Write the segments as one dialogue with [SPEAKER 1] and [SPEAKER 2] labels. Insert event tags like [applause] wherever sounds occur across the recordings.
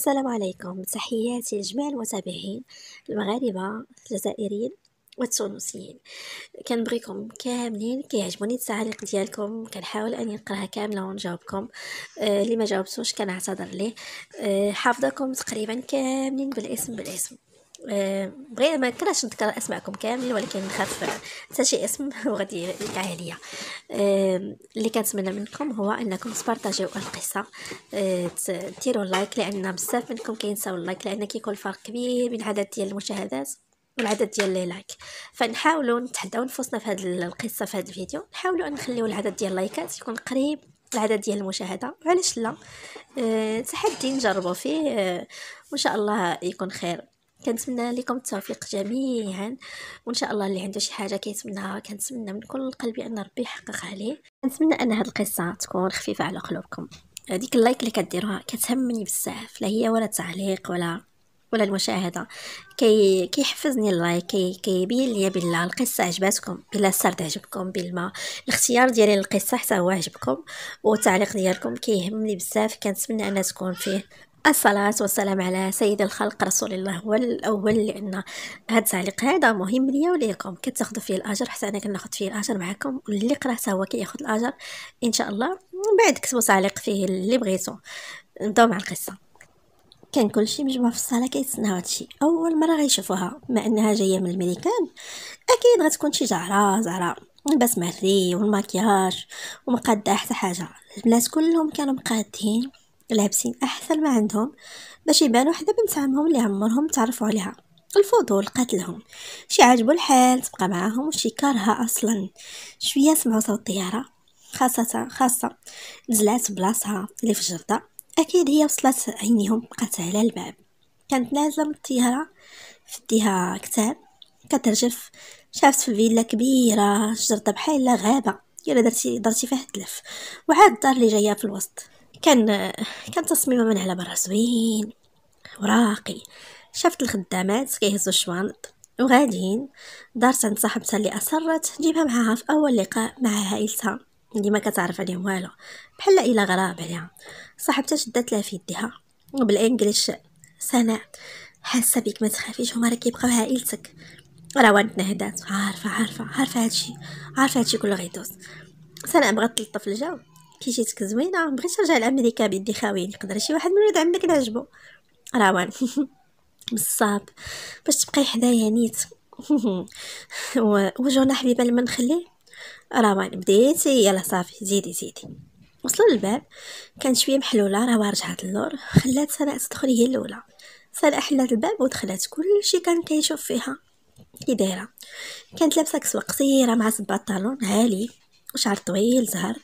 [SPEAKER 1] السلام عليكم تحياتي لجميع المتابعين المغاربة الجزائريين والتونسيين كنبغيكم كاملين كيعجبوني التعاليق ديالكم كنحاول اني نقراها كامله ونجاوبكم اللي آه ما جاوبتوش كنعتذر ليه آه حافظاكم تقريبا كاملين بالاسم بالاسم بغيت آه، ما كرهتش نذكر اسمعكم كامل ولكن نخاف حتى شي اسم [laughs] وغادي يقع عليا آه، اللي كنتمنى منكم هو انكم تبارطاجيو القصه آه، ديروا لايك لان بزاف منكم كينساو اللايك لان كيكون فرق كبير بين عدد ديال المشاهدات والعدد ديال لي لايك فنحاولوا نتحداو نفوسنا في هذه القصه في هذا الفيديو نحاولوا نخليو العدد ديال اللايكات يكون قريب العدد ديال المشاهده وعلاش لا أه تحدي نجربوا فيه أه وان شاء الله يكون خير كنتمنى لكم التوفيق جميعا وان شاء الله اللي عنده شي حاجه كيتمناها كنتمنى من كل قلبي ان ربي يحقق عليه كنتمنى ان هاد القصه تكون خفيفه على قلوبكم هذيك اللايك اللي كديروها كتهمني بزاف لا هي ولا التعليق ولا ولا المشاهده كي كيحفزني اللايك كي كيبين ليا بلا القصه عجباتكم بلا السرد عجبكم بالما الاختيار ديالي للقصه حتى هو عجبكم والتعليق ديالكم كيهمني بزاف كنتمنى انها تكون فيه الصلاة والسلام على سيد الخلق رسول الله هو الأول لأن هاد التعليق هذا مهم ليا وليكم كتاخدو فيه الأجر حتى أنا كناخد فيه الأجر معكم اللي قرأته هو كياخد الأجر إن شاء الله من بعد كتبوا تعليق فيه اللي بغيتو نبداو مع القصة كان كلشي مجموعة في الصاله كيتسناو هادشي اول مره غيشوفوها مع انها جايه من الميريكان اكيد غتكون شي جعره زعره لباس مري والماكياج ومقاده حتى حاجه البنات كلهم كانوا مقادين لابسين أحسن ما عندهم باش يبانو حدا بنت عمهم اللي عمرهم تعرفوا عليها الفضول قاتلهم شي عاجبو الحال تبقى معاهم وشي كارها اصلا شويه سمعوا صوت الطياره خاصه خاصه نزلات بلاصها اللي في الجرده اكيد هي وصلت عينيهم بقات على الباب كانت نازله من الطياره فديها كتاب كترجف شافت في فيلا كبيره شجرتها بحال غابه الا درتي درتي فيها تلف وعاد الدار اللي جايه في الوسط كان كان تصميمه من على برا زوين وراقي شافت الخدامات كيهزو الشوانط وغاديين دارت عند صاحبتها اللي اصرت تجيبها معاها في اول لقاء مع عائلتها اللي ما كتعرف عليهم والو بحال الا غراب عليها صاحبتها شدت لها في يديها وبالانجليش سناء حاسه بيك ما تخافيش هما راه كيبقاو عائلتك وانت نهدات عارفه عارفه عارفه هادشي عارفه هادشي كله غيدوز سناء بغات تلطف الجو كيجيتك زوينه بغيت نرجع لامريكا بيدي خاوي يقدر شي واحد من ولاد عمك نعجبو روان [laughs] بصاب باش تبقاي حدايا نيت [laughs] وجونا حبيبه لما نخليه روان بديتي يلا صافي زيدي زيدي وصلوا للباب كانت شويه محلوله راه رجعت اللور خلات سناء تدخل هي الاولى سناء حلات الباب ودخلات كلشي كان كيشوف فيها كي دايره كانت لابسه كسوه قصيره مع سباطالون عالي شعر طويل زهر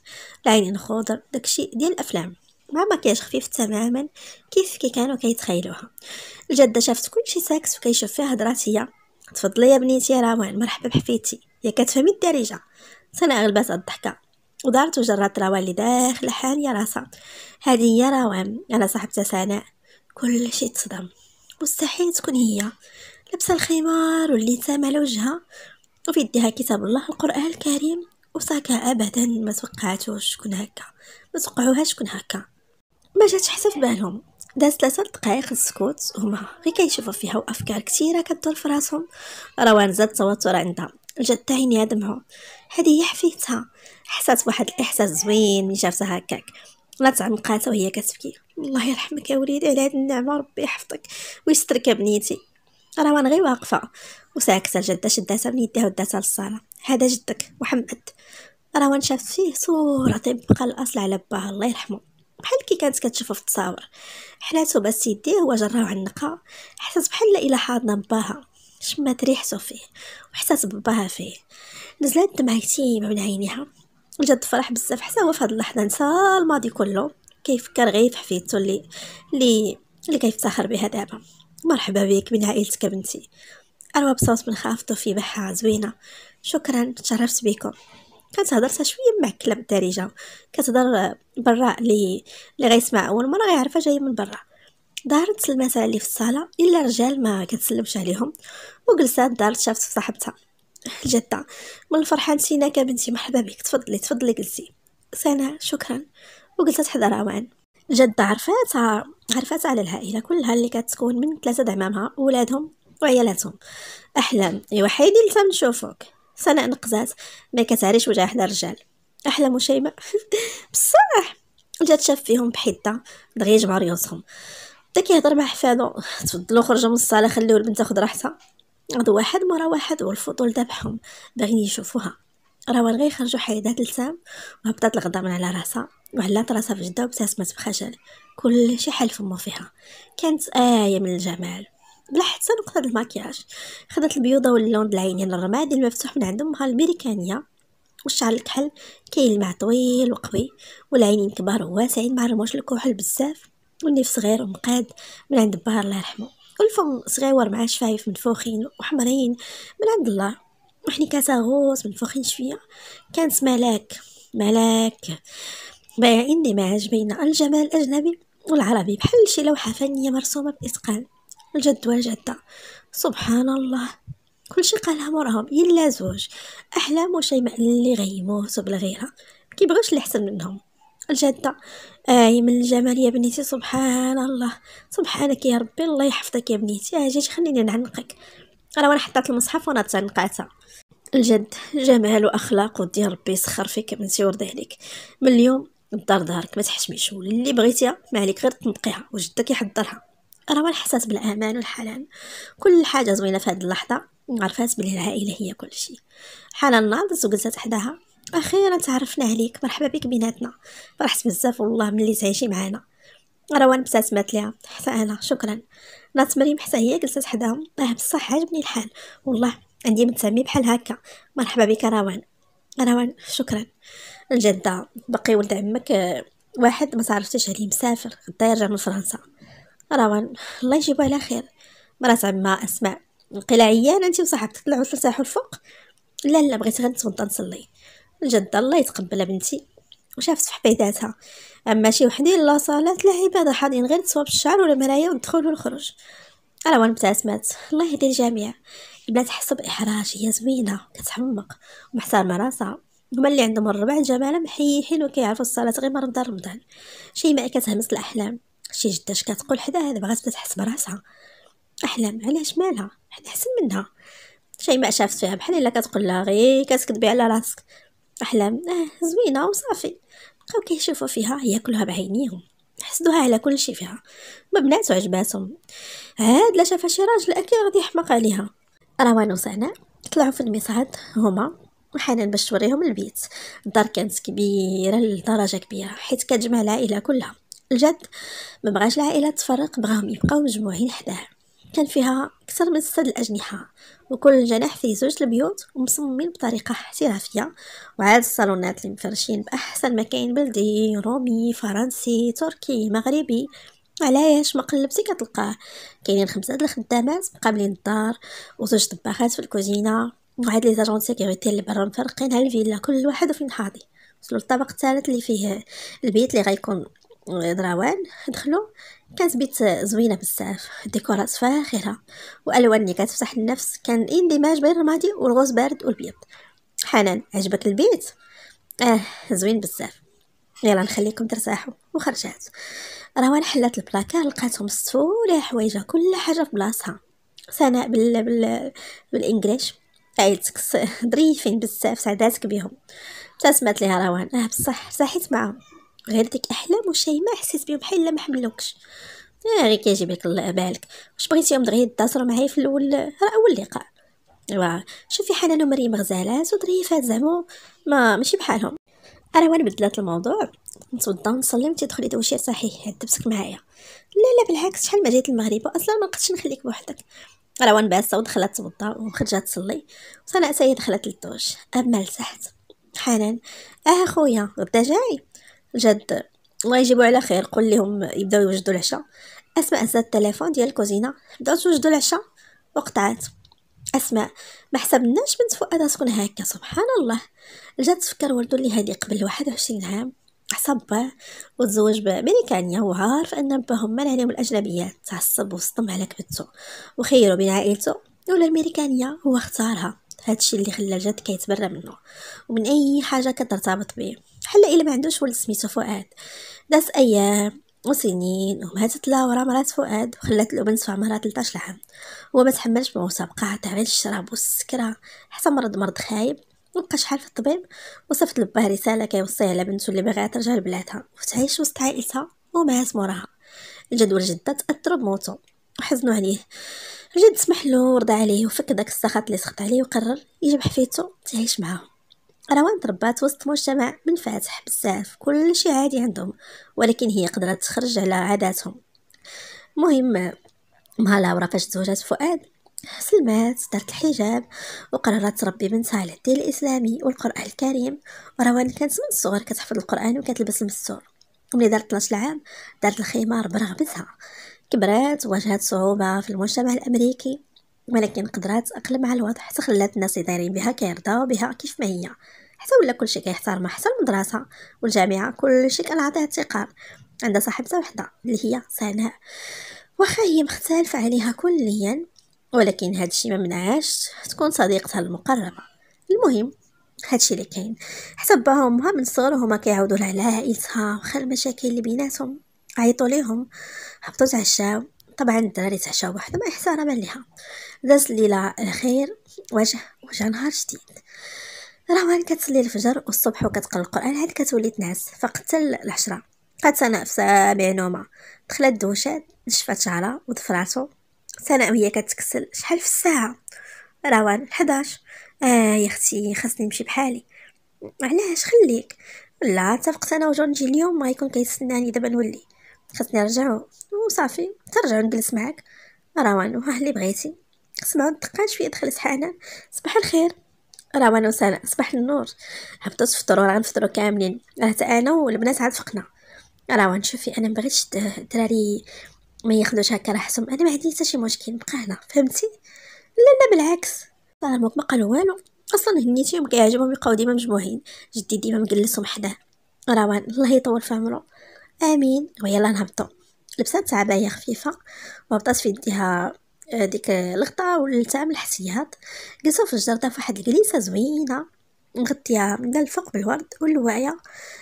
[SPEAKER 1] العينين خضر داكشي ديال الافلام مع مكياج خفيف تماما كيف كي كانوا كيتخيلوها الجده شافت كلشي ساكت وكيشوف فيها هضرات هي تفضلي يا بنيتي يا روان مرحبا بحفيتي يا كتفهمي الدارجه سناء غلبات الضحكه ودارت وجرات روان اللي داخله حانيه راسها هذه هي روان انا صاحبتها سناء كلشي تصدم مستحيل تكون هي لابسه الخمار واللي تسامى على وجهها وفي يديها كتاب الله القران الكريم وساكا ابدا ما توقعتوش شكون هكا ما توقعوها شكون هكا ما جاتش حتى في بالهم داز ثلاثة دقائق السكوت هما غير كيشوفوا فيها وافكار كثيره كدور في راسهم روان زاد التوتر عندها جات حتى عينيها دمعو هذه هي حفيدتها حسات بواحد الاحساس زوين من شافتها هكاك لا تعمقات وهي كتبكي الله يرحمك يا وليدي على هاد النعمه ربي يحفظك ويسترك بنيتي روان غير واقفة وساكتة الجدة شداتها من يديها وداتها للصالة هذا جدك محمد روان شافت فيه صورة تبقى طيب، الأصل على باها الله يرحمه بحال كي كانت كتشوفه في التصاور حلاته بس يديه وجراه على النقا حسات بحال إلا حاضنة باها شمات ريحتو فيه وحسات بباها فيه نزلات دمعة كتيمة من عينيها وجد فرح بزاف حتى هو في هاد اللحظة نسى الماضي كله كيفكر غير في حفيدتو اللي اللي اللي كيفتخر بها دابا مرحبا بك من عائلتك بنتي اروى بصوت من خافته في بحة زوينة شكرا تشرفت بكم كانت هضرتها شويه معكله بالدارجه كتهضر برا اللي اللي غيسمع اول مره غيعرفها جايه من برا دارت سلماتها اللي في الصاله الا رجال ما كتسلمش عليهم وجلسات دارت شافت صاحبتها الجدة من الفرحة نسيناك بنتي مرحبا بك تفضلي تفضلي جلسي سنة شكرا وجلسات حدا روان جدة عرفاتها عرفات على العائلة كلها اللي كتكون من ثلاثة دعمامها ولادهم وعيالاتهم أحلام إيوا حيدي الفم نشوفوك سناء نقزات ما كتعريش وجه حدا الرجال أحلام وشيماء [laughs] بصح جات شاف فيهم بحدة دغيا يجمع ريوسهم بدا كيهضر مع حفادو تفضلوا خرجوا من الصالة خليو البنت تاخد راحتها هذا واحد مرة واحد والفضول ذبحهم باغيين يشوفوها روان غير خرجوا حيدات لسام وهبطات الغدا من على راسها وعلات راسها في جده وابتسمت بخجل كل شي حل فمو فيها كانت آية من الجمال بلا حتى نقطة الماكياج خدات البيوضة واللون د العينين الرمادي المفتوح من عند امها الميريكانية والشعر الكحل كيلمع طويل وقوي والعينين كبار وواسعين مع رموش الكحل بزاف والنفس صغير ومقاد من عند بار الله يرحمه والفم صغيور مع شفايف منفوخين وحمرين من عند الله وحنا كصغوص منفوخين شويه كانت ملاك ملاك لي اندماج بين الجمال الاجنبي والعربي بحال شي لوحه فنيه مرسومه باتقان الجد والجده سبحان الله كلشي قالها موراهم يلا زوج احلام وشيماء اللي غيموه سبل غيرها كيبغيوش اللي حسن منهم الجده اي آه، من الجمال يا بنيتي سبحان الله سبحانك يا ربي الله يحفظك يا بنيتي اجي آه، خليني نعنقك راه وانا حطيت المصحف وانا تنقاتها الجد جمال واخلاق ودي ربي يسخر فيك بنتي سيور ذلك من اليوم الدار دارك ما تحشميش واللي بغيتيها ما عليك غير تنقيها وجدك يحضرها وانا حسات بالامان والحنان كل حاجه زوينه في هذه اللحظه عرفات بلي العائله هي كل شيء حنان ناضت وجلست حداها اخيرا تعرفنا عليك مرحبا بك بيناتنا فرحت بزاف والله ملي تعيشي معانا روان مات ليها حتى انا شكرا بنات مريم حتى هي جلست حداهم باه طيب بصح عجبني الحال والله عندي متسمي بحال هكا مرحبا بك روان روان شكرا الجده بقي ولد عمك آه، واحد ما تعرفتش عليه مسافر غدا يرجع من فرنسا روان الله يجيبو على خير مرات عما اسمع قلا عيان انت وصاحبتك طلعوا ترتاحوا الفوق لا لا بغيت غير نتوضى نصلي الجده الله يتقبل بنتي وشافت في حفيداتها اما شي وحدين لا صالات لا عباده حاضين غير تصوب الشعر ولا مرايا والدخول والخروج وانا ابتسمت الله يهدي الجميع البنات حسوا باحراج هي زوينه كتحمق ومحترمه راسها هما اللي عندهم الربع جمالا محيحين وكيعرفوا الصلاه غير مرض رمضان شي شيماء كتهمس الاحلام شي جداش كتقول حداها هذا بغات تحس براسها احلام علاش مالها حنا احسن منها شيماء شافت فيها بحال الا كتقول لها غير كتكذبي على راسك أحلام آه زوينة وصافي بقاو كيشوفوا فيها ياكلوها بعينيهم حسدوها على كل شيء فيها مبنات وعجباتهم عاد لا شافها شي راجل اكيد غادي يحمق عليها روان وسناء طلعوا في المصعد هما وحنان باش توريهم البيت الدار كانت كبيره لدرجه كبيره حيت كتجمع العائله كلها الجد ما بغاش العائله تفرق بغاهم يبقاو مجموعين حداه كان فيها اكثر من ستة الاجنحه وكل جناح فيه زوج البيوت ومصممين بطريقة احترافية وعاد الصالونات اللي مفرشين بأحسن مكاين بلدي رومي فرنسي تركي مغربي علاش ما قلبتي كتلقاه كاينين خمسه د الخدامات مقابلين الدار وزوج طباخات في الكوزينه وعاد لي زاجون سيكوريتي اللي برا مفرقين على الفيلا كل واحد فين حاضي وصلوا للطبق الثالث اللي فيه البيت اللي غيكون دراوان دخلوا كانت بيت زوينه بزاف ديكورات فاخره والوان اللي كتفتح النفس كان اندماج بين الرمادي والغوز بارد والبيض حنان عجبك البيت اه زوين بزاف يلا نخليكم ترتاحوا وخرجات روان حلات البلاكار لقاتهم مصفوله حوايجها كل حاجه في بلاصها سناء بال بال بالانجليش عائلتك ظريفين بزاف سعداتك بهم تسمات ليها روان اه بصح ارتاحيت معاهم غير ديك احلام وشيماء حسيت بهم بحال لا ما حملوكش راه كيعجبك الله بالك واش بغيتيهم دغيا يتصلوا معايا في الاول راه اول لقاء ايوا شوفي حنان ومريم غزالات وظريفات زعما ما ماشي بحالهم انا وين بدلات الموضوع نتوضا ونصلي وانت تدخلي دوشي صحيح دبسك معايا لا لا بالعكس شحال ما جيت المغرب اصلا ما نقدش نخليك بوحدك روان باسه ودخلت توضا وخرجت تصلي وصناء سيد دخلت للدوش اما لتحت حنان اه خويا غدا جاي جد الله يجيبو على خير قول لهم يبداو يوجدوا العشاء اسماء نسات التليفون ديال الكوزينه بداو توجدوا العشاء وقطعت اسماء ما حسبناش بنت فؤاد تكون هكا سبحان الله جات تفكر ولدو اللي هادي قبل 21 عام عصب باه وتزوج بامريكانيه وعارف ان باهم مال عليهم الاجنبيات تعصب وصدم على كبتو وخيرو بين عائلته ولا الميريكانية هو اختارها هادشي اللي خلى جات كيتبرى منه ومن اي حاجه كترتبط بيه حلا الا ما عندوش ولد سميتو فؤاد داز ايام وسنين وماتت لورا مرات فؤاد وخلات له بنت عمرها 13 عام هو ما تحملش موتها بقى غير الشراب والسكره حتى مرض مرض خايب وبقى شحال في الطبيب وصفت لباه رساله كيوصيه على بنته اللي باغيه ترجع لبلادها وتعيش وسط عائلتها ومات موراها الجد والجده تاثروا بموته وحزنوا عليه الجد سمح له ورضى عليه وفك داك السخط اللي سخط عليه وقرر يجيب حفيدته تعيش معاه روان تربات وسط مجتمع منفتح بزاف كلشي عادي عندهم ولكن هي قدرت تخرج على عاداتهم مهم مها لاورا فاش تزوجات فؤاد سلمات دارت الحجاب وقررت تربي بنتها على الدين الاسلامي والقران الكريم وروان كانت من الصغر كتحفظ القران وكتلبس المستور وملي دارت 12 عام دارت الخيمار برغبتها كبرات واجهت صعوبة في المجتمع الأمريكي ولكن قدرات تأقلم على الوضع حتى خلات الناس اللي دايرين بها كيرضاو بها كيف ما هي حتى ولا كلشي كيحترم حتى المدرسة والجامعة كلشي كان عطيها عندها صاحبتها وحدة اللي هي سناء واخا هي مختلفة عليها كليا ولكن هادشي ما منعاش تكون صديقتها المقربة المهم هادشي اللي كاين حتى باها وامها من صغرهم كيعاودوا لها على عائلتها واخا المشاكل اللي بيناتهم عيطوا ليهم هبطوا تعشاو طبعا الدراري تعشاو بوحدهم احتراما ليها دازت ليلة على خير وجه وجه نهار جديد روان كتصلي الفجر والصبح وكتقرا القران عاد كتولي تنعس فقتل العشرة قد سناء في سابع نومة دخلت دوشات نشفات شعرها وضفراتو سناء وهي كتكسل شحال في الساعة روان 11 اه يا اختي خاصني نمشي بحالي علاش خليك لا اتفقت انا وجون نجي اليوم ما يكون كيتسناني دابا نولي خاصني نرجع وصافي ترجع نجلس معاك روان وها اللي بغيتي سمع دقات شويه دخل صحانا صباح الخير راه وانا وسناء صباح النور هبطوا تفطروا راه نفطروا كاملين راه حتى انا والبنات عاد فقنا راه شوفي انا مبغيتش الدراري ما ياخذوش هكا راحتهم انا ما عندي حتى شي مشكل نبقى هنا فهمتي لا لا بالعكس صالموك ما قالوا والو اصلا هنيتيهم كيعجبهم يبقاو ديما مجموعين جدي ديما مجلسهم حداه روان الله يطول في عمره امين ويلا نهبطوا لبسات عبايه خفيفه وهبطات في يديها ديك الغطا ولتها الحسيات جلسوا في الجردة في واحد الجليسة زوينة مغطية من الفوق بالورد والواعية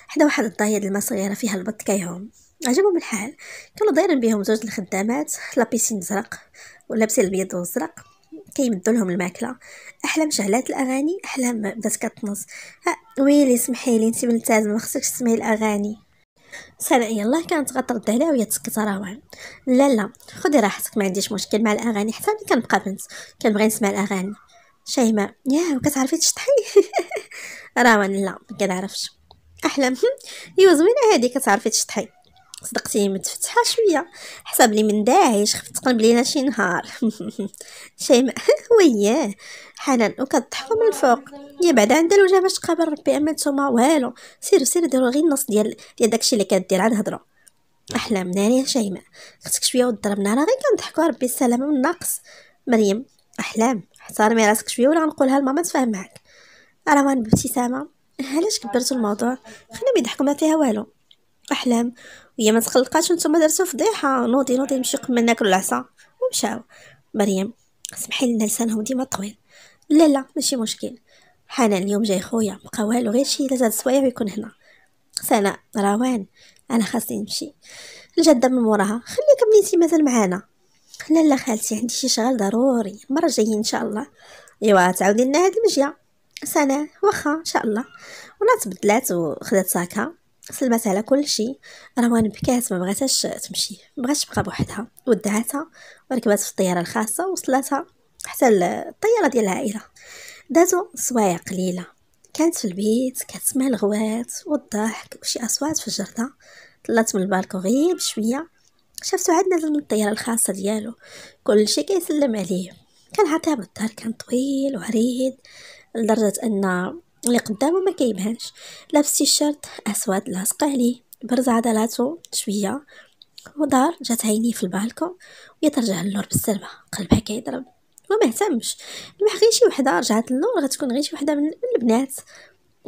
[SPEAKER 1] حدا واحد الضايه ديال الماء صغيرة فيها البط كيهم عجبهم الحال كانوا دايرين بهم زوج الخدامات لابيسين زرق ولابسين البيض والزرق كيمدوا لهم الماكله احلام شعلات الاغاني احلام بدات كتنص ويلي سمحي لي انت ملتازمه ما خصكش تسمعي الاغاني سناء الله كانت غترد عليها وهي تسكت روان لا لا خدي راحتك ما عنديش مشكل مع الاغاني حتى ملي كنبقى بنت كنبغي نسمع الاغاني شيماء ياه وكتعرفي تشطحي [laughs] روان لا ما كنعرفش احلام هي [laughs] زوينه هذه كتعرفي تشطحي صدقتي متفتحه شويه حسب لي داعش خفت تقلب لينا شي نهار [laughs] شيماء [laughs] وياه حنان وكتضحكوا من الفوق هي بعدا عندها الوجه باش تقابل ربي اما نتوما والو سيروا سيروا ديروا غير النص ديال ديال داكشي اللي كدير عاد هضروا احلام ناريه شيماء اختك شويه وضربنا راه غير كنضحكوا ربي السلامه من الناقص مريم احلام احترمي راسك شويه ولا غنقولها لماما تفاهم معاك روان بابتسامه علاش كبرتوا الموضوع خليهم يضحكوا ما فيها والو احلام وهي ما تخلقاش نتوما درتو فضيحه نوضي نوضي نمشي قما ناكلو العصا ومشاو مريم سمحي لنا لسانهم ديما طويل لا لا ماشي مشكل حنان اليوم جاي خويا بقى والو غير شي ثلاثه سوايع ويكون هنا سناء روان انا خاصني نمشي الجده من موراها خليك بنيتي مازال معانا لا لا خالتي عندي شي شغل ضروري المره الجايه ان شاء الله ايوا تعاودي لنا هاد المجيه سناء واخا ان شاء الله ولا تبدلات وخدات ساكا سلمات على كل شيء روان بكات ما بغاتش تمشي بغاتش تبقى بوحدها ودعاتها وركبات في الطياره الخاصه وصلاتها حتى الطياره ديال العائله دازو سوايع قليله كانت في البيت كتسمع الغوات والضحك وشي اصوات في الجرده طلعت من البالكو غير بشويه شفتو عاد نازل من الطياره الخاصه ديالو كلشي كيسلم عليه كان عتاب الدار كان طويل وعريض لدرجه ان اللي قدامه ما كيبانش لابس تيشيرت اسود لاصق عليه برز عضلاتو شويه ودار جات عينيه في البالكون ويترجع للنور بالسلبه قلبها كيضرب وما اهتمش المح غير شي وحده رجعت للنور غتكون غير شي وحده من البنات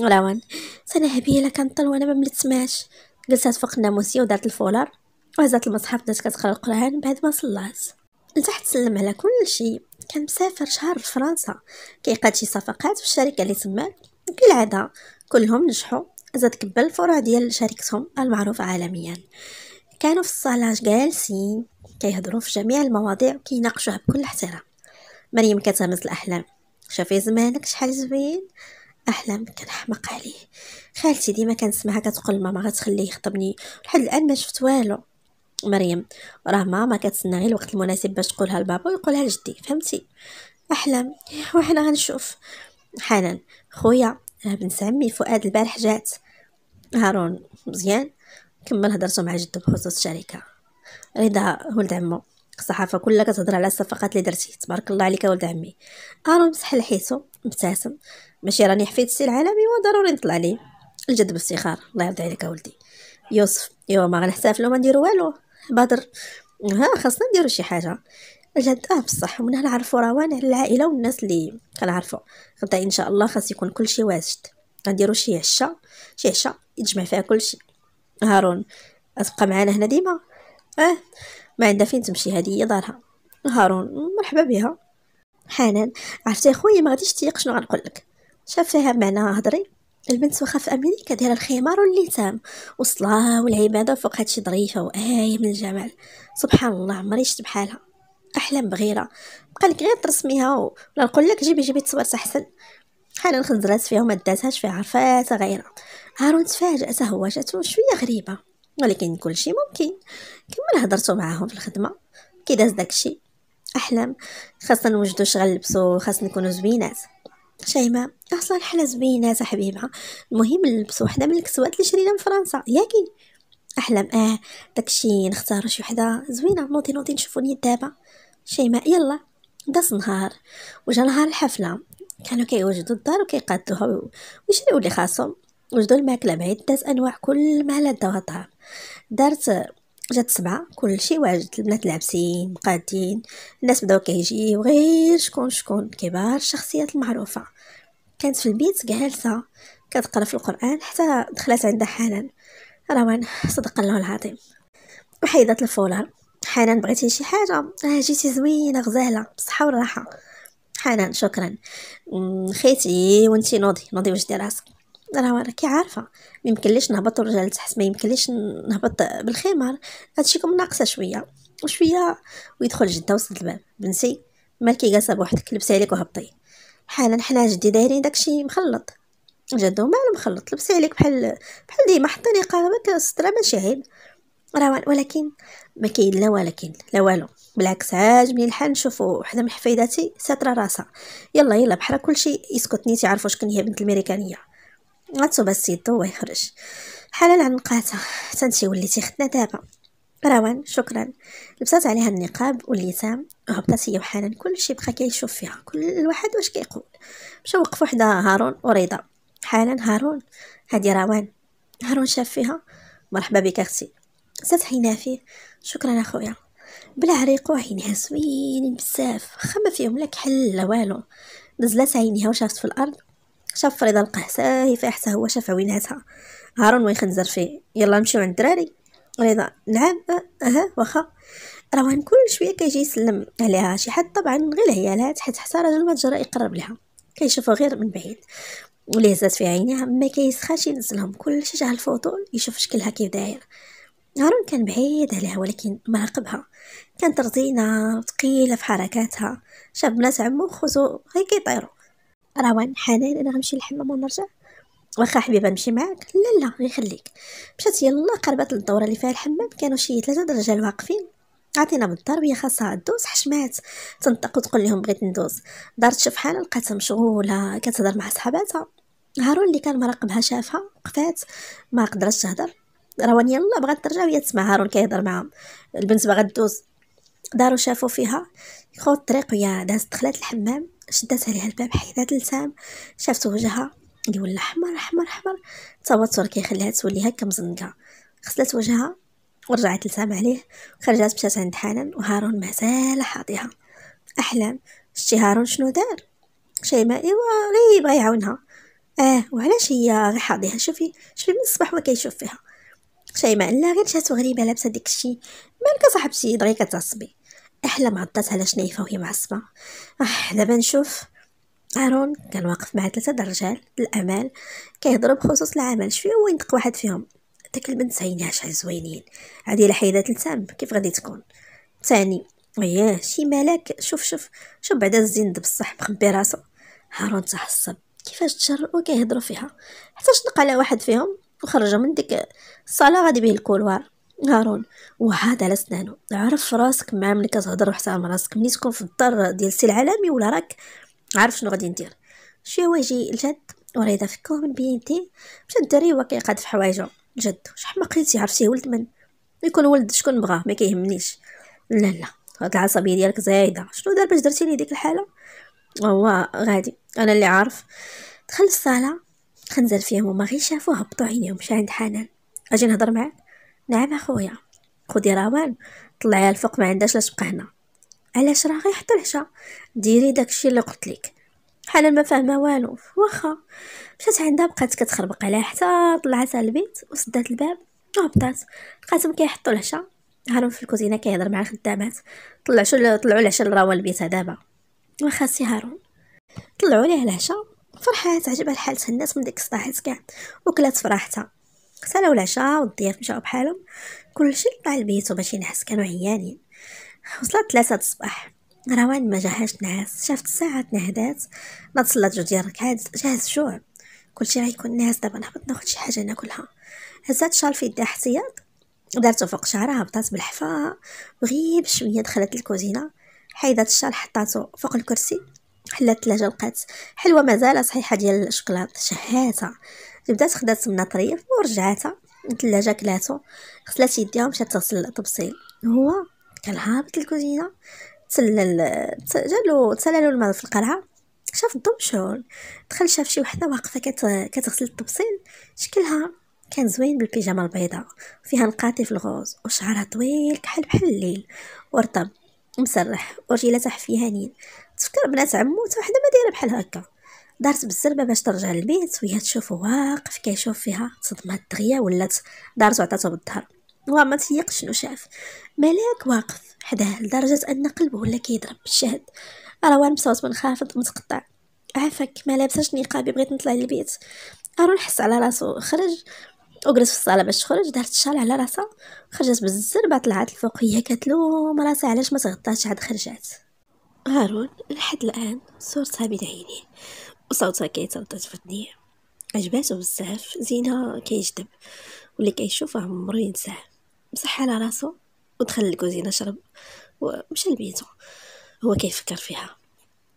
[SPEAKER 1] روان سنة هبيله كنطل وانا ما ملتسماش جلست فوق الناموسيه ودارت الفولار وهزات المصحف بدات كتقرا القران بعد ما صلات لتحت سلم على كل شيء كان مسافر شهر لفرنسا كيقاد شي صفقات في الشركه اللي تماك وكالعادة كلهم نجحوا زاد كبل الفروع ديال شركتهم المعروفة عالميا كانوا في الصالة جالسين كيهضروا في جميع المواضيع وكيناقشوها بكل احترام مريم كتهمس الأحلام شافي زمانك شحال زوين احلام كنحمق عليه خالتي ديما كنسمعها كتقول ماما غتخليه يخطبني لحد الان ما شفت والو مريم راه ماما كتسنى غير الوقت المناسب باش تقولها لبابا ويقولها لجدي فهمتي احلام وحنا غنشوف حنان خويا آه، بن عمي فؤاد البارح جات هارون مزيان كمل هضرته مع جدو بخصوص الشركه رضا ولد عمو الصحافة كلها كتهضر على الصفقات اللي درتي تبارك الله عليك ولد عمي هارون مسحل حيتو مبتسم ماشي راني حفيت السي العالمي وضروري نطلع ليه الجد بافتخار الله يرضي عليك ولدي يوسف ايوا ما غنحتفلوا ما نديرو والو بدر ها خاصنا نديرو شي حاجه جد اه بصح ومنها نعرفو روان على العائله والناس اللي كنعرفو غدا ان شاء الله خاص يكون كلشي واجد غنديرو شي عشاء شي عشاء يتجمع فيها كلشي هارون غتبقى معانا هنا ديما اه ما عندها فين تمشي هذه هي دارها هارون مرحبا بها حنان عرفتي اخويا ما غاديش تيق شنو غنقول لك شاف فيها هضري البنت واخا في امريكا دايره الخمار والليتام والصلاه والعباده فوق هادشي ظريفه وايه من الجمال سبحان الله عمري شفت بحالها احلام بغيره بقى لك غير ترسميها ولا نقول لك جيبي جيبي تصوير احسن حنان خنزرات فيها وما داتهاش فيها عرفات غيره هارون هو جاتو شويه غريبه ولكن كل شيء ممكن كمل هضرتو معاهم في الخدمه كي داز داكشي احلام خاصنا نوجدو شغل نلبسو خاصنا نكونو زوينات شيماء اصلا حنا زوينات حبيبه المهم نلبسو وحده من الكسوات اللي شرينا من فرنسا ياكي احلام اه داكشي نختارو شي وحده زوينه نوضي نوضي نشوفو نيت دابا شيماء يلا داس نهار وجا نهار الحفله كانوا كيوجدوا الدار وكيقادوها ويشريو اللي خاصهم وجدوا الماكله بعيد داز انواع كل ما لا داوها طعام دارت جات سبعة كلشي واجد البنات لابسين مقادين الناس بداو كيجيو غير شكون شكون كبار الشخصيات المعروفة كانت في البيت جالسة كتقرا في القرآن حتى دخلت عندها حنان روان صدق الله العظيم وحيدت الفولار حنان بغيتي شي حاجه اه جيتي زوينه غزاله بالصحه والراحه حنان شكرا خيتي وانتي نوضي نوضي واش وجدي راسك راه راكي عارفه ما يمكنليش نهبط ونرجع لتحت ما يمكنليش نهبط بالخمار هادشي كوم ناقصه شويه وشويه ويدخل جده وسط الباب بنتي مالكي جالسه بوحدك لبسي عليك وهبطي حالا حنا جدي دايرين داكشي مخلط جدو مالو مخلط لبسي عليك بحال بحال ديما حتى نقابك الستره ماشي عيب روان ولكن ما كاين لا ولكن لا والو بالعكس عاجبني الحال نشوفو وحده من حفيداتي ساتره راسها يلا يلا بحال كلشي يسكت نيتي عارفه شكون هي بنت الميريكانيه غتصوب السيدو ويخرج حلال عنقاتها انت وليتي خدنا دابا روان شكرا لبسات عليها النقاب واللثام وهبطت هي وحنان كلشي بقى كيشوف فيها كل واحد واش كيقول مشا وقفوا حدا هارون وريضه حنان هارون هادي روان هارون شاف فيها مرحبا بك اختي ستحينا فيه شكرا اخويا بلا عريقو عينيها زوينين بزاف خما فيهم لك حل لا والو نزلات عينيها وشافت في الارض شاف فريضه لقاه ساهي حتى هو شاف عويناتها هارون ويخنزر فيه يلا نمشيو عند الدراري رضا نعم أه، اها واخا روان كل شويه كيجي يسلم عليها شي حد طبعا غير العيالات حيت حتى راجل ما تجرى يقرب لها كيشوفو غير من بعيد ولهزات في عينيها ما كيسخاش ينزلهم كلشي جا الفضول يشوف شكلها كيف داير هارون كان بعيد عليها ولكن مراقبها كانت رزينة وثقيلة في حركاتها شاف بنات عمو وخوزو غي كيطيرو روان حنان انا غنمشي للحمام ونرجع واخا حبيبه نمشي معاك لا لا غيخليك خليك مشات يلا قربت للدوره اللي فيها الحمام كانوا شي ثلاثه درجال واقفين عطينا بالدار وهي خاصها دوز حشمات تنطق وتقول لهم بغيت ندوز دارت شوف لقاتها مشغوله كتهضر مع صحاباتها هارون اللي كان مراقبها شافها وقفات ما قدرتش تهضر روان يلا بغات ترجع وهي تسمع هارون كيهضر معاهم البنت باغا دوز دارو شافو فيها خو الطريق ويا دازت دخلات الحمام شدات عليها الباب حيدات لسام شافت وجهها اللي ولا احمر احمر احمر التوتر كيخليها تولي هكا مزنقه غسلت وجهها ورجعت لسام عليه خرجات مشات عند حنان وهارون مازال حاضيها احلام شتي هارون شنو دار شيماء ايوا غير يبغى يعاونها اه وعلاش هي غير حاضيها شوفي شوفي من الصباح هو كيشوف فيها شيماء لا غير جات غريبه لابسه داك الشيء مالك صاحبتي دغيا كتعصبي احلى ما على شنيفه وهي معصبه اح دابا نشوف هارون كان واقف مع ثلاثه د الرجال الامال كيهضروا بخصوص العمل شويه هو ينطق واحد فيهم داك البنت عينيها شحال زوينين عادي الا حيدات لسام كيف غادي تكون ثاني وياه شي ملاك شوف شوف شوف بعدا الزند بصح مخبي راسو هارون تحصب كيفاش تجرؤوا كيهضروا فيها حتى شنق على واحد فيهم وخرج من ديك الصالة غادي به الكولوار هارون وعاد على سنانو عرف راسك مع ملي كتهضر وحترم راسك ملي تكون في الدار ديال السي العالمي ولا راك عارف شنو غادي ندير شي واجي الجد وريضة في من بين يديه مشى الدري هو كيقاد في حوايجو جد شحال ما قيتي ولد من يكون ولد شكون بغاه ما كيهمنيش لا لا هاد العصبيه ديالك زايده شنو دار باش درتي لي ديك الحاله هو غادي انا اللي عارف دخل الصاله خنزل فيهم هما غير شافو هبطو عينيهم مشا عند حنان اجي نهضر معاك نعم اخويا خدي روان طلعيها الفوق ما عندهاش لا تبقى هنا علاش راه غير حتى العشاء ديري داكشي اللي قلت لك حنان ما فاهمه والو واخا مشات عندها بقات كتخربق عليها حتى على البيت وسدات الباب وهبطات لقاتهم كيحطوا العشاء هارون في الكوزينه كيهضر مع الخدامات طلعوا طلعوا العشاء لراوان البيت دابا واخا سي هارون طلعوا ليه العشاء فرحات عجبها الحال تهنات من ديك الصداعات كاع وكلات فرحتها سالاو العشاء والضياف مشاو بحالهم كلشي طلع لبيتو باش ينعس كانوا عيانين وصلت ثلاثة الصباح روان ما جاهاش تنعس شافت الساعة تنهدات ما تصلات جوج ديال الركعات جاهز جوع كلشي غيكون ناعس دابا نهبط ناخد شي حاجة ناكلها هزات شال في يدها احتياط دارتو فوق شعرها هبطات بالحفاه وغيب بشوية دخلت الكوزينة حيدات الشال حطاتو فوق الكرسي حلات الثلاجه لقات حلوه مازال صحيحه ديال الشكلاط شهاتها بدات خدات من طريف ورجعاتها الثلاجه كلاتو غسلات يديها ومشات تغسل الطبسيل هو كان هابط للكوزينه تسلل جالو تسللو الماء في القرعه شاف الضو مشعول دخل شاف شي وحده واقفه كت... كتغسل الطبسيل شكلها كان زوين بالبيجامه البيضاء فيها نقاطي في الغوز وشعرها طويل كحل بحال الليل ورطب مسرح ورجيلها تحت تفكر بنات عموتها وحده ما دايره بحال هكا دارت بالسلبه باش ترجع للبيت وهي تشوفه واقف كيشوف فيها صدمات دغيا ولات دارت عطاتو بالظهر هو ما تيقش شنو شاف ملاك واقف حداه لدرجه ان قلبه ولا كيضرب بالشهد روان بصوت منخفض متقطع عافاك ما لابساش نقابي بغيت نطلع للبيت ارون نحس على راسو خرج وجلس في الصاله باش تخرج دارت الشال على راسها خرجت بالزربه طلعت الفوق هي كتلوم راسها علاش ما تغطاتش عاد خرجات هارون لحد الآن صورتها بين عينيه وصوتها كيتردد في ودنيه عجباتو بزاف زينها كيجذب واللي كيشوفها عمرو ينساه مسح على راسو ودخل الكوزينة شرب ومشى لبيتو هو كيفكر فيها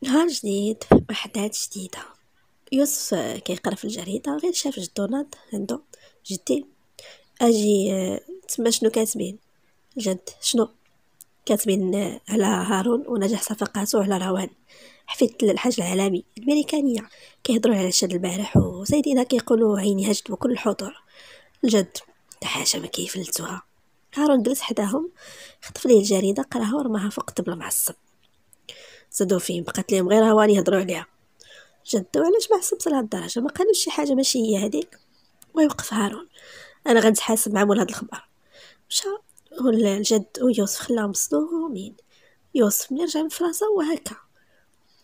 [SPEAKER 1] نهار جديد وحدات جديده يوسف كيقرا في الجريده غير شاف جدونات عنده جدي اجي تما شنو كاتبين جد شنو كاتبين على هارون ونجاح صفقاته على روان حفيد الحاج العالمي الأمريكانية كيهضروا على الشد البارح وسيدينا كيقولوا عيني هجت وكل الحضور الجد تحاشا ما كيفلتوها هارون جلس حداهم خطف ليه الجريدة قراها ورماها فوق الطبلة معصب زادو فيه بقات ليهم غير هواني يهضروا عليها جد علاش معصب صلاة الدرجة ما قالوش شي حاجة ماشي هي هذيك ويوقف هارون انا غنتحاسب مع مول هاد الخبر مشى والجد ويوسف خلاه مصدومين يوسف ملي رجع فرنسا هو هكا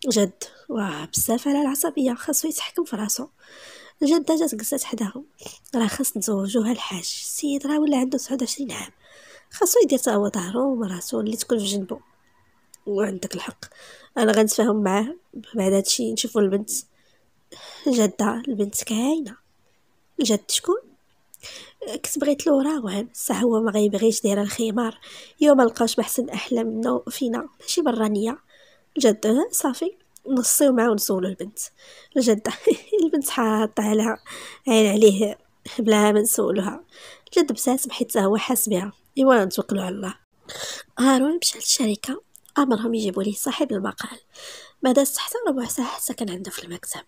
[SPEAKER 1] جد واه بزاف على العصبيه خاصو يتحكم في راسو الجده جات جلست حداهم راه خاص تزوجوها الحاج السيد راه ولا عنده 29 عام خاصو يدير تا هو ظهرو وراسو اللي تكون في جنبو وعندك الحق انا غنتفاهم معاه بعد هادشي نشوفو البنت الجده البنت كاينه الجد شكون كنت بغيت له راوعا الساعه هو ما غيبغيش داير الخمار يوم ما لقاش بحسن احلى منه فينا ماشي برانيه الجد آه، صافي نصيو معاه ونسولو البنت الجده [laughs] البنت حاطه عليها عين عليه بلا ما نسولوها الجد بساس حيت هو حاس بها ايوا نتوكلوا على الله هارون مشى للشركه امرهم يجيبوا ليه صاحب المقال بعد دازت ربع ساعه حتى كان عنده في المكتب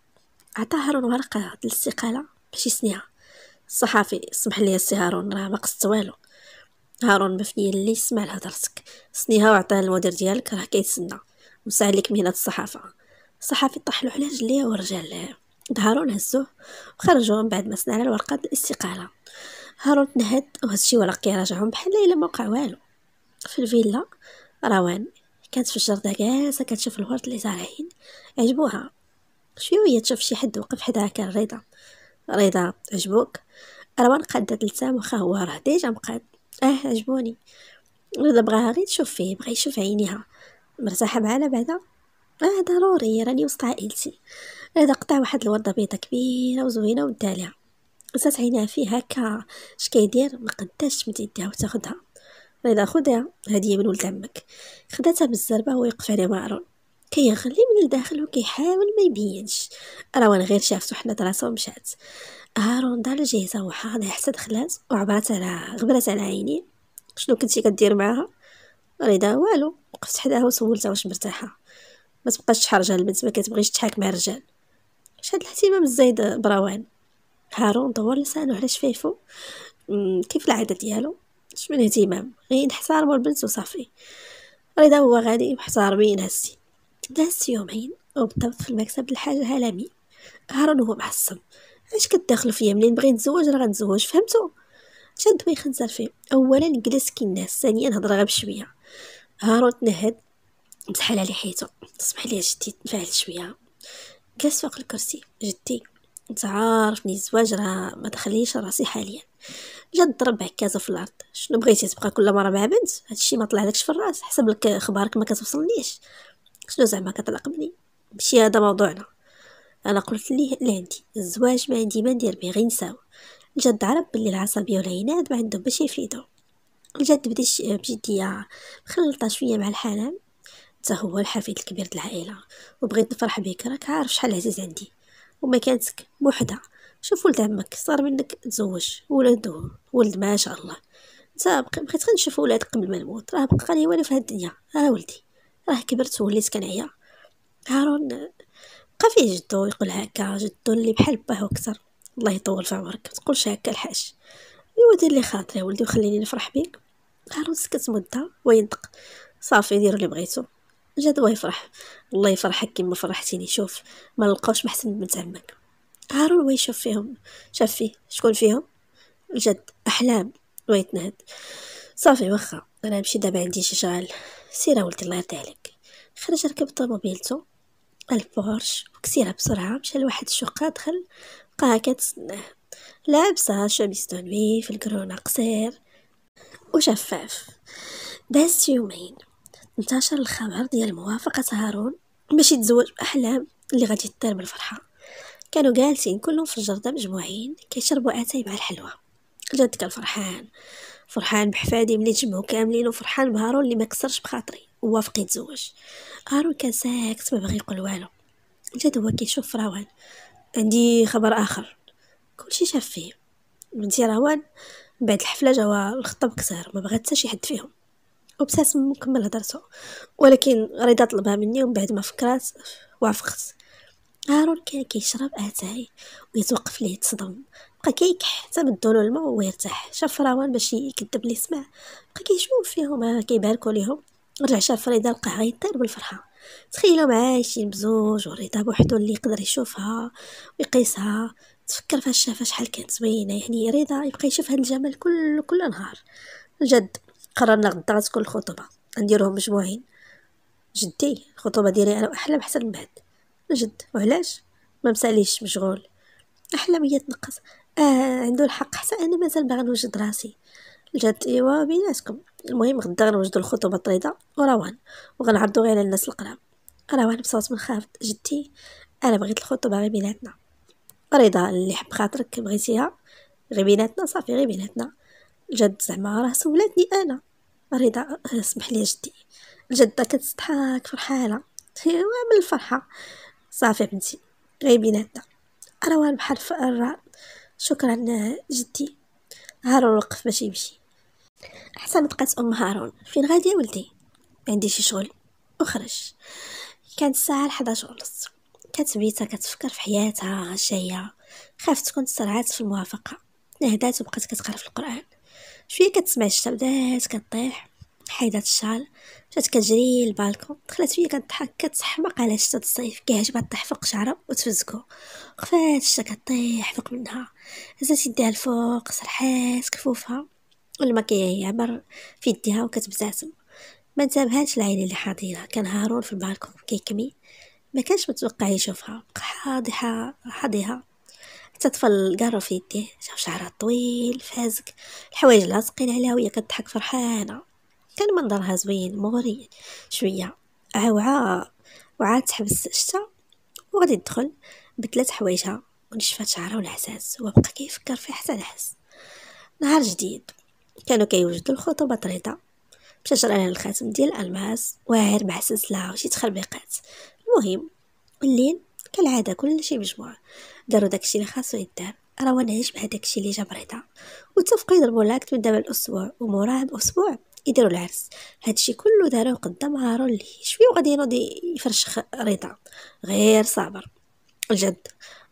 [SPEAKER 1] عطاه هارون ورقه الاستقاله باش يسنيها الصحافي سمح لي السي هارون راه ما قصت والو هارون مفني اللي سمع لهضرتك سنيها وعطاها للمدير ديالك راه كيتسنى مسع لك مهنه الصحافه الصحافي له على رجليه ورجال هارون هزوه وخرجوه من بعد ما سنى على الورقه الاستقاله هارون تنهد وهز شي ورقي يراجعهم بحال الا ما وقع والو في الفيلا روان كانت في الجردة جالسة كتشوف الورد اللي زارعين عجبوها شوية تشوف شي حد وقف حداها كان رضا رضا عجبوك روان قادة لسام واخا هو راه ديجا مقاد اه عجبوني رضا بغاها غير تشوف فيه بغا يشوف عينيها مرتاحة معانا بعدا اه ضروري راني وسط عائلتي رضا قطع واحد الوردة بيضة كبيرة وزوينة ودالها ليها قصات عينها فيه هكا اش كيدير مقداش تمد يديها وتاخدها رضا خدها هدية من ولد عمك خداتها بالزربة ويقف عليها مارون كيغلي من الداخل وكيحاول ما يبينش روان غير شافتو حنت راسو ومشات هارون دار الجهزة وحاضة حتى دخلات وعبرات على غبرات على عيني شنو كنتي كدير معاها ريدا والو وقفت حداها وسولتها واش مرتاحه ما تبقاش تحرجها البنت ما كتبغيش تحاك مع الرجال هاد الاهتمام الزايد بروان هارون دور لسانو على شفايفو كيف العاده ديالو شمن اهتمام غير نحتارمو البنت وصافي ريدا هو غادي محتارمين هسي جلست يومين وبطبت في المكتب للحاج هلامي هارون هو محصن اش كتدخلوا فيا منين نبغي نتزوج راه غنتزوج فهمتو شد خنزر فيه اولا جلس كي الناس ثانيا هضر غير بشويه هارون تنهد بحال على حيتو سمح لي جدي تنفعل شويه جلس فوق الكرسي جدي انت عارفني الزواج راه ما دخليش راسي حاليا جا ضرب عكازه في الارض شنو بغيتي تبقى كل مره مع بنت هادشي ما طلع لكش في الراس حسب لك اخبارك ما كتوصلنيش شنو زعما كتلقمني ماشي هذا موضوعنا انا قلت ليه اللي عندي الزواج ما عندي ما ندير به غير نساو الجد عرف بلي العصبيه والعناد ما عندهم باش يفيدو الجد بدا بجديه مخلطه شويه مع الحنان حتى هو الحفيد الكبير د العائله وبغيت نفرح بك راك عارف شحال عزيز عندي ومكانتك بوحدها شوف ولد عمك صار منك تزوج ولدو ولد ما شاء الله تا بقيت غنشوف ولادك قبل ما نموت راه بقى لي والو في هاد الدنيا راه ولدي راه كبرت وليت كنعيا هارون بقى فيه جدو يقول هكا جدو اللي بحال باه اكثر الله يطول في عمرك متقولش هكا الحاج ايوا دير لي خاطري ولدي وخليني نفرح بيك هارون سكت مده وينطق صافي دير اللي بغيتو جدو يفرح الله يفرحك كيما فرحتيني شوف ما نلقاوش محسن بنت عمك هارون ويشوف فيهم شاف فيه شكون فيهم الجد احلام ويتنهد صافي واخا انا نمشي دابا عندي شي شغل سير ولدي الله يرضي عليك خرج ركب طوموبيلتو البورش وكسيرها بسرعة مشى لواحد الشقة دخل لقاها كتسناه لابسة شوميز دو في الكرونة قصير وشفاف دازت يومين انتشر الخبر ديال موافقة هارون باش يتزوج بأحلام اللي غادي تطير من الفرحة كانوا جالسين كلهم في الجردة مجموعين كيشربوا اتاي مع الحلوى جدك الفرحان فرحان بحفادي ملي تجمعو كاملين وفرحان بهارون اللي ما كسرش بخاطري ووافق يتزوج هارون كان ساكت ما بغى يقول والو جا هو كيشوف روان عندي خبر اخر كلشي شاف فيه بنتي روان بعد الحفله جاوا الخطاب كسار ما بغات حتى شي حد فيهم وبساس مكمل هدرتو ولكن رضا طلبها مني ومن بعد ما فكرات وافقت هارون كان كيشرب اتاي ويتوقف ليه تصدم بقى كيكح حتى بدلو الماء ويرتاح شاف روان باش يكذب لي سمع بقى كيشوف فيهم كيباركو ليهم رجع شاف فريدة لقاها غيطير بالفرحة تخيلوا عايشين بزوج ورضا بوحدو اللي يقدر يشوفها ويقيسها تفكر فاش شافها شحال كانت زوينه يعني رضا يبقى يشوف هاد الجمال كل كل نهار جد قررنا غدا غتكون الخطوبه غنديروهم مجموعين جدي الخطوبه ديالي انا واحلام حسن من بعد جد وعلاش ما مساليش مشغول احلام هي تنقص اه عنده الحق حتى انا مازال باغا نوجد راسي الجد ايوا بيناتكم المهم غدا غنوجدو الخطوبه الطريده وروان وغنعرضوا غير على الناس القراب روان بصوت منخفض جدتي انا بغيت الخطوبه غير بيناتنا رضا اللي حب خاطرك بغيتيها غير بيناتنا صافي غير بيناتنا الجد زعما راه سولاتني انا رضا اسمح لي جدي الجده كتضحك فرحانه ايوا من الفرحه صافي بنتي غير بيناتنا روان بحال فقرة شكرا جدي هارون وقف باش يمشي حسن بقات ام هارون فين غادي يا ولدي عندي شي شغل وخرج كانت الساعه 11 ونص كانت بيتا كتفكر في حياتها الجايه خافت تكون تسرعات في الموافقه نهدات وبقات كتقرا في القران شويه كتسمع الشتا بدات كطيح حيدات الشال مشات كتجري للبالكون دخلت فيا كتضحك كتحمق على شتا الصيف كيعجبها طيح فوق شعرها وتفزكو خفات الشتا كطيح فوق منها هزات يديها الفوق سرحات كفوفها والما كيعبر في يديها وكتبتسم ما انتبهاتش العين اللي حاضينها كان هارون في البالكون كيكمي ما كانش متوقع يشوفها بقى حاضحه حاضيها حتى طفل قارو في يديه شاف شعرها طويل فازك الحوايج لاصقين عليها وهي كتضحك فرحانه كان منظرها زوين مغري شويه عوعة وعاد تحبس الشتا وغادي تدخل بدلات حوايجها ونشفات شعرها والعساس وبقى كيفكر فيه حتى نحس نهار جديد كانوا كيوجدوا الخطوبه طريده مشى شرا لها الخاتم ديال الالماس واعر مع سلسله وشي تخربيقات المهم الليل كالعاده كلشي مجموع داروا داكشي اللي خاصو يدار روان عيش مع داكشي اللي جاب رضا وتفقيد يضربوا لاكت من الاسبوع وموراه باسبوع يديروا العرس هادشي كله دارو قدام هارون اللي شويه وغادي ينوض يفرشخ ريطه غير صابر الجد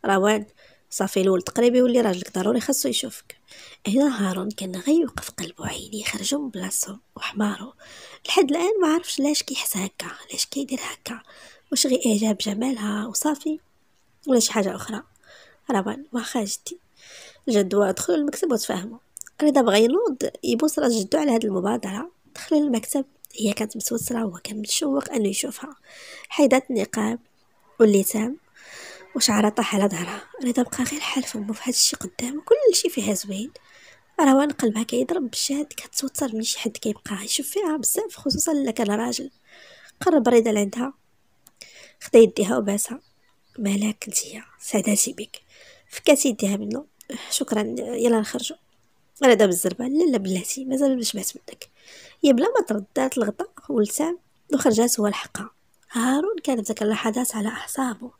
[SPEAKER 1] روان صافي الولد تقريبا يولي راجلك ضروري خاصو يشوفك هنا هارون كان غيوقف قلبو عيني خرجو من بلاصو وحمارو لحد الان ما عرفش لاش كيحس هكا لاش كيدير هكا واش غير اعجاب جمالها وصافي ولا شي حاجه اخرى روان واخا جدي الجد دخلوا المكتب وتفاهموا قريضه ينوض يبوس راس جدو على هاد المبادره دخل المكتب هي كانت متوتره وهو كان متشوق انه يشوفها حيدات النقاب والليتام وشعرها طاح على ظهرها رضا بقى غير حال فمو في هاد الشي كل كلشي فيها زوين روان قلبها كيضرب بالشهاد كتوتر من شي حد كيبقى يشوف فيها بزاف خصوصا الا كان راجل قرب رضا لعندها خدا يديها وباسها مالك انتيا سعداتي بك فكات يديها منه شكرا يلا نخرجوا انا دابا الزربان لا لا بلاتي مازال ما شبعت منك هي بلا ما تردات الغطاء ولتام وخرجات هو الحقه هارون كان ذاك اللحظات على اعصابه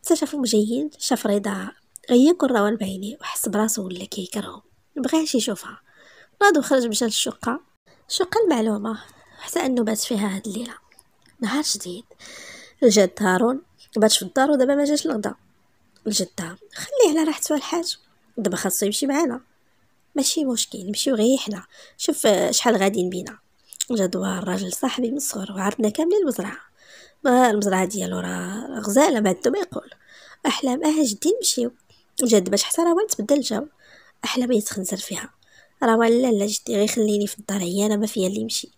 [SPEAKER 1] حتى شافهم جايين شاف رضا هي كل روان بعينيه وحس براسو ولا كيكرهو مبغاش يشوفها ناض وخرج مشى للشقه الشقه المعلومه حتى انه بات فيها هاد الليله نهار جديد الجد هارون بات في الدار ودابا ما جاش الغدا الجده خليه على راحته الحاج دابا خاصو يمشي معانا ماشي مشكل نمشيو غير حنا شوف آه، شحال غاديين بينا جدوها الراجل صاحبي من الصغر وعرضنا كاملين المزرعه ما المزرعه ديالو راه غزاله بعد ما يقول احلام اه جدي نمشيو جد باش حتى روان تبدل الجو احلام يتخنزر فيها روان لا لا جدي غير خليني في الدار هي انا ما فيا اللي نمشي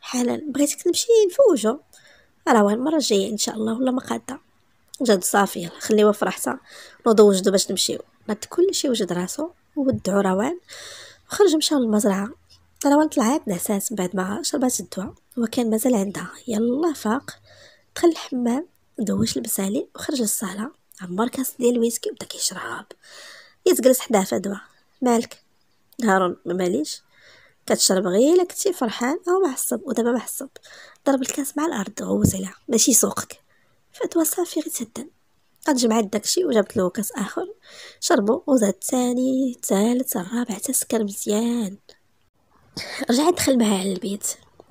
[SPEAKER 1] حالا بغيتك نمشي نفوجو روان المره الجايه ان شاء الله ولا ما قاده جد صافي خليوها فرحتها نوضو وجدو باش نمشيو ناد كلشي وجد راسو ودعو روان وخرج مشاو للمزرعه روان طلعت نعسات من بعد ما شربات الدواء وكان مازال عندها يلا فاق دخل الحمام دوش البسالي وخرج للصاله عمر كاس ديال الويسكي وبدا كيشرب يتجلس في فدوى مالك هارون ماليش كتشرب غير الا كنتي فرحان او معصب ودابا معصب ضرب الكاس مع الارض غوز عليها ماشي سوقك فدوى صافي غير تهدن قد جمعت داكشي وجبت له كاس اخر شربو وزاد الثاني الثالث الرابع تسكر مزيان رجعت دخل معاه على البيت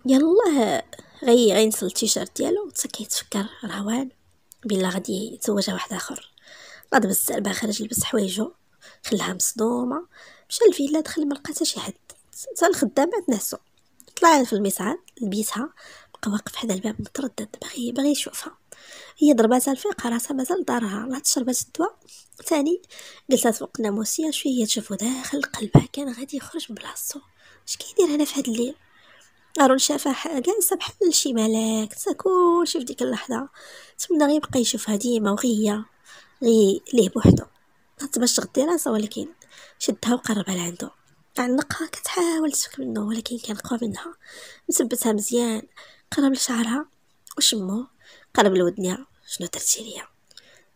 [SPEAKER 1] يلا غي غينسل التيشيرت ديالو وتا كيتفكر روان بلا غادي يتزوج واحد اخر ناض بالسلبة خرج لبس حوايجو خلاها مصدومه مشى للفيلا دخل ما لقى شي حد حتى الخدامات نعسو طلع في المصعد لبيتها بقى واقف حدا الباب متردد باغي باغي يشوفها هي ضرباتها الفيق راسها مازال دارها لا تشربات الدواء ثاني جلسات فوق الناموسية شوية تشوفو داخل قلبها كان غادي يخرج من بلاصتو اش كيدير هنا في هاد الليل ارون شافها جالسة بحال شي ملاك تسا كلشي في ديك اللحظة تمنى غير يبقى يشوفها ديما وغي غي ليه بوحدو باش تغدي راسها ولكن شدها وقربها لعندو عنقها كتحاول تفك منه ولكن كان قوى منها مثبتها مزيان قرب لشعرها وشمو قرب لودنيها شنو درتي ليا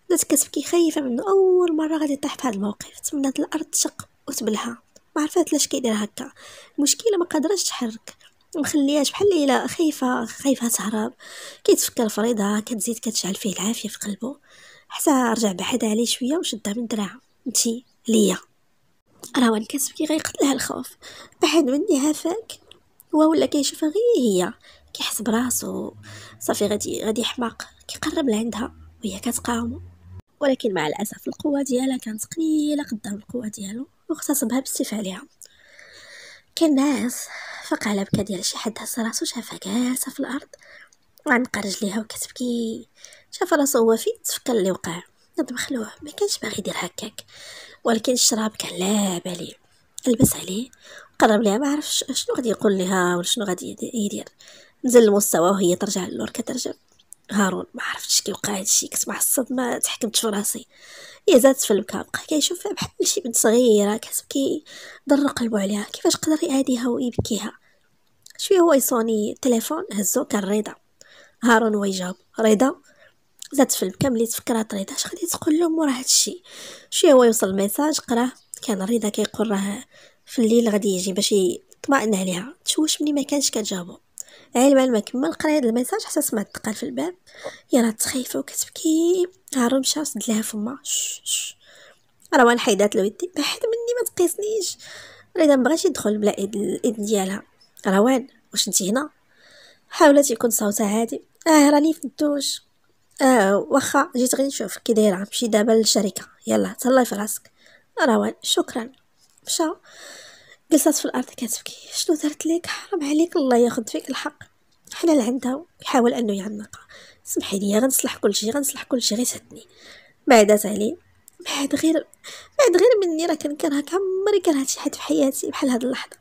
[SPEAKER 1] بدات كتبكي خايفه منه اول مره غادي طيح في هذا الموقف تمنات الارض تشق وتبلها ما عرفات لاش كيدير هكا المشكله ما قادراش تحرك مخلياش بحال ليلى خايفه خايفه تهرب كيتفكر فريضه كتزيد كتشعل فيه العافيه في قلبه حتى رجع بعد عليه شويه وشدها من دراعها انتي ليا روان كتبكي غيقتلها الخوف بعد مني هافاك هو ولا كيشوفها غير هي كيحس براسو صافي غادي غادي يحماق كيقرب لعندها وهي كتقاومو ولكن مع الاسف القوه ديالها كانت قليله قدام القوه ديالو واغتصبها بالسيف عليها كان ناعس فقع على بكا ديال شي حد هز راسو شافها جالسه في الارض وعنق رجليها وكتبكي شاف راسو هو فين تفكر اللي وقع نض مخلوع ما كانش باغي يدير هكاك ولكن الشراب كان لعب عليه لبس عليه قرب ليها ما عرفش شنو غادي يقول لها ولا شنو غادي يدير نزل المستوى وهي ترجع للور كترجع هارون ما عرفتش كي وقع هادشي كنت معصب ما تحكمتش في راسي هي إيه، زادت في البكا بقى كيشوف فيها بحال شي بنت صغيره كحس كي ضر قلبو عليها كيفاش قدر يهاديها ويبكيها شويه هو يصوني التليفون هزو كان رضا هارون هو يجاوب رضا زادت في البكا ملي تفكرات رضا اش غادي تقول لهم ورا هادشي شويه هو يوصل الميساج قراه كان رضا كيقول راه في الليل غادي يجي باش يطمئن عليها تشوش ملي ما كانش كتجاوبو علما ما كمل قرا هذا الميساج حتى سمع الدقال في الباب هي راه تخايفه وكتبكي هارون مشى وسد لها فما روان حيدات له يدي بعد مني ما تقيسنيش رضا بغاش يدخل بلا الاذن ديالها روان واش انت هنا حاولت يكون صوتها عادي اه راني في الدوش اه واخا جيت غير نشوف كي دايره مشي دابا للشركه يلا تهلاي في راسك روان شكرا مشى جلست في الأرض كتبكي شنو درت لك حرام عليك الله ياخد فيك الحق حنا لعندها يحاول أنه يعنقها سمحي لي غنصلح كل شيء غنصلح كل شيء غير سدني بعدات علي بعد غير بعد غير مني راه كنكرهك عمري كرهت شي حد في حياتي بحال هاد اللحظه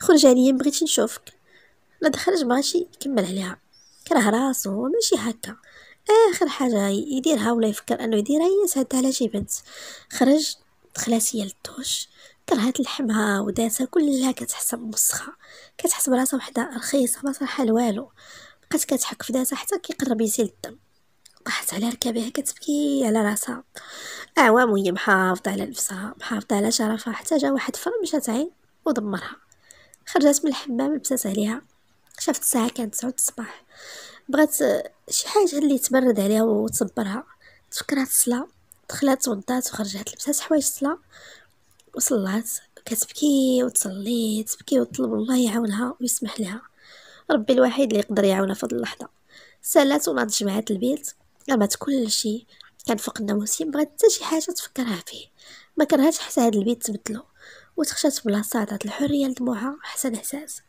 [SPEAKER 1] خرج عليا مبغيتش نشوفك لا خرج ماشي يكمل عليها كره راسو هو ماشي هكا اخر حاجه يديرها ولا يفكر انه يديرها هي سهلت على شي بنت خرج دخلات هي للدوش كرهات لحمها وداتها كلها كتحس بمسخة كتحس براسها وحده رخيصه ما صراحه لوالو بقات كتحك في داتها حتى كيقرب يسيل الدم طاحت على ركابها كتبكي على راسها اعوام وهي محافظه على نفسها محافظه على شرفها حتى جا واحد فر مشات عين ودمرها خرجت من الحمام لبسات عليها شافت الساعه كانت 9 الصباح بغات شي حاجه اللي تبرد عليها وتصبرها تفكرات الصلاه دخلات توضات وخرجات لبسات حوايج الصلاه وصلات كتبكي وتصلي تبكي وتطلب الله يعاونها ويسمح لها ربي الوحيد اللي يقدر يعاونها في اللحظه سالات وناض جمعات البيت رمات كل شيء كان فوق الناموسين بغات حتى شي حاجه تفكرها فيه ما كرهتش حتى هاد البيت تبدلو وتخشات بلاصه عطات الحريه لدموعها حسن احساس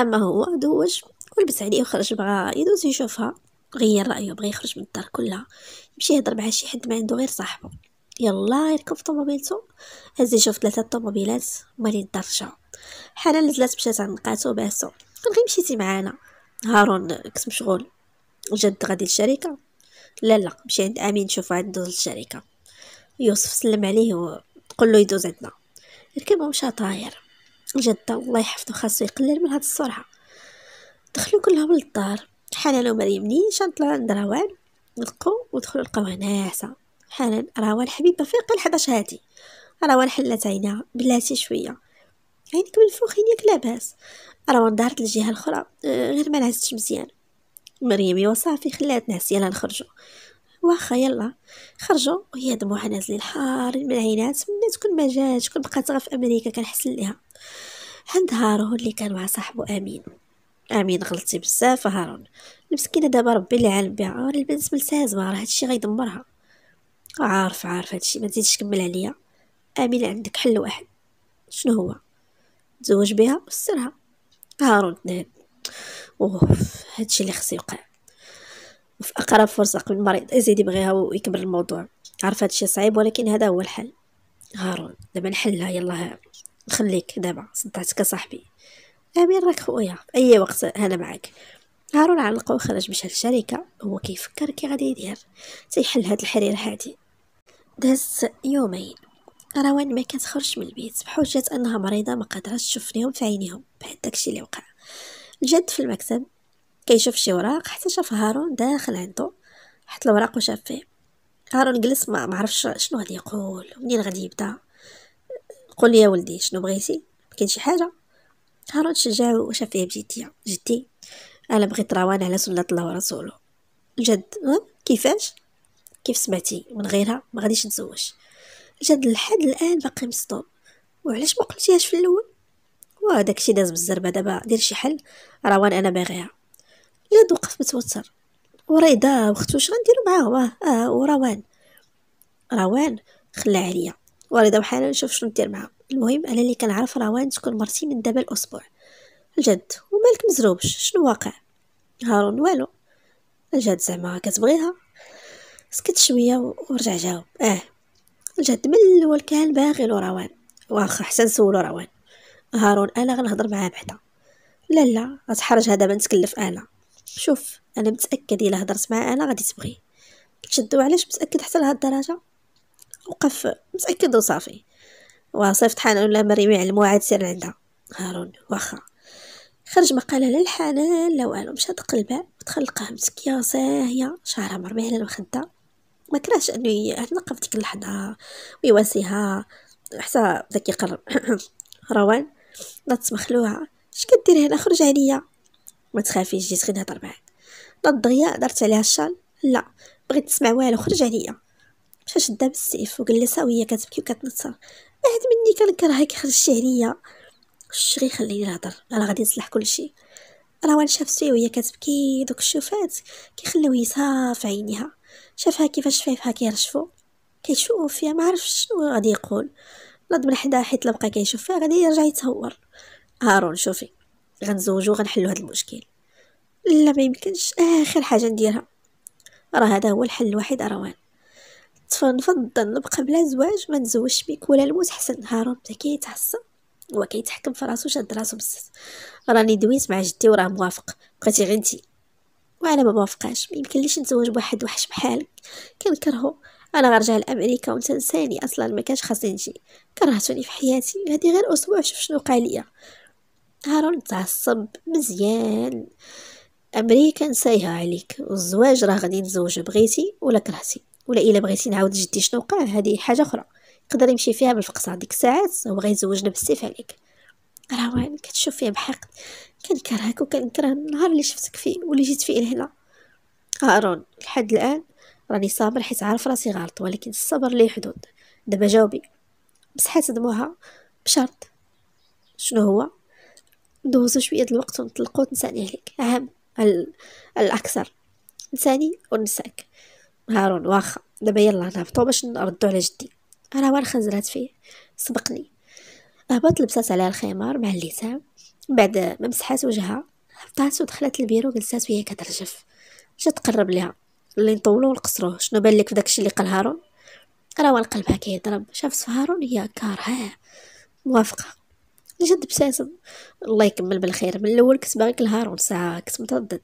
[SPEAKER 1] اما هو دوج ولبس عليه وخرج بغا يدوز يشوفها غير رايه بغى يخرج من الدار كلها يمشي يهضر مع شي حد ما عنده غير صاحبه يلا يركب في طوموبيلته هز يشوف ثلاثه طوموبيلات مالين الدرجه حنان نزلات مشات عند قاتو باسو قال غير مشيتي معانا هارون كنت مشغول جد غادي للشركه لا لا مشي عند امين نشوفو عند ندوز للشركه يوسف سلم عليه وقل له يدوز عندنا ركب مشا طاير جده الله يحفظه خاصو يقلل من هاد السرعه دخلوا كلهم للدار حنان ومريم نيشان طلعوا عند روان لقوا ودخلوا لقاوها ناعسه حنان راهو الحبيبه فيق الحداش هادي راهو حلات عينها بلاتي شويه عينك من فوق عينيك لاباس راهو ظهرت للجهه الاخرى آه، غير ما نعستش مزيان مريم وصافي خلات نعس يلا نخرجوا واخا يلا خرجوا وهي دموعها نازلين حارين من عينات من تكون ما جات كون بقات غا في امريكا كنحسن ليها عند هارون اللي كان مع صاحبه امين امين غلطتي بزاف هارون المسكينه دابا ربي اللي عالم بها راه البنت ما راه هادشي غيدمرها عارف عارف هادشي ما تزيدش تكمل عليا امين عندك حل واحد شنو هو تزوج بها وسرها هارون تنهد اوف هادشي اللي خصو يوقع وفي اقرب فرصه قبل المريض يزيد يبغيها ويكبر الموضوع عارف هادشي صعيب ولكن هذا هو الحل هارون دابا نحلها يلا نخليك دابا صدعتك صاحبي امين راك خويا اي وقت انا معاك هارون علقو وخرج مشى للشركه هو كيفكر كي غادي يدير تيحل هاد الحرير هادي دهز يومين روان ما كتخرج من البيت بحجة أنها مريضة ما قادرة تشوف نيهم في عينيهم بحال داكشي اللي وقع الجد في المكتب كيشوف شي وراق حتى شاف هارون داخل عنده حط الوراق وشاف فيه هارون جلس ما معرفش شنو غادي يقول منين غادي يبدا قول لي يا ولدي شنو بغيتي كاين شي حاجه هارون شجع وشاف فيه بجديه جدي انا بغيت روان على سنه الله ورسوله الجد كيفاش كيف سمعتي من غيرها ما غاديش نتزوج جد لحد الان باقي مصدوم وعلاش ما قلتيهاش في الاول واه داكشي داز بالزربه دابا دير شي حل روان انا باغيها جد وقف متوتر وريدا وختو اش غنديروا واه اه وروان روان خلى عليا وريدا وحالا نشوف شنو ندير معاه المهم انا اللي كنعرف روان تكون مرتي من دابا الاسبوع الجد ومالك مزروبش شنو واقع هارون والو الجد زعما كتبغيها سكت شويه ورجع جاوب اه الجد من الاول كان باغي له روان واخا حسن سولو روان هارون انا غنهضر معاه بعدا لا لا غتحرج هذا ما نتكلف انا شوف انا متاكد الا هضرت معاه انا غادي تبغي تشدو علاش متاكد حتى لهاد الدرجه وقف متاكد وصافي وصيفط حنان ولا مريم على الموعد سير عندها هارون واخا خرج ما قال لا الحنان لا والو مشى دق الباب ودخل لقاها مسكيه ساهيه شعرها مرمي على المخده ما كرهش انه يتنقى في ديك اللحظه ويواسيها حتى بداك يقرب [clears throat] روان لا تسمخلوها اش كدير هنا خرج عليا ما تخافيش جيت غير نهضر معاك لا دغيا درت عليها الشال لا بغيت تسمع والو خرج عليا مشى شدها بالسيف وجلسها وهي كتبكي وكتنصر بعد مني كنكرهك خرجتي عليا اش خليني نهضر انا غادي نصلح كلشي روان شافت فيه وهي كتبكي دوك الشوفات كيخليو يصاف عينيها شافها كيفاش فايفها كيرشفو كيشوف فيها ما عرفش شنو غادي يقول نض من حداها حيت لبقى كيشوف فيها غادي يرجع يتهور هارون شوفي غنزوجو غنحلو هاد المشكل لا ما يمكنش اخر حاجه نديرها راه هذا هو الحل الوحيد اروان تفضل نبقى بلا زواج ما نزوجش بيك ولا الموت حسن هارون بدا كيتعصب هو كيتحكم في راسو شاد راسو بزاف راني دويت مع جدي وراه موافق بقيتي غير وانا ما موافقاش ما يمكنليش نتزوج بواحد وحش بحالك كنكرهو انا غنرجع لامريكا وانت نساني اصلا ما كانش خاصني نجي كرهتوني في حياتي هذه غير اسبوع شوف شنو وقع ليا هارون تعصب مزيان امريكا نسايها عليك والزواج راه غادي نتزوج بغيتي ولا كرهتي ولا الا بغيتي نعاود جدي شنو وقع هذه حاجه اخرى يقدر يمشي فيها بالفقصه ديك الساعات هو يتزوجنا بالسيف عليك روان كتشوف فيها بحق كنكرهك وكنكره النهار اللي شفتك فيه واللي جيت فيه لهنا هارون لحد الان راني صابر حيت عارف راسي غلط ولكن الصبر ليه حدود دابا جاوبي مسحات دموعها بشرط شنو هو ندوزو شويه د الوقت ونطلقو تنساني عليك اهم الاكثر نساني ونساك هارون واخا دابا يلا نهبطو باش نردو على جدي راه خزرات فيه سبقني هبط لبسات عليها الخمار مع اللسان من بعد ما مسحات وجهها هبطات ودخلت البيرو جلسات وهي كترجف جات تقرب ليها اللي نطولوه ونقصروه شنو بان لك في داكشي اللي قال هارون راه قلبها كيضرب شافت هارون هي كارهاه موافقه جد ابتسم الله يكمل بالخير من الاول كنت باغيك لهارون ساعه كنت متردد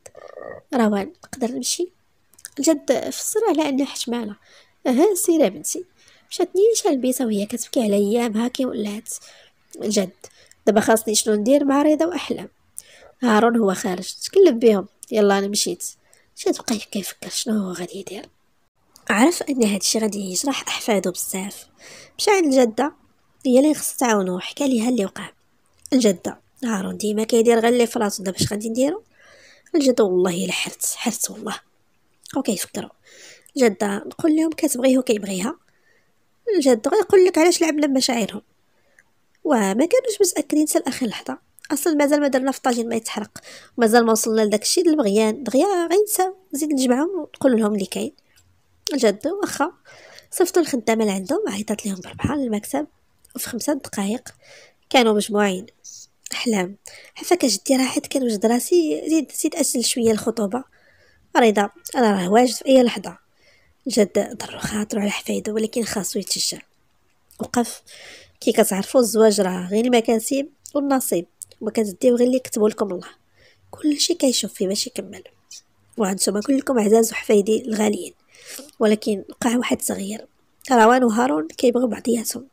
[SPEAKER 1] روان نقدر نمشي الجد فسر على انه حشمانه اها سيري بنتي مشات نيشان البيسه وهي كتبكي على ايامها كي ولات الجد دابا خاصني شنو ندير مع رضا واحلام هارون هو خارج تكلم بهم يلا انا مشيت مشيت بقى كيفكر شنو هو غادي يدير عرف ان هذا الشيء غادي يجرح احفاده بزاف مشى عند الجده هي اللي خصها تعاونو وحكى ليها اللي وقع الجده هارون ديما كيدير غير اللي فراسو دابا اش غادي نديرو الجده والله الا حرت حرت والله وكيفكروا الجده نقول لهم كتبغيه وكيبغيها الجد غيقول لك علاش لعبنا بمشاعرهم وما كانوش متاكدين حتى لاخر لحظه اصلا مازال ما درنا في الطاجين ما يتحرق مازال ما وصلنا لذاك الشيء اللي بغيان دغيا غير نساو نزيد نجمعهم ونقول لهم اللي كاين الجد واخا صيفطوا الخدامه اللي عندهم عيطات لهم بربحه للمكتب وفي خمسة دقائق كانوا مجموعين احلام حفاك جدي راحت كنوجد راسي زيد زيد اجل شويه الخطوبه رضا انا راه واجد في اي لحظه الجد ضرو خاطرو على حفيده ولكن خاصو يتشجع وقف كي كتعرفوا الزواج راه غير المكاسب والنصيب وما كتديو غير اللي كتبوا لكم الله كلشي كيشوف فيه باش يكمل وانتم كلكم عزاز وحفايدي الغاليين ولكن وقع واحد صغير روان وهارون كيبغيو بعضياتهم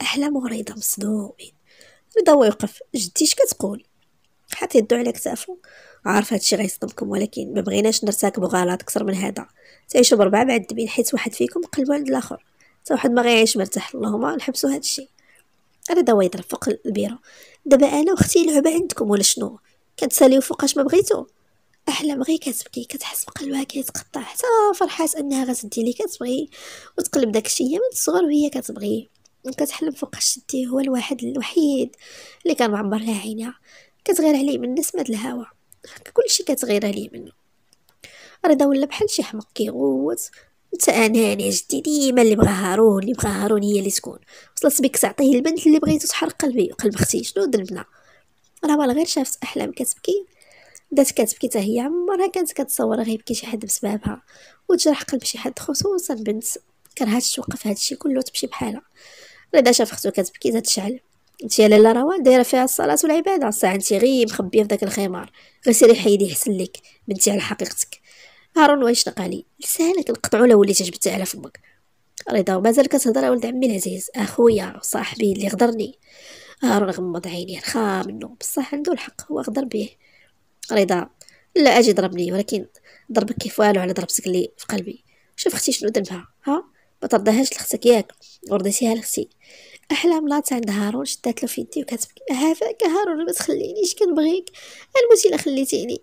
[SPEAKER 1] احلام وريضه مصدومين رضا ويوقف جدي اش كتقول حتى يدو على كتافو عارف هادشي غيصدمكم ولكن ما بغيناش نرتكبوا غلط اكثر من هذا تعيشوا بربعه معذبين حيت واحد فيكم قلبه عند الاخر حتى واحد ما غيعيش مرتاح اللهم نحبسوا هادشي انا دوا يضرب فوق البيرو دابا انا واختي لعبه عندكم ولا شنو كتساليو فوقاش ما بغيتو احلام غير كتبكي كتحس بقلبها كيتقطع حتى فرحات انها غتدي لي كتبغي وتقلب داكشي هي من الصغر وهي كتبغي كتحلم فوقاش شدي هو الواحد الوحيد اللي كان معمر لها عينها كتغير عليه من نسمه الهوا كلشي كتغير عليه منه رضا ولا بحال شي حمق كيغوت وتا انا يعني جدي ديما اللي بغا هارون اللي بغا هارون هي اللي تكون وصلت بك تعطيه البنت اللي بغيتو تحرق قلبي وقلب اختي شنو ذنبنا راه غير شافت احلام كتبكي بدات كتبكي حتى هي عمرها كانت كتصور غيبكي شي حد بسببها وتجرح قلب شي حد خصوصا بنت كرهات توقف هادشي كله تمشي بحالها رضا شاف اختو كتبكي تتشعل انت يا لاله روا دايره فيها الصلاه والعباده الساعه انت غير مخبيه في داك الخمار غير سيري حيدي حسن لك بنتي على حقيقتك هارون واش نقالي لسانك نقطعو لو وليت جبتيه على فمك رضا مازال كتهضر على ولد عمي العزيز اخويا صاحبي اللي غدرني هارون غمض عينيه رخا منه بصح عنده الحق هو غدر به رضا لا اجي ضربني ولكن ضربك كيف والو على ضربتك اللي في قلبي شوف اختي شنو ذنبها ها ما ترضاهاش لختك ياك ورضيتيها لختي احلام ملات عند هارون شدات له في يدي وكتبكي هافاك هارون ما تخلينيش كنبغيك الموتي لا خليتيني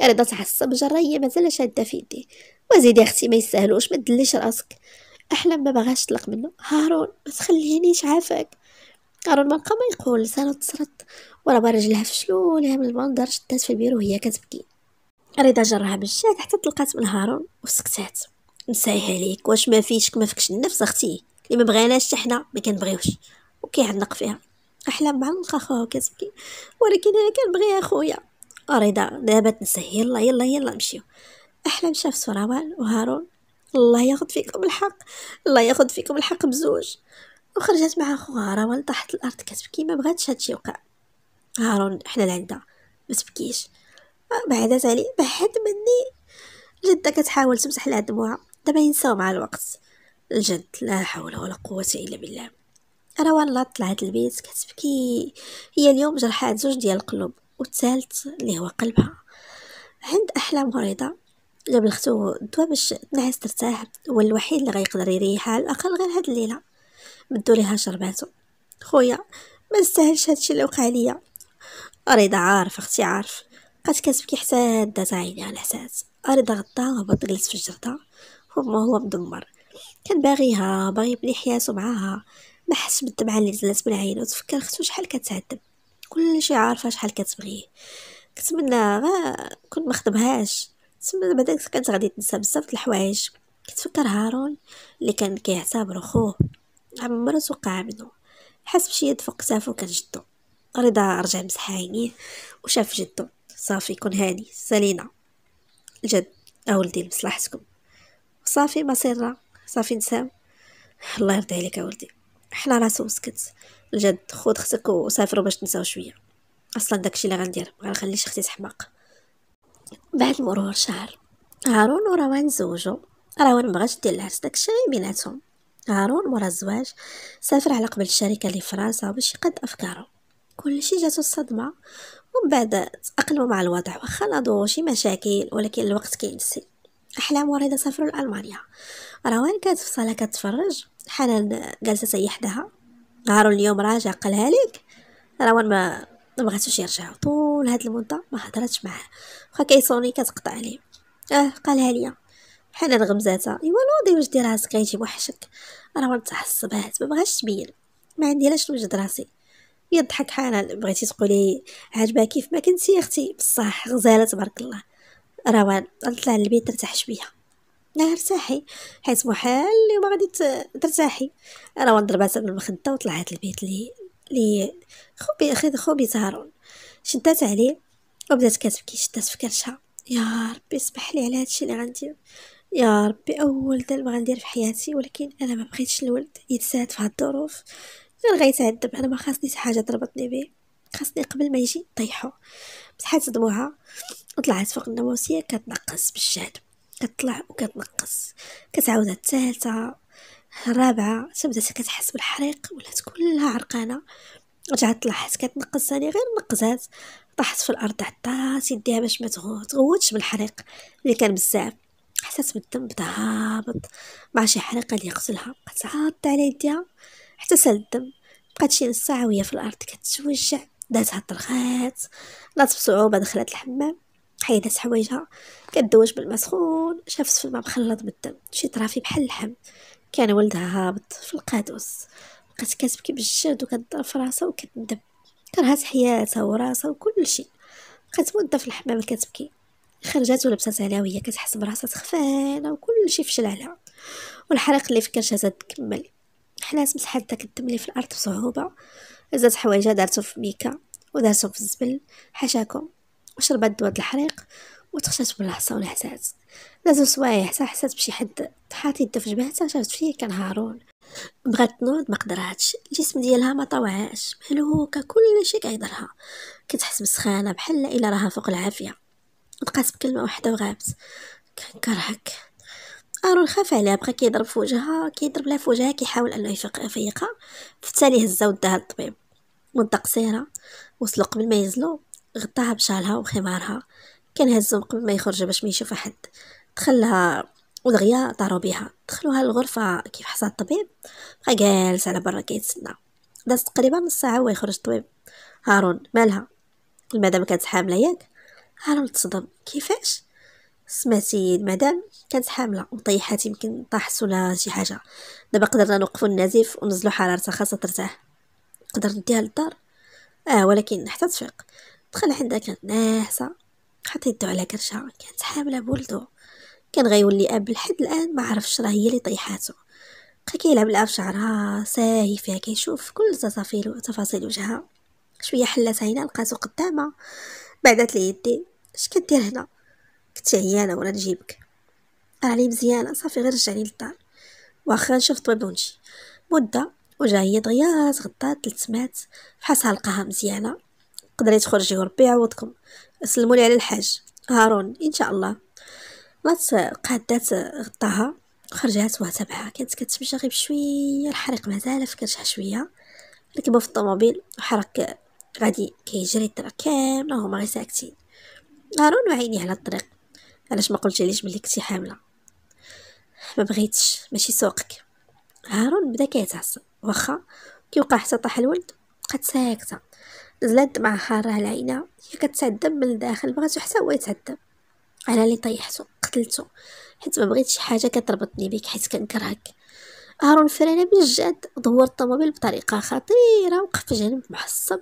[SPEAKER 1] كانت حاسه هي مازال شاده في يدي وزيد يا اختي ما يستاهلوش ما تدليش راسك احلام ما بغاش تطلق منه هارون ما تخلينيش عافاك هارون ما بقى ما يقول لسانه تصرت ورا رجلها فشلولها من المنظر شدات في البيرو وهي كتبكي رضا جرها بالشات حتى طلقات من هارون وسكتات نسايها عليك واش ما فيشك ما فكش النفس اختي اللي ما بغيناش حنا ما كنبغيوش وكيعنق فيها احلام معلقه خوها وكتبكي ولكن انا كنبغيها خويا ورضا دابا تنسى يلا يلا يلا نمشيو احلام شاف سراوال وهارون الله ياخد فيكم الحق الله ياخد فيكم الحق بزوج وخرجت مع خوها هراوال طاحت الارض كتبكي ما بغاتش هادشي يوقع هارون حنا لعندها ما تبكيش آه، بعدات علي بعد مني جدة كتحاول تمسح لها دموعها دابا ينساو مع الوقت الجد لا حول ولا قوة إلا بالله روان لا طلعت البيت كتبكي هي اليوم جرحات زوج ديال القلوب والثالث اللي هو قلبها عند أحلى مريضة جاب لختو الدواء باش تنعس ترتاح هو الوحيد اللي غيقدر يريحها على الاقل غير هاد الليله بدو ليها شرباتو خويا ما نستاهلش هادشي اللي وقع ليا رضا عارف اختي عارف بقات كتبكي حتى دات عيني على حسات رضا غدا وهبط جلس في الجرده وما هو مدمر كان باغيها باغي يبني حياته معاها ما حسش بالدمعه اللي نزلت من عينو تفكر اختو شحال كتعذب كلشي عارفه شحال كتبغيه كتمنى غا كون ما خدمهاش تما دابا كانت غادي تنسى بزاف د الحوايج كتفكر هارون اللي كان كيعتبر خوه عمرو توقع منه حس بشي يد فوق كتافو كان جدو رضا رجع مسح عينيه وشاف جدو صافي كون هاني سالينا الجد اولدي لمصلحتكم صافي مصيرنا صافي نساو الله يرضي عليك اولدي حنا راسو مسكت جد خود خصك وسافروا باش تنساو شويه اصلا داكشي اللي غندير ما غنخليش اختي تحماق بعد مرور شهر هارون وروان زوجو روان مبغاش دير العرس داكشي بيناتهم هارون مورا الزواج سافر على قبل الشركه لفرنسا باش يقد افكاره كلشي جاتو الصدمه ومن بعد تاقلموا مع الوضع واخا ناضوا شي مشاكل ولكن الوقت كينسي احلام وريده سافروا لالمانيا روان كانت في الصاله كتفرج حنان جالسه تسيح لها نهار اليوم راجع قالها لك روان ما ما غاتوش يرجع طول هاد المده ما هضرتش معاه واخا كيصوني كتقطع عليه اه قالها ليا حنان غمزاتها ايوا نوضي واش دير راسك غيجي وحشك روان تعصبات ما بغاش تبين ما عندي لاش نوجد راسي يضحك ضحك حنان بغيتي تقولي عجبها كيف ما كنتي اختي بصح غزاله تبارك الله روان نطلع للبيت ترتاح شويه لا ارتاحي حيت محال اللي ما غادي ترتاحي انا ونضربات من المخده وطلعت البيت لي لي خوبي خد خوبي تهرون شدات عليه وبدات كتبكي شدات في كرشها يا ربي اسمح لي على هادشي اللي غندير يا ربي اول ذنب غندير في حياتي ولكن انا ما بغيتش الولد يتساعد في هاد الظروف غير غيتعذب انا ما خاصنيش حاجه ضربتني به خاصني قبل ما يجي طيحو بصحات دموعها وطلعت فوق الناموسيه كتنقص بالشهد كتطلع وكتنقص كتعاودها الثالثة الرابعة تبدا كتحس بالحريق ولات كلها عرقانة رجعت طلعت كتنقص ثاني غير نقزات طاحت في الارض عطات يديها باش ما تغوتش بالحريق اللي كان بزاف حسات بالدم بدا هابط مع شي حريقه اللي قتلها بقات على يديها حتى سال الدم بقات شي نص ساعه وهي في الارض كتوجع داتها طرغات ناضت بصعوبه دخلت الحمام حيدات حوايجها كدوج بالما سخون شافت في الماء مخلط بالدم شي طرافي بحال اللحم كان ولدها هابط في القادوس بقات كتبكي بالجد وكتضرب في راسها وكتندم كرهات حياتها وراسها وكل شيء بقات مده في الحمام كتبكي خرجات ولبسات عليها وهي كتحس براسها سخفانه وكل شيء فشل عليها والحريق اللي في كرشها زاد كمل حلات مسحات داك الدم اللي في الارض بصعوبه زاد حوايجها دارتهم في ميكا ودارتهم في الزبل حاشاكم وشربت دواء الحريق وتخشات بالعصا ونحسات لازم سوايع حتى حسات بشي حد طحات يده في جبهتها شافت فيا هارون بغات تنوض ما قدراتش الجسم ديالها ما طوعاش مهلوكه كلشي كيضرها كتحس بسخانه بحال الا راها فوق العافيه بقات بكلمه واحده وغابت كنكرهك ارون خاف عليها بقى كيضرب في وجهها كيضرب لها في وجهها كيحاول انه يفيقها في التالي هزا وداها للطبيب مده قصيره وصلوا قبل ما يزلو غطاها بشالها وخمارها كان هزهم قبل ما يخرج باش ما يشوف احد دخلها ودغيا طاروا بها دخلوها الغرفة كيف حصل الطبيب بقى جالس على برا كيتسنى دازت تقريبا نص ساعة ويخرج يخرج الطبيب هارون مالها المدام كانت حاملة ياك هارون تصدم كيفاش سمعتي المدام كانت حاملة وطيحات يمكن طاح ولا شي حاجة دابا قدرنا نوقفو النزيف ونزلو حرارتها خاصها ترتاح قدرت نديها للدار اه ولكن حتى تفيق دخل عندها كانت الناعسة حط يدو على كرشها كانت حاملة بولدو كان غيولي اب لحد الان ما عرفش راه هي اللي طيحاتو بقى كيلعب في شعرها ساهي فيها كيشوف كل تفاصيل تفاصيل وجهها شويه حلات عينا لقاتو قدامها بعدات لي يدي اش كدير هنا كنت عيانه وانا نجيبك راني مزيانه صافي غير رجعني للدار واخا نشوف طبيب ونجي مده وجا هي دغيا تغطات تلتمات فحسها لقاها مزيانه قدري تخرجي وربي يعوضكم سلموا لي على الحاج هارون ان شاء الله مات قادات غطاها خرجها تواتها تبعها كانت كتمشى غير بشويه الحريق مازال فكرتها شويه ركبوا في الطوموبيل وحرك غادي كيجري الدرا كامله وهما غير ساكتين هارون وعيني على الطريق علاش ما قلتي ليش بلي كنتي حامله ما بغيتش ماشي سوقك هارون بدا كيتعصب واخا كيوقع حتى طاح الولد بقات ساكته زلات مع خاره العينة هي كتعذب من الداخل بغاتو حتى هو يتعذب انا اللي طيحتو قتلتو حيت ما بغيتش حاجه كتربطني بك حيت كنكرهك هارون فرينا بجد دور الطوموبيل بطريقه خطيره وقف في محصب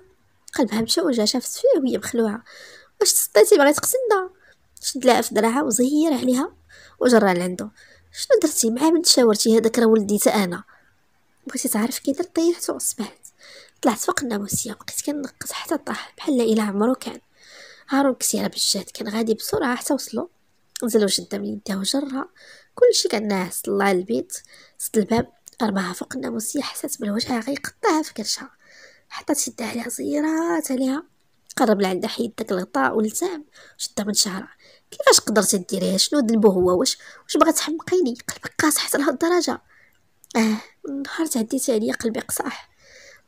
[SPEAKER 1] قلبها مشى وجا شافت فيه وهي مخلوعه واش تصديتي بغيت تقتلنا شد لها في دراعها وزهير عليها وجرى لعندو شنو درتي مع من تشاورتي هذاك راه ولدي تا انا بغيتي تعرف كي درت طيحتو وصبحت طلعت فوق الناموسية بقيت كنقص حتى طاح بحال لا اله عمرو كان هارون كسي على كان غادي بسرعة حتى وصلو نزل وشدها من يدها وجرها كلشي كان ناعس الله البيت سد الباب رماها فوق الناموسية حسات بالوجع غيقطعها في كرشها حطات يدها عليها زيرات عليها قرب لعندها حيد داك الغطاء ولتام شدها من شعرها كيفاش قدرتي ديريها شنو ذنبو هو واش واش بغات تحمقيني قلبك قاصح حتى لهاد الدرجه اه من نهار تعديتي عليا قلبي قصاح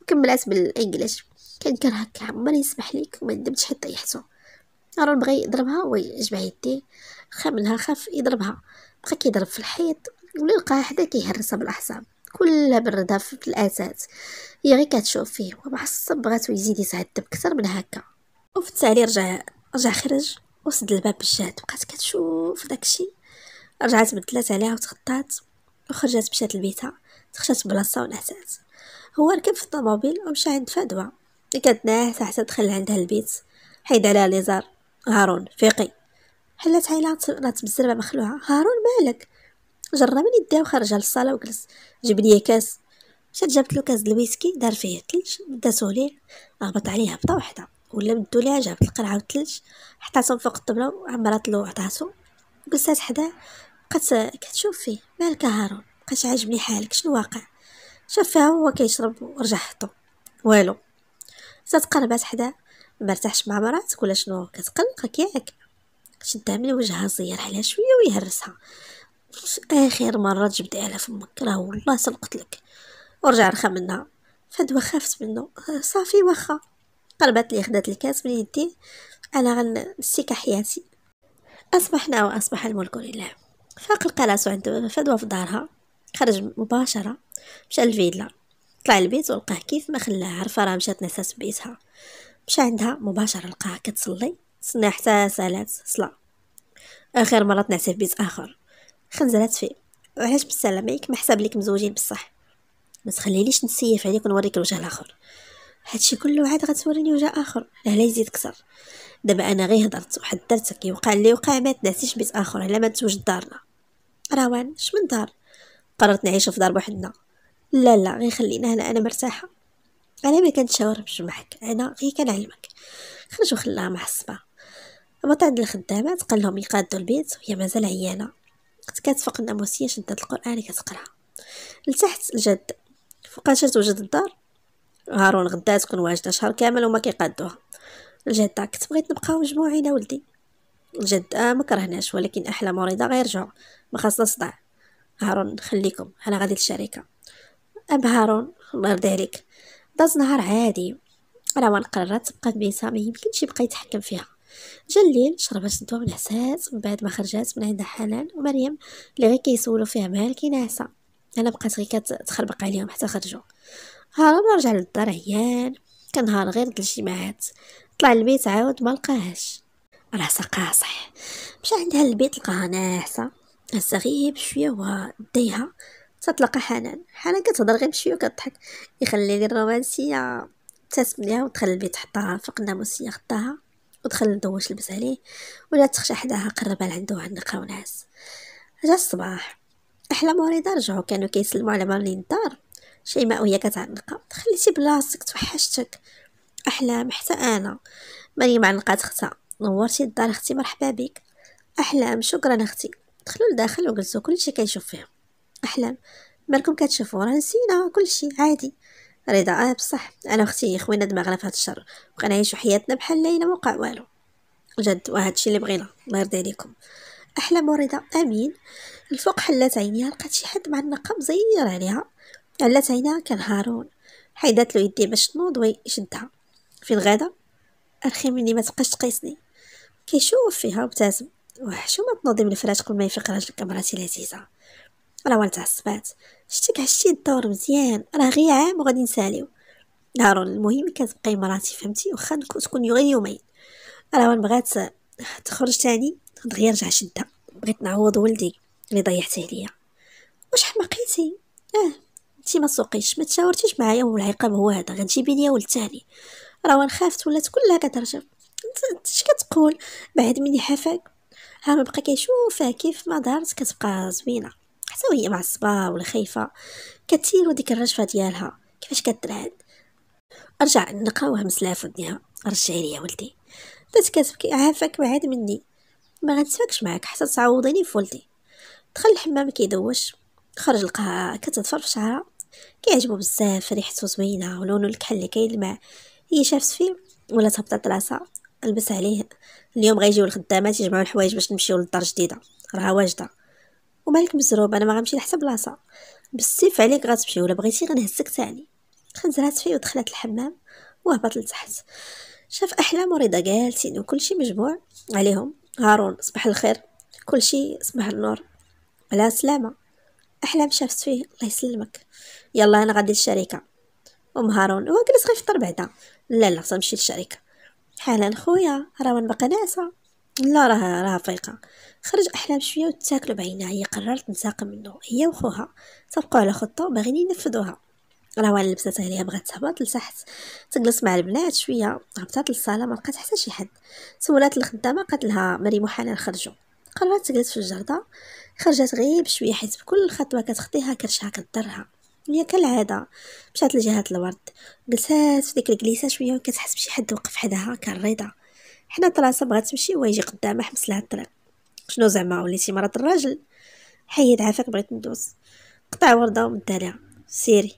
[SPEAKER 1] كملات بالانجليش كان هكا عمري يسمح ليك وما ندمتش حتى يحسو هارون بغا يضربها ويجمع يديه يدي منها خاف يضربها بقى كيضرب في الحيط ولا لقاها حدا كيهرسها بالاحصاب كلها بردها في الاساس هي غير كتشوف فيه ومعصب بغاتو يزيد يتعذب كثر من هكا وفي التالي رجع رجع خرج وسد الباب بالجهد بقات كتشوف داكشي رجعت بدلات عليها وتغطات وخرجت مشات لبيتها تخشات بلاصه ونعسات هو ركب في الطوموبيل ومشى عند فدوى لقات ناس حتى دخل عندها البيت حيد عليها ليزار هارون فيقي حلات عيلة رات بالزربة مخلوعة هارون مالك جرى من يديها وخرجها للصالة وجلس جيب لي كاس مشات جابت له كاس الويسكي دار فيه الثلج داسو ليه هبط عليه هبطة وحدة ولا مدو ليها جابت القرعة والثلج حطاتهم فوق الطبلة وعمرات له عطاتو وجلسات حداه بقات كتشوف فيه مالك هارون بقاش عاجبني حالك شنو واقع شافها هو كيشرب ورجع حطو والو زاد قربات حداه مرتاحش مع مراتك ولا شنو كتقلقك ياك شدها من وجهها زير عليها شويه ويهرسها اخر مره جبت على فمك راه والله سنقتلك ورجع رخا منها فدوى خافت منه صافي واخا قربت لي خدات الكاس من يدي انا غنسيك حياتي اصبحنا واصبح الملك لله فاق راسو عند فدوى في دارها خرج مباشره مشى للفيلا طلع البيت ولقاه كيف ما خلاه عرفه راه مشات نسات بيتها مشى عندها مباشره لقاها كتصلي تسنى حتى سالات صلاة اخر مره تنعسي في بيت اخر خنزلات فيه وعلاش بالسلامه ما حساب ليك مزوجين بصح ما تخليليش نسيف عليك ونوريك الوجه الاخر هادشي كله عاد غتوريني وجه اخر لا يزيد كثر دابا انا غير هضرت وحذرتك يوقع اللي وقع ما تنعسيش بيت اخر على ما توجد دارنا روان شمن دار قررت نعيش في دار بوحدنا لا لا غي خلينا هنا انا مرتاحه انا ما كنتشاورمش معك انا غي كنعلمك خرج وخلاها محصبه هبط عند الخدامات قال لهم يقادوا البيت وهي مازال عيانه كنت كتفق الناموسيه شدات القران كتقرا لتحت الجد فوقاش وجد الدار هارون غدا تكون واجده شهر كامل وما كيقادوها الجده كنت بغيت نبقاو مجموعين ولدي الجده آه، ما كرهناش ولكن احلى مريضه غير رجعوا ما خاصها صداع هارون خليكم انا غادي للشركه الله يرضي ذلك داز نهار عادي روان قررت تبقى في بيتها ما يمكنش يبقى يتحكم فيها جا الليل شربت الدواء من عساس من بعد ما خرجت من عندها حنان ومريم اللي غير كيسولو فيها مالك ناسا انا بقات غير كتخربق عليهم حتى خرجوا هرب رجع للدار عيان كان نهار غير الاجتماعات طلع للبيت عاود ما لقاهاش قاصح مشى عندها للبيت لقاها ناعسه هزا غير بشويه وديها تتلقى حنان حنان كتهضر غير بشويه وكتضحك يخلي لي الرومانسيه تسم ليها ودخل البيت حطاها فوق الناموسيه غطاها ودخل ندوش لبس عليه ولا تخشى حداها قربها لعندو نقرا ونعس جا الصباح احلى مريضه رجعوا كانوا كيسلموا على ماملين الدار شيماء وهي كتعنق خليتي بلاصتك توحشتك احلام حتى انا مريم عنقات اختها نورتي الدار اختي مرحبا بك احلام شكرا اختي دخلوا لداخل وجلسوا كلشي كيشوف فيهم احلام مالكم كتشوفوا راه نسينا كلشي عادي رضا اه بصح انا اختي خوينا دماغنا في الشر الشر نعيشو حياتنا بحال ليله ما وقع والو جد الشيء اللي بغينا الله يرضي عليكم احلام ورضا امين الفوق حلات عينيها لقات شي حد مع النقاب مزير عليها علات عينيها كان هارون حيدات له يديه باش تنوض ويشدها في الغدا ارخي مني ما تبقاش تقيسني كيشوف فيها وابتسم وحشومه تنوضي من الفراش قبل ما يفيق راجلك مراتي العزيزه راه وانا تعصبات شتك عشتي الدور مزيان راه غير عام وغادي نساليو نهار المهم كتبقاي مراتي فهمتي واخا تكون غير يومين راه وان بغات تخرج تاني دغيا رجع شده بغيت نعوض ولدي اللي ضيعتيه ليا واش حماقيتي اه انتي ما سوقيش ما تشاورتيش معايا والعقاب هو هذا غتجيبي ليا ولد ثاني راه خافت ولات كلها كترجف اش كتقول بعد مني حفاك ها بقى كيشوفها كيف ما دارت كتبقى زوينه حتى وهي معصبه ولا خايفه كتير ديك الرجفه ديالها كيفاش كترعد رجع النقا وهم سلاف ودنيها رجعي ليا ولدي بدات كتبكي عافاك بعاد مني ما غنتفاكش معاك حتى تعوضيني في ولدي دخل الحمام كيدوش خرج لقاها كتضفر في شعرها كيعجبو بزاف ريحتو زوينه ولونو الكحل اللي كيلمع هي شافت فيه ولا تهبطت راسها لبس عليه اليوم غيجيو الخدامات يجمعو الحوايج باش نمشيو للدار جديده راها واجده ومالك مزروب انا ما غنمشي لحتى بلاصه بالسيف عليك غتمشي ولا بغيتي غنهزك تاني خنزلات فيه ودخلت الحمام وهبط لتحت شاف احلام ورضا جالسين وكلشي مجموع عليهم هارون صباح الخير كلشي صباح النور على سلامه احلام شافت فيه الله يسلمك يلا انا غادي للشركه ام هارون هو جلس غيفطر بعدا لا لا غنمشي للشركه حالا خويا راه بقى ناعسه لا راه راه فايقه خرج احلام شويه وتاكلوا بعينها هي قررت تنتقم منه هي وخوها تبقوا على خطه باغيين ينفذوها وانا لبساتها اللي بغات تهبط لتحت تجلس مع البنات شويه هبطات للصاله ما لقات حتى شي حد سولات الخدامه قالت لها مريم وحنان نخرجوا قررت تجلس في الجردة خرجت غيب شويه حيت بكل خطوه كتخطيها كرشها كضرها هي كالعاده مشات لجهه الورد جلسات في ديك الجليسه شويه وكتحس بشي حد وقف حداها كالرضا حنا طلاسه بغات تمشي هو يجي قدامها حبس لها الطريق شنو زعما وليتي مرات الراجل حيد عافاك بغيت ندوز قطع ورده ومدها ليها سيري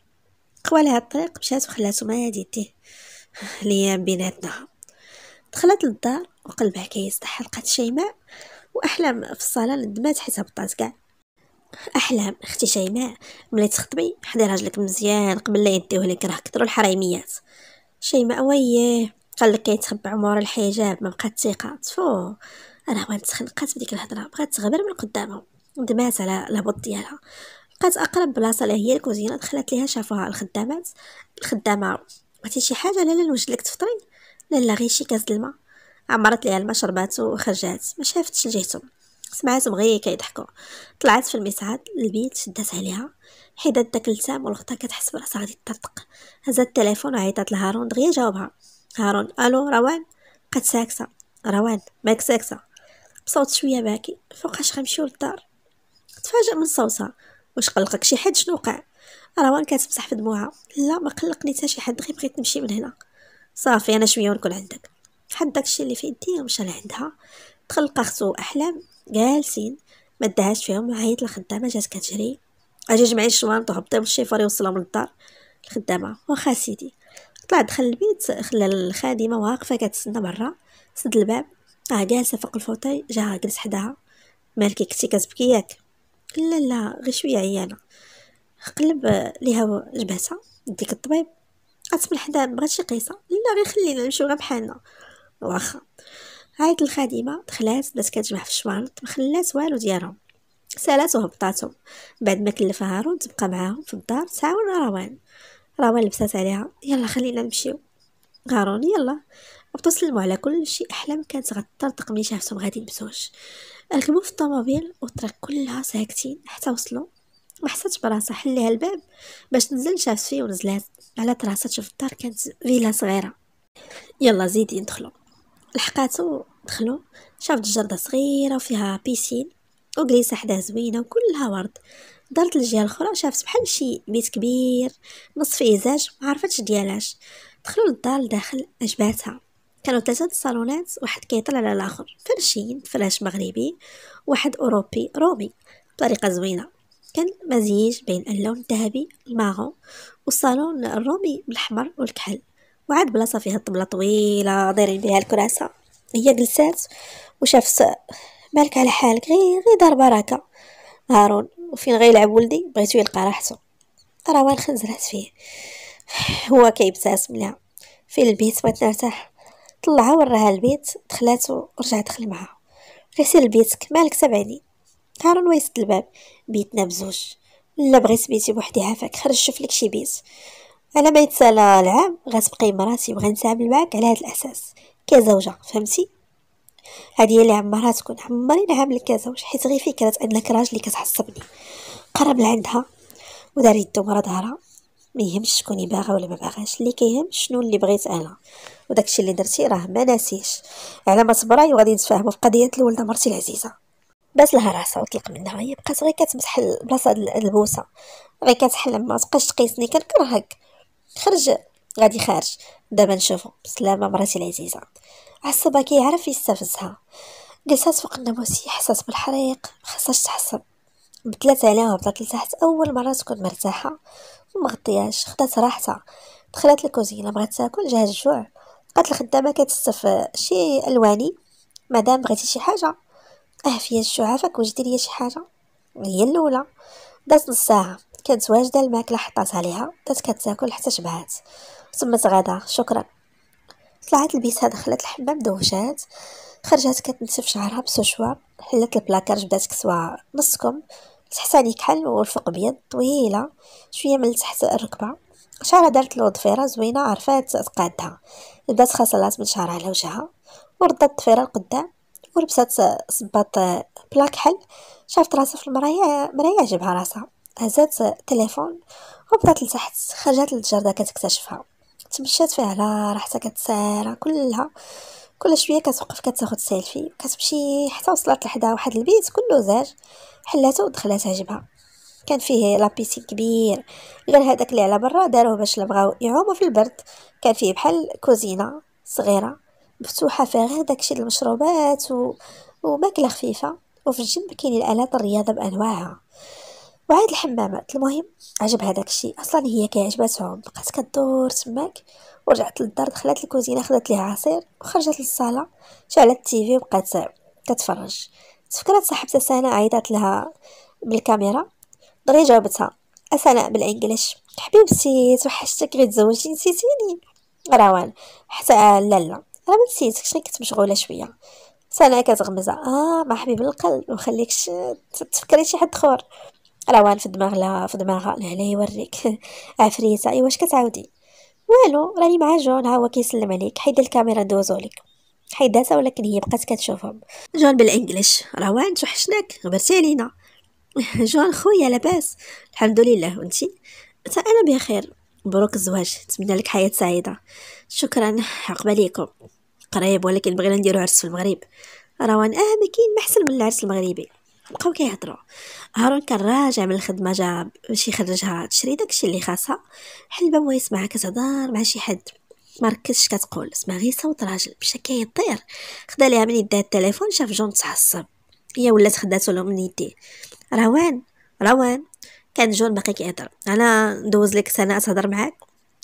[SPEAKER 1] قوى لها الطريق مشات وخلاتو ما يد يديه [laughs] ليام بيناتنا دخلت للدار وقلبها كيصدح لقات شيماء واحلام في الصاله ندمات حيت هبطات كاع احلام اختي شيماء ملي تخطبي حدي راجلك مزيان قبل لا يديوه لك راه كثروا الحريميات شيماء ويه قال لك كيتخبع مورا الحجاب ما بقات ثقه تفو انا وين تخنقات بديك الهضره بغات تغبر من قدامه ندمات على الهبط ديالها بقات اقرب بلاصه لها هي الكوزينه دخلت ليها شافوها الخدامات الخدامه بغيتي شي حاجه لالا نوجد لك تفطري لالا غير شي كاس الماء عمرت ليها الماء شرباتو وخرجات ما شافتش لجهتهم سمعتهم غير كيضحكوا طلعت في المصعد البيت شدات عليها حيدات داك التام والغطا كتحس براسها غادي تطرطق هزات التليفون وعيطات لهارون دغيا جاوبها هارون الو روان بقات ساكسه روان مالك ساكسه بصوت شويه باكي فوقاش غنمشيو للدار تفاجأ من صوتها واش قلقك شي حد شنو وقع روان كتمسح في دموعها لا ما قلقني حتى شي حد غير بغيت نمشي من هنا صافي انا شويه ونكون عندك حد داكشي اللي في يديه ومشى لعندها دخل لقى خصو احلام جالسين ما دهاش فيهم وعيط للخدامه جات كتجري اجي جمعي الشوانط وهبطي من يوصلهم للدار الخدامه واخا سيدي طلع دخل البيت خلى الخادمه واقفه كتسنى برا سد الباب اه جالسه فوق الفوتاي جاها جلس حداها مالكي كنتي كتبكي ياك لا لا غير شويه عيانه قلب ليها جبهتها ديك الطبيب قسم حدا بغات شي قيصه لا غير خلينا نمشيو غير بحالنا واخا عيط الخادمه دخلات بدات كتجمع في الشوارط ما خلات والو ديالهم سالات وهبطاتهم بعد ما كلفها هارون تبقى معاهم في الدار ساعه ولا روان راهو لبسات عليها يلا خلينا نمشيو غارون يلا وتسلموا على كل شيء احلام كانت غتطرطق ملي شافتهم غادي بزوج ركبوا في الطوموبيل والطريق كلها ساكتين حتى وصلوا ما حساتش براسها حليها الباب باش تنزل شافت فيه ونزلات على راسها تشوف الدار كانت فيلا صغيره يلا زيدي ندخلوا لحقاتو دخلوا شافت جردة صغيره وفيها بيسين وجلسه حداها زوينه وكلها ورد دارت الجهه الاخرى شافت بحال شي بيت كبير نص فيه ما عرفتش ديالاش دخلوا للدار داخل عجباتها كانوا ثلاثه الصالونات واحد كيطل على الاخر فرشين فراش مغربي واحد اوروبي رومي بطريقه زوينه كان مزيج بين اللون الذهبي الماغو والصالون الرومي بالاحمر والكحل وعاد بلاصه فيها الطبله طويله دايرين بها الكراسه هي جلسات وشافت مالك على حالك غير غير دار بركه هارون وفين غيلعب ولدي بغيتو يلقى راحته راه الخنزرات فيه هو كيبتسم لها فين البيت بغيت نرتاح طلعها وراها البيت دخلات ورجع دخل معها غيسير لبيتك مالك تبعني هارون ويسد الباب بيتنا بزوج لا بغيت بيتي بوحدي عافاك خرج شوف لك شي بيت على ما يتسالى العام غتبقي مراتي وغنتعامل معاك على هذا الاساس كزوجه فهمتي هذه هي اللي عمرها تكون عمري نعمل كذا واش حيت غير فكره انك راجلي كتحس بني قرب لعندها ودار يدو ورا ظهرها ما يهمش شكون باغا ولا ما باغاش اللي كيهم شنو اللي بغيت انا وداكشي اللي درتي راه ما ناسيش على ما تبراي وغادي نتفاهموا في قضيه الولده مرتي العزيزه بس لها راسها وطلق منها هي بقات غير كتمسح البلاصه ديال البوسه غير كتحلم ما تبقاش تقيسني كنكرهك خرج غادي خارج دابا نشوفو بسلامه مراتي العزيزه عصبها كيعرف يستفزها جلسات فوق الناموسية حسات بالحريق مخصهاش تحسب بدلات عليها بدات لتحت اول مره تكون مرتاحه ومغطياش خدات راحتها دخلت الكوزينه بغات تاكل جاها الجوع قالت الخدامه كتستف شي الواني مادام بغيتي شي حاجه اه فيا الشعافك وجدي ليا شي حاجه هي الاولى دازت نص ساعه كانت واجده الماكله حطات عليها بدات كتاكل حتى شبعات ثم تغدا شكرا طلعت البيسة دخلت الحمام دوشات خرجت كتنسف شعرها بسوشوا حلت البلاكارج بدات كسوة نصكم التحتاني كحل والفوق بيض طويله شويه من تحت الركبه شعرها دارت الوظفيره زوينه عرفات تقادها بدات خصلات من شعرها على وجهها وردت الضفيره لقدام ولبسات صباط بلاك حل شافت راسها في المرايا مرايا عجبها راسها هزات تليفون وبدات لتحت خرجت للجرده كتكتشفها تمشات فيه على راحتها كتسارى كلها كل شويه كتوقف كتاخد سيلفي كتمشي حتى وصلت لحدا واحد البيت كله زاج حلاتو ودخلات عجبها كان فيه لابيسين كبير غير هذاك اللي على برا داروه باش لبغاو بغاو يعوموا في البرد كان فيه بحال كوزينه صغيره مفتوحه فيها غير داكشي المشروبات و... وماكله خفيفه وفي الجنب كاين الالات الرياضه بانواعها وعاد الحمامات المهم عجبها داكشي اصلا هي كيعجباتهم بقات كدور تماك ورجعت للدار دخلت الكوزينه خدات ليها عصير وخرجت للصاله شعلت التيفي وبقات كتفرج تفكرت صاحبتها سناء عيطات لها بالكاميرا دغيا جاوبتها سناء بالانجلش حبيبتي توحشتك غير تزوجتي نسيتيني روان حتى لا لا راه ما نسيتكش كنت مشغوله شويه سناء كتغمزها اه مع حبيب القلب وخليك تفكري شي حد اخر روان في دماغ لا في دماغها لهلا يوريك عفريته [laughs] آه، ايوا واش كتعاودي والو راني مع جون ها هو كيسلم عليك حيد الكاميرا دوزو لك حيداتها ولكن هي بقات كتشوفهم جون بالانجلش روان توحشناك غبرتي علينا [laughs] جون خويا لاباس الحمد لله وانتي حتى انا بخير مبروك الزواج نتمنى لك حياه سعيده شكرا عقباليكم ليكم قريب ولكن بغينا نديرو عرس في المغرب روان اه ما كاين ما احسن من العرس المغربي بقاو كيهضروا هارون كان راجع من الخدمه جا باش يخرجها تشري داكشي اللي خاصها حل الباب ويسمعها كتهضر مع شي حد ما ركزش كتقول سمع غير صوت راجل مشى كيطير خدا ليها من يدها التليفون شاف جون تعصب هي ولات خداتو له من يديه روان روان كان جون باقي كيهضر انا ندوز لك سنه تهضر معاك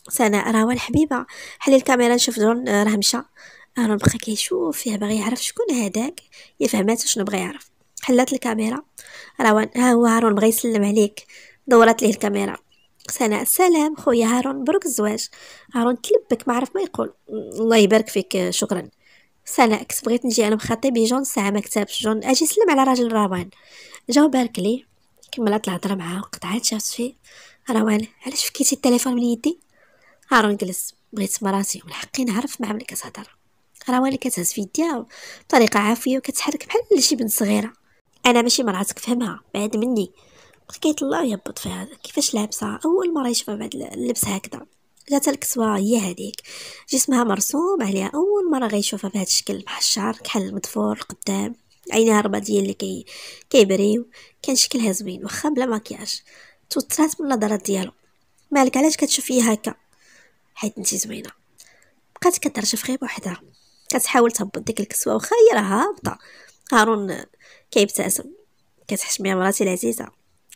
[SPEAKER 1] سناء روان حبيبه حلي الكاميرا نشوف جون آه، راه مشى انا بقى كيشوف فيها باغي يعرف شكون هذاك يفهمات فهمات شنو بغى يعرف حلات الكاميرا روان ها هو هارون بغا يسلم عليك دورت ليه الكاميرا سناء سلام خويا هارون مبروك الزواج هارون تلبك ما عرف ما يقول الله يبارك فيك شكرا سناء كنت بغيت نجي انا بخطيبي جون ساعه ما كتبش جون اجي سلم على راجل روان جاو بارك ليه كملت الهضره معاه قطعات شافت فيه روان علاش فكيتي التليفون من يدي هارون جلس بغيت مراتي والحقي نعرف ما عمرك كتهضر روان كتهز في يديها بطريقه عافيه وكتحرك بحال شي بنت صغيره انا ماشي مراتك فهمها بعد مني بقيت كيطلع يهبط فيها كيفاش لابسه اول مره يشوفها بعد اللبس هكذا جاتها الكسوه هي هذيك جسمها مرسوم عليها اول مره غيشوفها بهذا الشكل بحال الشعر كحل المدفور القدام عينيها الرباطيه اللي كي كيبريو كان شكلها زوين واخا بلا مكياج توترات من النظرات ديالو مالك علاش كتشوفي هكا حيت انت زوينه بقات كترجف غير بوحدها كتحاول تهبط ديك الكسوه واخا هي راه هابطه هارون كيبتسم كتحشمي مراتي العزيزه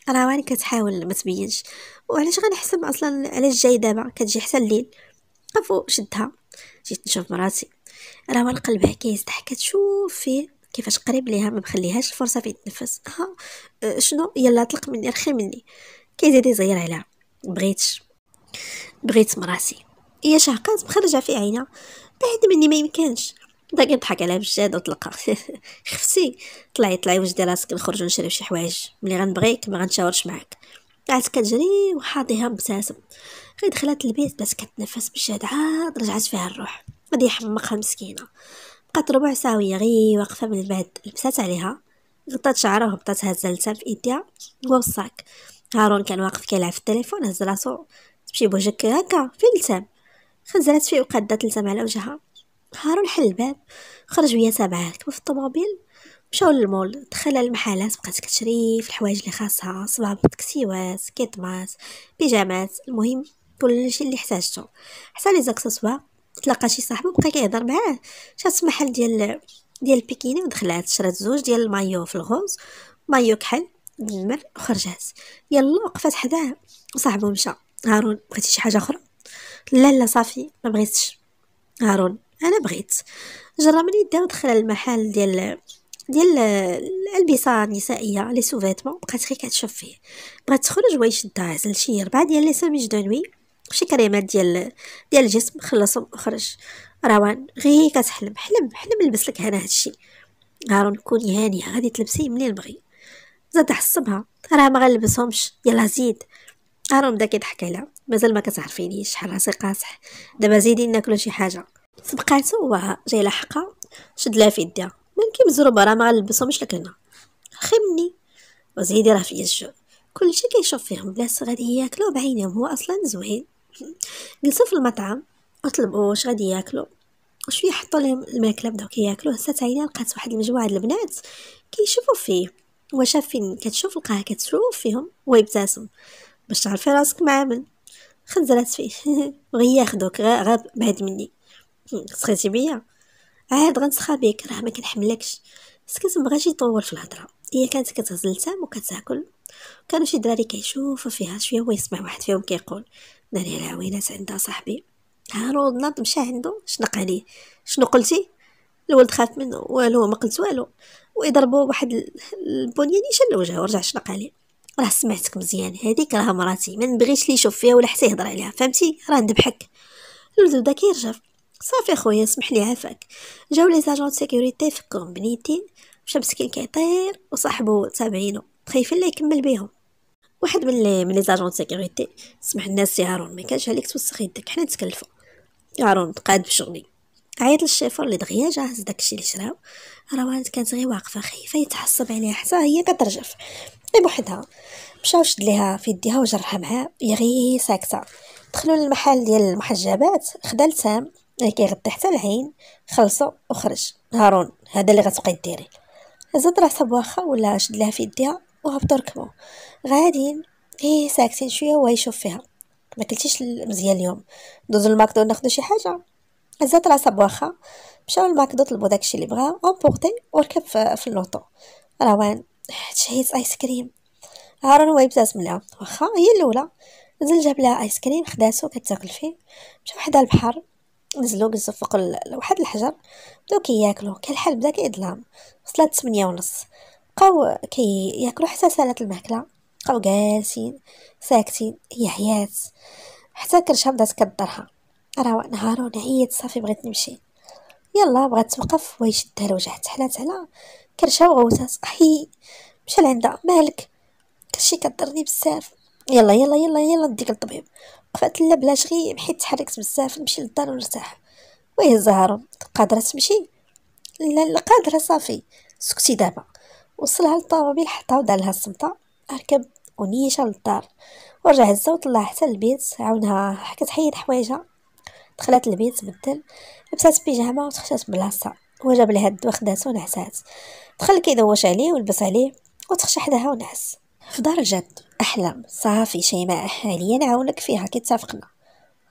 [SPEAKER 1] راه وين كتحاول ما تبينش وعلاش غنحسم اصلا علاش جاي دابا كتجي حتى الليل قفو شدها جيت نشوف مراتي راه وين قلبها كيزدح كتشوف فيه كيفاش قريب ليها ما مخليهاش الفرصه في تنفس ها أه، شنو يلا طلق مني رخي مني كيزيد يزير عليها بغيتش بغيت مراتي هي شهقات مخرجه في عينها بعد مني ما يمكنش بدا كنضحك على مشاد وطلقها [laughs] خفتي طلعي طلعي وجدي راسك نخرج نشري شي حوايج ملي غنبغيك ما غنتشاورش معاك قعدت كتجري وحاضيها مبتسم غير دخلت البيت بس كتنفس مشاد عاد رجعت فيها الروح غادي يحمقها مسكينه بقات ربع ساعه وهي غير واقفه من بعد لبسات عليها غطات شعرها وهبطات هزلتها في ايديها هو الصاك هارون كان واقف كيلعب في التليفون هز راسو تمشي بوجهك هكا فين لسان خنزلات فيه وقدات لسان على وجهها هارون حل الباب خرج ويا سبعات وفي في الطوموبيل مشاو للمول دخل المحلات بقات كتشري في الحوايج اللي خاصها صبابط كسيوات كيطماس بيجامات المهم كلشي اللي احتاجته حتى لي زاكسسوار تلاقى شي صاحبو بقى كيهضر معاه شات محل ديال ديال البيكيني ودخلات شرات زوج ديال المايو في الغوز مايو كحل دمر وخرجات يلا وقفات حداه وصاحبو مشى هارون بغيتي شي حاجه اخرى لا لا صافي ما بغيتش هارون انا بغيت جربني دا ودخل المحل ديال ديال الالبسه النسائيه لي سوفيتمون بقات غير كتشوف فيه بغات تخرج واش شدها عزل شي ربعه ديال لي ساميج دو نوي شي كريمات ديال ديال الجسم خلصهم خرج روان غير كتحلم حلم حلم نلبس لك انا هادشي نهار كوني هانيه غادي تلبسيه ملي نبغي زاد حسبها راه ما غنلبسهمش يلا زيد هارون بدا كيضحك عليها مازال ما كتعرفينيش شحال راسي قاصح دابا زيدي ناكلو شي حاجه سبقاتو جاي لحقها شد لها في يديها مالكي مزروبه راه ما غنلبسهمش لك هنا رخي وزيدي راه فيا الجوع كلشي كيشوف فيهم بلا غادي ياكلو بعينهم هو اصلا زوين جلسوا في المطعم وطلبوا واش غادي ياكلو وشويه حطوا لهم الماكله بداو كياكلو حتى عينيه لقات واحد المجموعه البنات كيشوفوا فيه وشاف فين كتشوف لقاها كتشوف فيهم ويبتسم باش تعرفي راسك معامل خنزرات فيه [laughs] بغي ياخدوك غير بعد مني سخيتي بيا عاد غنسخى بيك راه ما كنحملكش بس مبغاش يطول في الهضره هي كانت كتهزل تام وكتاكل كانوا شي دراري كيشوفوا فيها شويه ويسمع واحد فيهم كيقول ناري العوينات عندها صاحبي ها ناض مشى عنده شنق عليه شنو قلتي الولد خاف منه والو ما قلت والو ويضربوا واحد البنيان يشل وجهه ورجع شنق عليه راه سمعتك مزيان هذيك راه مراتي ما نبغيش لي يشوف فيها ولا حتى يهضر عليها فهمتي راه ندبحك الولد بدا كيرجف صافي خويا سمح لي عافاك جاو لي زاجون سيكوريتي فكهم بنيتين مشى مسكين كيطير وصاحبو تابعينو خايفين لا يكمل بيهم واحد من لي من لي زاجون سيكوريتي سمح الناس سي هارون ما كانش عليك توسخ يدك حنا نتكلفو هارون قاد بشغلي عيط للشيفور اللي دغيا جاهز داكشي اللي شراو روان كانت غير واقفه خايفه يتعصب عليها حتى هي كترجف اي بوحدها مشاو شد ليها في يديها وجرحها معاه هي غي ساكته دخلوا للمحل ديال المحجبات خدا لسام كيغطي حتى العين خلصه وخرج هارون هذا اللي غتبقاي ديري هزت راسها بواخا ولا شد لها في يديها وهبطوا ركبوا غاديين هي إيه، ساكتين شويه وهي يشوف فيها ما كلتيش مزيان اليوم ندوزو للماكدو ناخدو شي حاجه هزت راسها بواخا مشاو للماكدو طلبوا داكشي اللي بغا اونبورتي وركب في اللوطو روان شهيت ايس كريم هارون هو يبتسم لها واخا هي الاولى نزل جاب لها ايس كريم خداتو كتاكل فيه مشاو حدا البحر نزلو جلسو فوق واحد الحجر بداو كياكلو كالحال بدا كيظلام وصلت 8 ونص بقاو كياكلو حتى سالات الماكله بقاو جالسين ساكتين هي حياه حتى كرشها بدات كضرها راه نهار ونعيت صافي بغيت نمشي يلا بغات توقف ويشدها الوجه تحلات على كرشها وغوتات حي مشى لعندها مالك كرشي كضرني بزاف يلا يلا يلا يلا نديك للطبيب قفات لا بلاش غير حيت تحركت بزاف نمشي للدار ونرتاح ويه الزهر قادره تمشي لا لا قادره صافي سكتي دابا وصلها للطوموبيل حطها ودار الصمتة ركب ونيشة للدار ورجع هزا وطلع حتى البيت عاونها حكت حيد حوايجها دخلت البيت بدل لبسات بيجامه وتخشات بلاصتها وجاب لها الدواء خداتو ونعسات دخل كيدوش عليه ولبس عليه وتخشى حداها ونعس في دار الجد احلام صافي شيماء حاليا عاونك فيها كي اتفقنا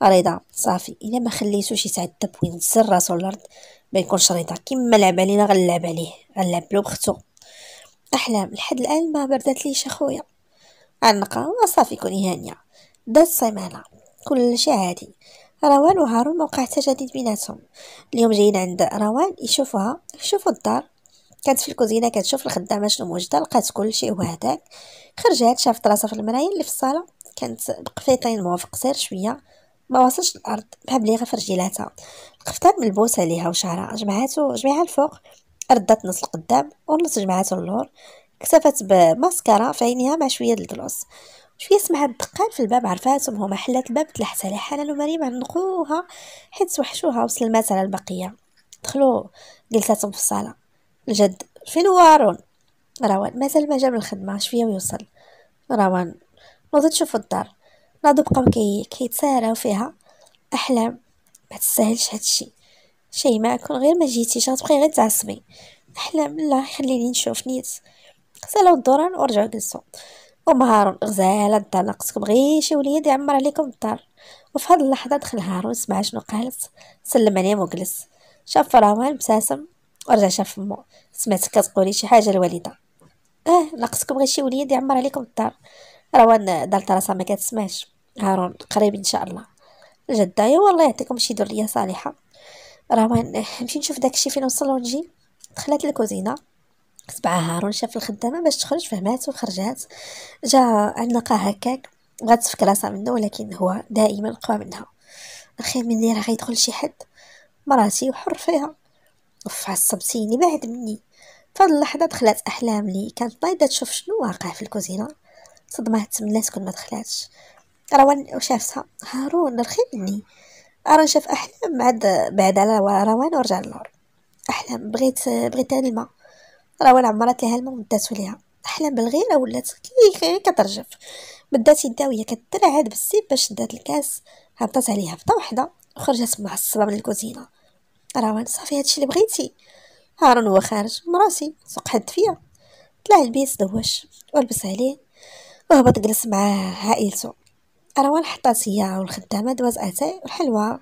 [SPEAKER 1] رضا صافي الا ما خليتوش يتعذب وينزل راسو الارض ما يكونش رضا كيما لعب علينا غنلعب عليه غنلعب له بختو احلام لحد الان ما بردت ليش اخويا عنقه وصافي كوني هانيه دات سيمانه كلشي عادي روان وهارون موقع تجديد بيناتهم اليوم جايين عند روان يشوفوها يشوفوا الدار كانت في الكوزينه كتشوف الخدامه شنو موجده لقات كلشي وهداك خرجات شافت راسها في المرايه اللي في الصاله كانت بقفيطين موافق قصير شويه ما وصلش الارض بها بليغه في رجيلاتها القفطان ملبوسه ليها وشعرها جمعاتو جمعها الفوق ردات نص القدام ونص جمعاتو اللور كسفت بماسكارا في عينيها مع شويه د شويه سمعت الدقان في الباب عرفاتهم هما حلات الباب تلحت على حنان ومريم عنقوها حيت توحشوها وسلمات على البقيه دخلوا جلساتهم في الصاله جد فين هارون روان مازال ما جا من الخدمه شويه ويوصل روان نوض تشوف الدار نوض بقاو كي كيتساراو فيها احلام ما تستاهلش هادشي شي ما كون غير ما جيتيش غتبقي غير تعصبي احلام لا خليني نشوف نيت غسلوا الدوران ورجعوا جلسوا ام هارون غزاله الدار ناقصكم غير شي وليد يعمر عليكم الدار وفي هاد اللحظه دخل هارون سمع شنو قالت سلم عليهم وجلس شاف روان مساسم ورجع شاف فمو سمعت كتقولي شي حاجه الوالده اه ناقصكم غير شي وليد يعمر عليكم الدار روان دارت راسها ما كتسمعش هارون قريب ان شاء الله جدة ايوا والله يعطيكم شي دريه صالحه روان نمشي نشوف داكشي فين وصل ونجي دخلت الكوزينه سبعة هارون شاف الخدامه باش تخرج فهمات وخرجات جا قا هكاك تفك راسها منه ولكن هو دائما قوى منها الخير مني راه غيدخل شي حد مراتي وحر فيها اوف عصبتيني بعد مني فهاد اللحظه دخلت احلام لي كانت نايضة تشوف شنو واقع في الكوزينه صدمات تملات كل ما دخلاتش روان شافتها هارون رخي مني أرون شاف احلام بعد بعد على روان ورجع للنور احلام بغيت بغيت انا الماء روان عمرت لها الماء وداتو ليها احلام بالغيره ولات كي كترجف بدات يدها وهي كترعد بالسيب باش دات الكاس هبطت عليها هبطه وحده وخرجت معصبه من الكوزينه روان صافي هادشي اللي بغيتي هارون هو خارج مراسي سوق حد فيا طلع البيس دوش ولبس عليه وهبط جلس مع عائلته روان حطات هي والخدامه دواز اتاي والحلوه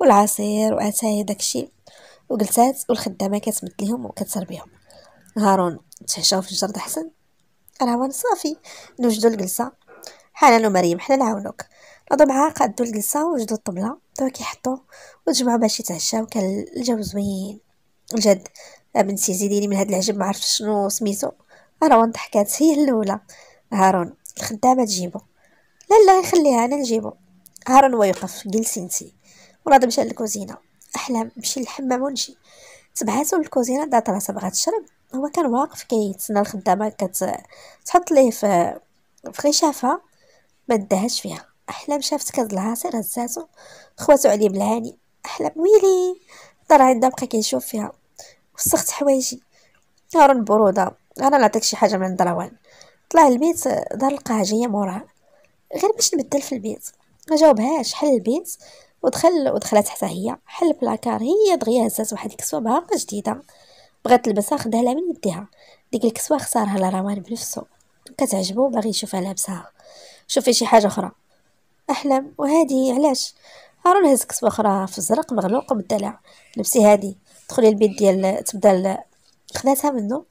[SPEAKER 1] والعصير واتاي داكشي وجلسات والخدامه كتمد ليهم وكتربيهم هارون تحشاو في الجرد حسن روان صافي نوجدو الجلسه حنان ومريم حنا نعاونوك ناضو معاق قادو الجلسه وجدو الطبله بداو كيحطو وتجمعو باش يتعشاو كان الجو زوين الجد بنتي زيديني من هاد العجب ما شنو سميتو هارون ضحكات هي الاولى هارون الخدامه تجيبو لا لا يخليها انا نجيبو هارون ويوقف جلسي نتي وناض مشا للكوزينه احلام مشي للحمام ونجي تبعاتو للكوزينه دات راسها بغات تشرب هو كان واقف كيتسنى الخدامه كتحط ليه في في غشافها ما فيها احلام شافت كاز العصير هزاتو خواتو عليه بالهاني احلام ويلي دار عندها بقى كيشوف فيها وسخت حوايجي نهار البروده انا نعطيك شي حاجه من دروان طلع البيت دار لقاها جايه موراها غير باش نبدل في البيت ما جاوبهاش حل البيت ودخل ودخلت حتى هي حل بلاكار هي دغيا هزات واحد الكسوه باقا جديده بغات تلبسها خداها لها من يديها ديك الكسوه خسارها لروان بنفسه كتعجبو باغي يشوفها لابسها شوفي شي حاجه اخرى أحلم وهادي علاش هارون هز كتبه أخرى في الزرق مغلوق بالدلع لبسي هادي دخلي البيت ديال تبدا خداتها منو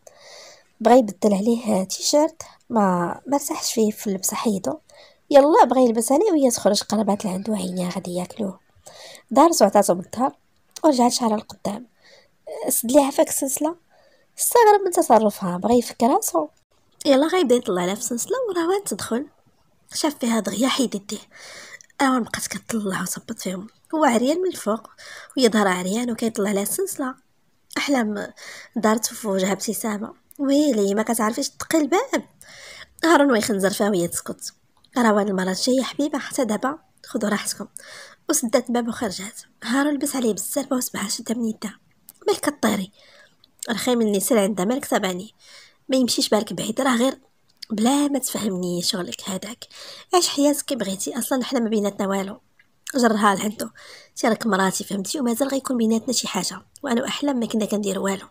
[SPEAKER 1] بغى يبدل عليه تيشيرت ما مرتاحش فيه في اللبسه حيدو يلا بغى يلبس عليه وهي تخرج قربات لعندو عينيا غادي ياكلوه دارت وعطاتو بالظهر ورجعت شعرها لقدام سد ليها فك السلسله استغرب من تصرفها بغى يفك راسو يلا غيبدا يطلع لها في السلسله وراه تدخل شاف فيها دغيا حيد يديه اول بقات كتطلع وصبت فيهم هو عريان من الفوق ويظهر عريان وكيطلع على السلسله احلام دارت في وجهها ابتسامه ويلي ما كتعرفيش تقي الباب هارون ويخنزر فيها وهي تسكت روان المره الجايه حبيبه حتى دابا خذوا راحتكم وسدات الباب وخرجات هارون لبس عليه بالسربه وسبعه شدها من يدها مالك كطيري رخي من عندها مالك تبعني ما يمشيش بالك بعيد راه غير بلا ما تفهمني شغلك هذاك عيش حياتك كي بغيتي اصلا حنا ما بيناتنا والو جرها لعندو تي راك مراتي فهمتي ومازال غيكون بيناتنا شي حاجه وانا واحلام ما كنا كندير والو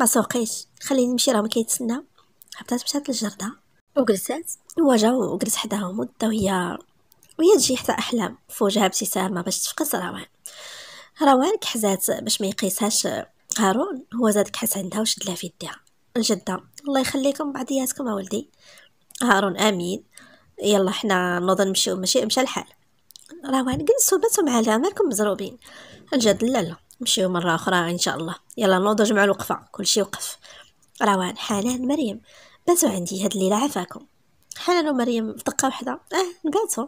[SPEAKER 1] ما سوقيش خليني نمشي راه ما كيتسنى هبطات مشات للجرده وجلسات وجاو وجلس حداهم ودا وهي وهي تجي حتى احلام فوجها ابتسامه باش تفقس روان روان كحزات باش ما يقيسهاش هارون هو زاد كحس عندها وشد لها في يديها الجده الله يخليكم بعضياتكم اولدي هارون امين يلا حنا نوض نمشيو ماشي مشى الحال راه نجلسوا يعني باتوا على مالكم مزروبين الجد لا لا نمشيو مره اخرى ان شاء الله يلا نوضوا جمعوا الوقفه كلشي وقف روان يعني حنان مريم باتوا عندي هاد الليله عفاكم حنان ومريم في دقه واحده اه نباتوا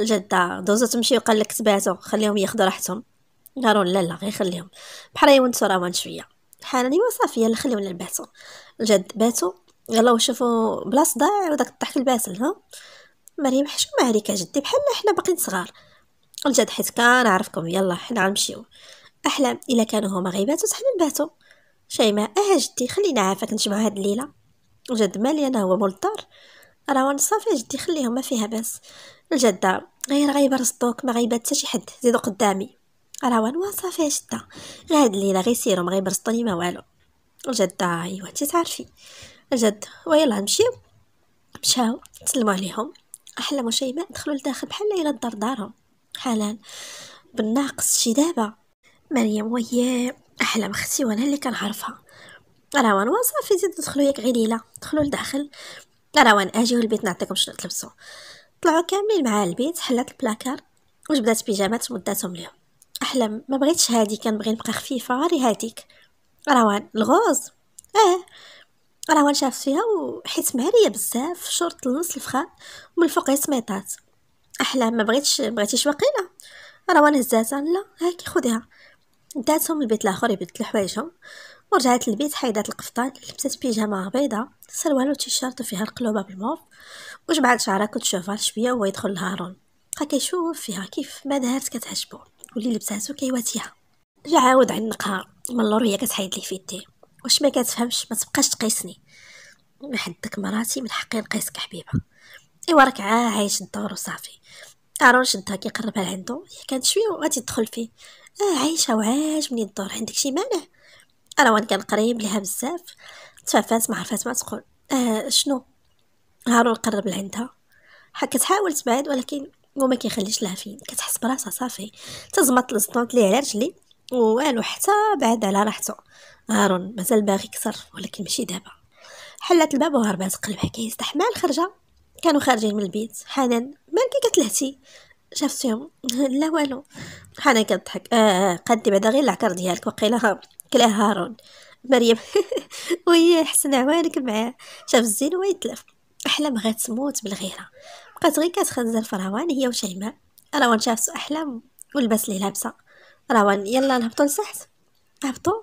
[SPEAKER 1] الجده دوزو تمشي وقال لك تباتوا خليهم ياخذوا راحتهم هارون لا لا غير خليهم بحال يونسوا روان شويه ايوا صافي يلا خليونا الباتو الجد باتو يلا وشوفوا بلاص ضاع وداك الضحك الباسل ها مريم حشومه عليك جدي بحالنا حنا باقيين صغار الجد حيت كنعرفكم يلا حنا غنمشيو احلام الا كانوا هما غيباتو تحنا نباتو شيماء اه جدي خلينا عافاك نجمعو هاد الليله الجد مالي انا هو مول الدار راه صافي جدي خليهم ما فيها باس الجده غير غيبرصطوك ما غيبات حتى شي حد زيدو قدامي روان واصا صافي شدة انا هاد الليلة غير سيرو مغيبرسطوني ما والو الجدة ايوا انت تعرفي الجد ويلا نمشيو مشاو تسلموا عليهم احلى وشيماء دخلوا لداخل بحال الليله الدار دارهم حلال بالناقص شي دابا مريم وهي احلى اختي وانا اللي كنعرفها روان وصافي زيد دخلوا ياك غير ليله دخلوا لداخل روان اجيو البيت نعطيكم شنو تلبسوا طلعوا كاملين مع البيت حلات البلاكار وجبدات بيجامات مداتهم ليهم احلم ما بغيتش هادي كنبغي نبقى خفيفه غير هاديك روان الغوز اه روان شافت فيها وحيت مهريه بزاف شورت النص الفخا ومن الفوق سميطات احلام ما بغيتش بغيتيش واقيلا روان هزاتها لا هاكي خديها داتهم البيت الاخر يبدل حوايجهم ورجعت للبيت حيدات القفطان لبست بيجامه بيضاء سروال وتيشيرت وفيها القلوبه بالموف وجبعت شعرها كنت شوفها شويه وهو يدخل لهارون بقى كيشوف فيها كيف ما دهرت كتعجبو واللي لبساتو كيواتيها جا عاود عنقها من اللور هي كتحيد لي في يديه واش ما كتفهمش ما تبقاش تقيسني ما حدك مراتي من حقي نقيسك حبيبه ايوا راك عايش الدور وصافي ارون شدها كيقربها لعندو هي كانت شويه وغادي تدخل فيه آه عايشه وعاجبني الدور عندك شي مانع روان كان قريب لها بزاف تفافات ما عرفات ما تقول آه شنو هارون قرب لعندها حكت حاولت تبعد ولكن وما كيخليش لها فين كتحس براسها صافي تزمط السطونط ليه على رجلي والو حتى بعد على راحته هارون مازال باغي كسر ولكن ماشي دابا حلات الباب وهربات قلبها كيستحمل خرجه كانوا خارجين من البيت حنان مالكي كتلهتي شافتيهم [laughs] لا والو حنان كتضحك اه, آه،, آه، قدي بعدا غير العكر ديالك وقيلا كلاه هارون مريم [laughs] وهي حسن عوانك معاه شاف الزين ويتلف احلام تموت بالغيره بقات غير كتخزل في روان هي وشيماء روان شافت احلام ولبس ليه لابسه روان يلا نهبطوا لتحت هبطوا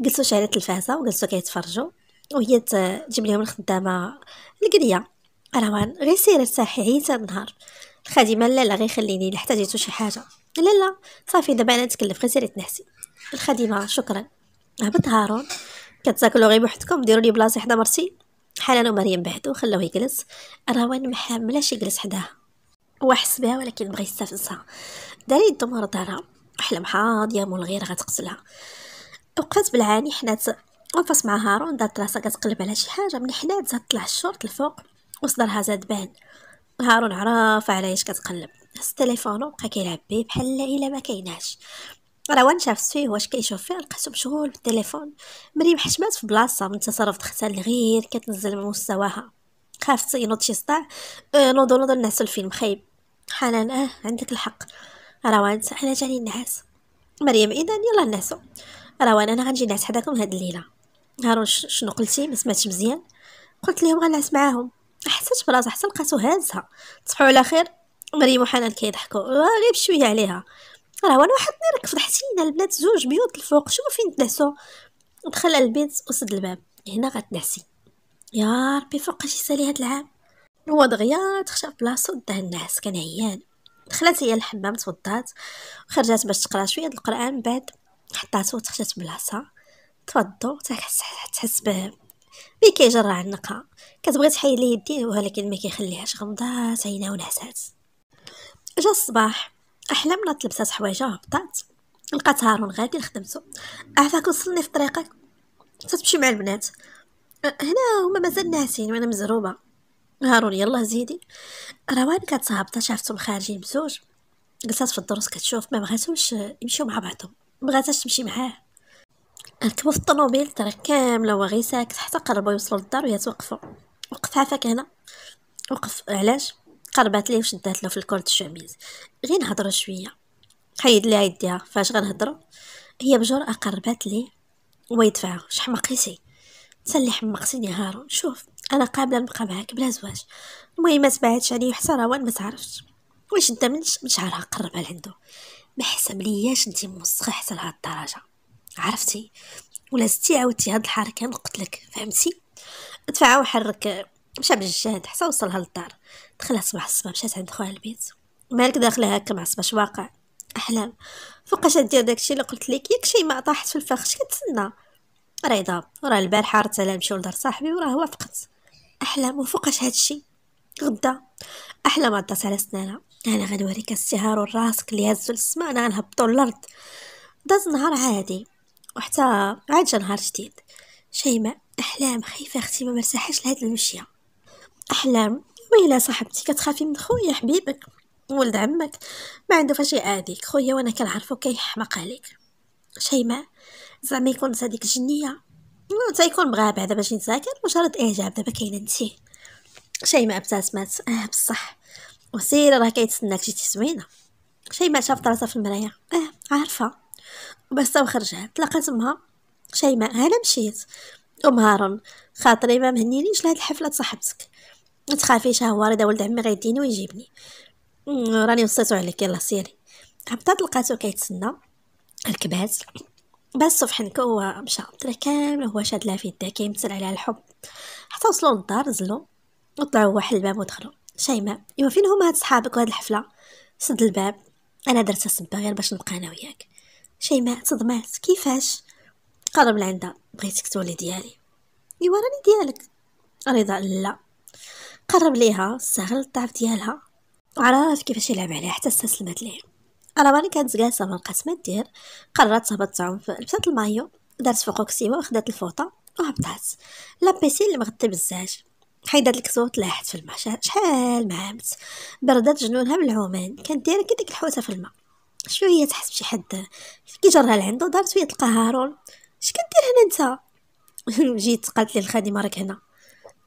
[SPEAKER 1] جلسوا شعلة التلفازه وجلسوا كيتفرجوا وهي تجيب لهم الخدامه القرية روان غير سير ارتاحي عيت النهار الخادمه لا لا غير خليني الا احتاجيتو شي حاجه لا لا صافي دابا انا نتكلف غير سيري تنحسي الخادمه شكرا هبط هارون كتاكلوا غير بوحدكم ديروا لي بلاصه حدا مرتي شحال انا ومريم بعدو خلاوه يجلس الروان محملاش يجلس حداها هو حس بها ولكن بغى يستفزها داري يدو دارها احلم حاضيه مول غير غتقتلها وبقات بالعاني حنات وفاس مع هارون دارت راسها كتقلب على شي حاجه من حنات زاد طلع الشورت الفوق وصدرها زاد بان هارون عرف علاش كتقلب هز تليفونو وبقا كيلعب بيه بحال الا ما مروان شاف فيه واش كيشوف فيه لقاتو مشغول بالتليفون مريم حشمات في بلاصه من تصرف دختها غير كتنزل من مستواها خافت ينوض شي صداع أه نوضو نوضو نعسو الفيلم خايب حنان اه عندك الحق روان انا جاني نعس مريم اذا يلا نعسو روان انا غنجي نعس حداكم هاد الليله هارون شنو قلتي ما سمعتش مزيان قلت لهم غنعس معاهم حسيت براسي حتى لقاتو هازها تصبحو على خير مريم وحنان كيضحكوا آه، غير بشويه عليها راه وانا واحد راك فضحتينا البنات زوج بيوت الفوق شوفوا فين تنعسوا دخل البنت البيت وسد الباب هنا غتنعسي يا ربي فوقاش يسالي هاد العام هو دغيا تخشى بلاصو دا وداه النعاس كان عيان دخلت هي الحمام توضات وخرجات باش تقرا شويه د القران بعد حطاتو وتخشات بلاصه تفضو تحس تحس به مي كيجرع عنقها كتبغي تحيد ليه يديه ولكن ما كيخليهاش غمضات عينها ونعسات جا الصباح احلامنا تلبسات حوايجها هبطات لقات هارون غادي لخدمتو عافاك وصلني في طريقك تتمشي مع البنات هنا هما مازال ناسين وانا مزروبه هارون يلا زيدي روان كانت هابطه شافتهم خارجين بزوج جلسات في الدروس كتشوف ما بغاتهمش يمشيو مع بعضهم مبغاتهاش تمشي معاه ركبوا في الطوموبيل الطريق كامله وغي ساكت حتى قربوا يوصلوا للدار وهي توقفوا وقف عافاك هنا وقف علاش قربات ليه وشدات له في الكورد الشوميز غير نهضر شويه حيد لي يديها فاش غنهضر هي بجرأة قربات لي ويدفع شحما قيسي تسلي سيدي هارون شوف انا قابله نبقى معاك بلا زواج المهم ما سمعتش عليه وحتى يعني روان ما تعرفش واش انت من شعرها قربها لعندو ما حسب لياش انت موسخه حتى لهاد الدرجه عرفتي ولا زدتي عاودتي هاد الحركه نقتلك فهمتي دفعها وحرك مشى بالجهد حتى وصلها للدار دخلها صباح الصباح مشات عند خوها البيت مالك داخله هكا صباح واقع احلام فوقاش دير داكشي اللي قلت لك ياك شي ما طاحت في الفخش كتسنى رضا راه البارحه رت على نمشيو لدار صاحبي وراه وافقت احلام وفوقاش هادشي غدا احلام عضات على سنانها انا غنوريك السهار والراسك اللي هزو للسماء انا غنهبطو للارض داز نهار عادي وحتى عاد جا نهار جديد شيماء احلام خايفه اختي ما مرتاحاش لهاد المشيه احلام ويلا صاحبتي كتخافي من خويا حبيبك ولد عمك ما عنده فاش يعاديك خويا وانا كنعرفو كيحمق عليك شيماء زعما يكون جنية الجنيه تيكون بغا بعدا باش يتذاكر مجرد اعجاب دابا كاينه نتي شيماء ابتسمت اه بصح وسيره راه كيتسناك جيتي زوينه شيماء شافت راسها في المرايه اه عارفه تو خرجت تلاقات امها شيماء انا مشيت ام هارون خاطري ما مهنينيش لهاد الحفله صاحبتك ما تخافيش ها هو راه ولد عمي غيديني ويجيبني راني وصيتو عليك يلا سيري هبطات لقاتو كيتسنى ركبات بس فحنكو هو مشى الطريق كامل هو شاد لها في يده كيمثل عليها الحب حتى وصلوا للدار نزلوا وطلعوا واحد الباب ودخلوا شيماء ايوا فين هما هاد صحابك وهاد الحفله سد الباب انا درت السبه غير باش نبقى انا وياك شيماء صدمات كيفاش قرب لعندها بغيتك تولي ديالي ايوا راني ديالك رضا لا قرب ليها استغل الضعف ديالها عرف كيفاش يلعب عليها حتى استسلمت ليه على بالي كانت جالسه في القسمه دير قررت تهبط تعنف لبسات المايو دارت فوق كسيوه وخدات الفوطه وهبطات لابيسي اللي مغطي بالزاج حيدات الكسوه لاحت في الماء شحال ما عمت بردات جنونها من العومان كانت دايره كي ديك الحوسه في الماء شو هي تحس بشي حد كي جرها لعندو دارت وهي تلقى هارون اش كدير هنا انت [laughs] جيت قالت لي الخادمه راك هنا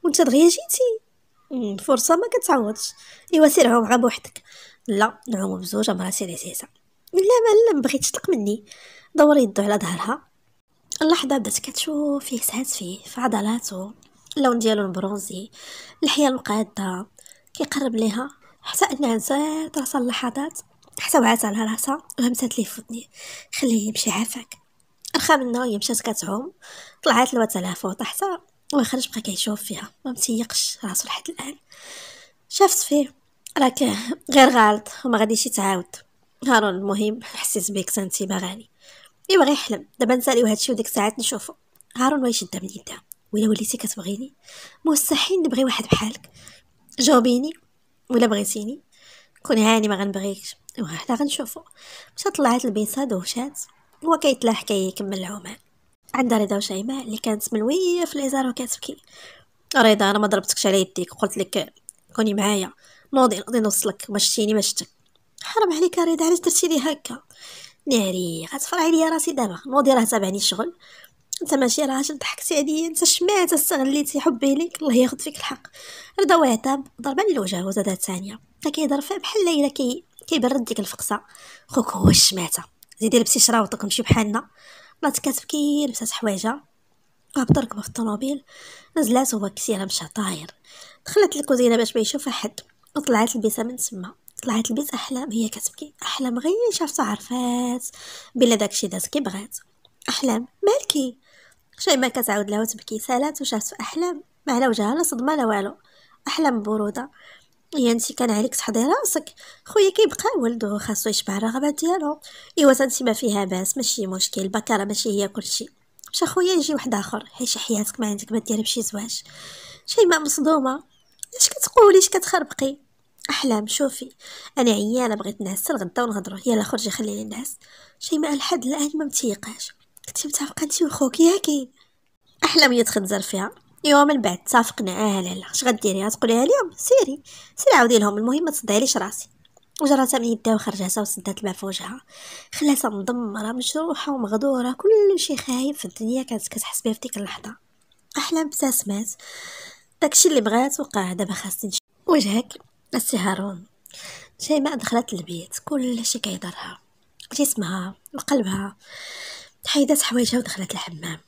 [SPEAKER 1] وانت دغيا جيتي فرصة ما كتعوضش ايوا سير عوم غا بوحدك لا نعوم بزوج مراتي العزيزه لا ما لا بغيتش تطلق مني دور يدو على ظهرها اللحظه بدات كتشوف فيه سهات فيه في عضلاته اللون ديالو البرونزي الحياة المقادة كيقرب ليها حتى انها نسات راسها اللحظات حتى وعات على راسها وهمسات ليه فوتني خليه يمشي عافاك رخا منها هي مشات كتعوم طلعات لوات على حتى وخرج بقى كيشوف فيها ما متيقش راسو لحد الان شافت فيه راك غير غالط وما غاديش يتعاود هارون المهم حسيت بيك سنتي باغاني غير يحلم دابا نساليو هادشي وديك الساعات نشوفو هارون واش شدها من يدها ولا وليتي كتبغيني مستحيل نبغي واحد بحالك جاوبيني ولا بغيتيني كون هاني ما غنبغيكش حنا غنشوفو مشات طلعت البيصاد دوشات هو كيتلاح كيكمل العمان عند رضا وشيماء اللي كانت ملويه في الازار وكتبكي رضا انا ما ضربتكش على يديك قلت لك كوني معايا نوضي نوضي نوصلك ما شتيني ما شتك حرام عليك رضا علاش درتي لي هكا ناري غتفرعي ليا راسي دابا نوضي راه تابعني الشغل انت ماشي راجل ضحكتي عليا انت شمعت استغليتي حبي ليك الله ياخد فيك الحق رضا وعتاب ضربه للوجه وزاد الثانيه تا كيهضر فيها بحال ليلى كي كيبرد ديك الفقصه خوك هو الشماته زيدي لبسي شراوطك مشي بحالنا بقات كتبكي لبسات حوايجها هبط ركبه في الطوموبيل نزلات وهو كسيرة مشى طاير دخلت الكوزينه باش ما يشوفها حد وطلعت البيسه من تما طلعت البيت احلام هي كتبكي احلام غير شافتها عرفات بلا داكشي داز كي بغات احلام مالكي شيماء كتعاود لها وتبكي سالات وشافت احلام ما وجهها لا صدمه لا والو احلام بروده هي انت كان عليك تحضي راسك خويا كيبقى ولده خاصو يشبع الرغبات ديالو ايوا انت ما فيها باس ماشي مشكل بكره ماشي هي كلشي مش خويا يجي واحد اخر حيش حياتك ما عندك ما ديري بشي زواج شيماء مصدومه اش كتقولي اش كتخربقي احلام شوفي انا عيانه بغيت نعس الغدا ونهضروا يلا خرجي خليني نعس شيماء لحد الان ما متيقاش كنتي متفقه انت وخوك ياكي احلام هي تخنزر فيها يوم من بعد تافقنا اه لا لا اش غديري غتقوليها اليوم سيري سيري عاودي لهم المهم ما تصدعيليش راسي وجراتها من يدها وخرجاتها وسدات الباب في وجهها خلاتها مدمره مجروحه ومغدوره كلشي خايب في الدنيا كانت كتحس بها في ديك اللحظه احلام ابتسمات داكشي اللي بغات وقع دابا خاصني وجهك السي هارون شيماء دخلت البيت كلشي كيضرها جسمها وقلبها حيدات حوايجها ودخلت الحمام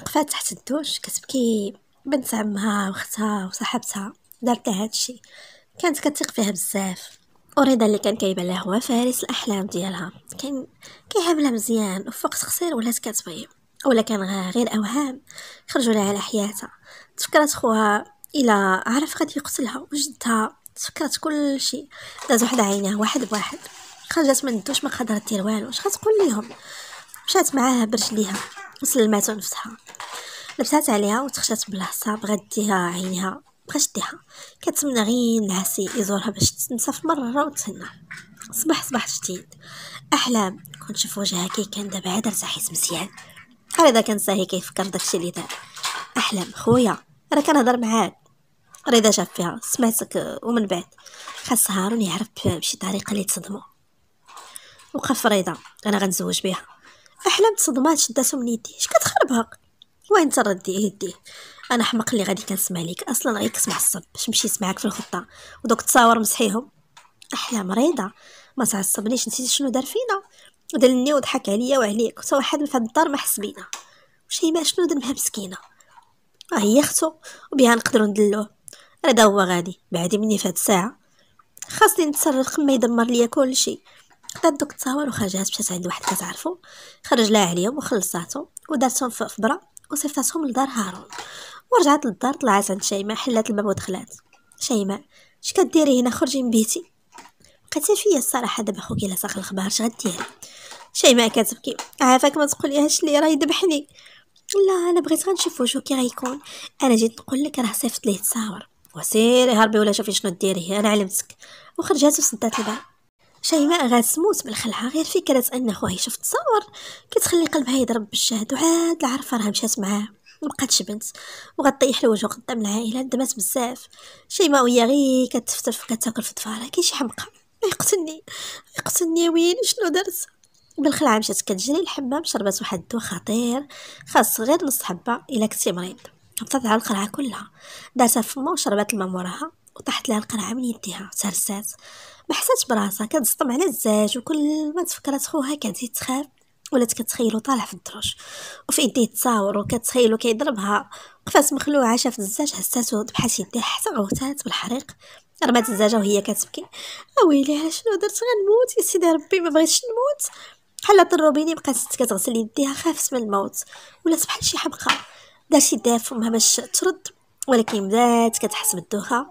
[SPEAKER 1] وقفات تحت الدوش كتبكي بنت عمها واختها وصاحبتها دارت لها الشيء كانت كتثق فيها بزاف ورضا اللي كان كيبان لها هو فارس الاحلام ديالها كان كيهابلها مزيان وفوق وقت قصير ولات كتبغي ولا كان غير اوهام خرجوا لها على حياتها تفكرت خوها الى عرف غادي يقتلها وجدها تفكرت كل شيء داز واحد عينيه واحد بواحد خرجت من الدوش ما قدرت دير والو اش غتقول ليهم مشات معاها برجليها وسلمات نفسها لبسات عليها وتخشات بلاصة بغات ديها عينها بغاش ديها كتمنى غير نعسي يزورها باش تنسى في مره وتهنا صباح صباح جديد احلام كنت شوف وجهها كي كان دابا عاد ارتاحيت مزيان إذا كان ساهي كيفكر داكشي اللي دار احلام خويا راه كنهضر معاك رضا جاب فيها سمعتك ومن بعد خاص هارون يعرف بشي طريقه اللي تصدمو وقف رضا انا غنزوج بها احلام تصدمات شداتو من يدي اش كتخربق وين تردي يديه انا حمق اللي غادي كنسمع ليك اصلا غير كنسمع الصب باش نمشي معاك في الخطه ودوك التصاور مسحيهم احلى مريضه ما تعصبنيش نسيتي شنو دار فينا ودلني وضحك عليا وعليك حتى واحد من فهاد الدار ما حس بينا ما شنو دمها مسكينه راه هي اختو وبها نقدروا ندلوه هذا هو غادي بعدي مني فهاد الساعه خاصني نتصرف ما يدمر ليا كلشي خدات دوك التصاور وخرجات مشات عند واحد كتعرفو خرج لها عليهم وخلصاتهم ودارتهم في برا وصيفطاتهم لدار هارون ورجعت للدار طلعت عند شيماء حلات الباب ودخلات شيماء اش كديري هنا خرجي من بيتي بقيتي فيا الصراحه دابا خوكي لا ساق الخبار اش غديري شيماء كتبكي عافاك ما تقوليهاش لي راه يذبحني لا انا بغيت غنشوف وجهو كي غيكون انا جيت نقول لك راه صيفط ليه تصاور وسيري هربي ولا شوفي شنو ديري انا علمتك وخرجات وسدات الباب شيماء غتموت بالخلعه غير فكره ان خوها يشوف تصور كتخلي قلبها يضرب بالشهد وعاد العرفه راه مشات معاه مبقاتش بنت وغطيح الوجه قدام العائله دمات بزاف شيماء وهي غير كتفتف كتاكل في ضفارها كي شي حمقى يقتلني يقتلني ويلي شنو درت بالخلعه مشات كتجري الحمام شربت واحد الدواء خطير خاص غير نص حبه الا كنتي مريض هبطت على القرعه كلها دارتها فما فمها وشربت الماء موراها وطاحت لها القرعه من يديها تهرسات ما براسها كتصطم على الزاج وكل ما تفكرات خوها كتزيد تخاف ولات كتخيلو طالع في الدروج وفي يديه تصاور وكتخيلو كيضربها قفاس مخلوعه شافت الزاج هزاتو شي يديه حتى غوتات بالحريق رمات الزاجه وهي كتبكي اويلي على شنو درت غنموت يا سيدي ربي ما بغيتش نموت بحال طروبيني بقات كتغسل يديها خافت من الموت ولات بحال شي دار دارت يديها فمها باش ترد ولكن بدات كتحس بالدوخه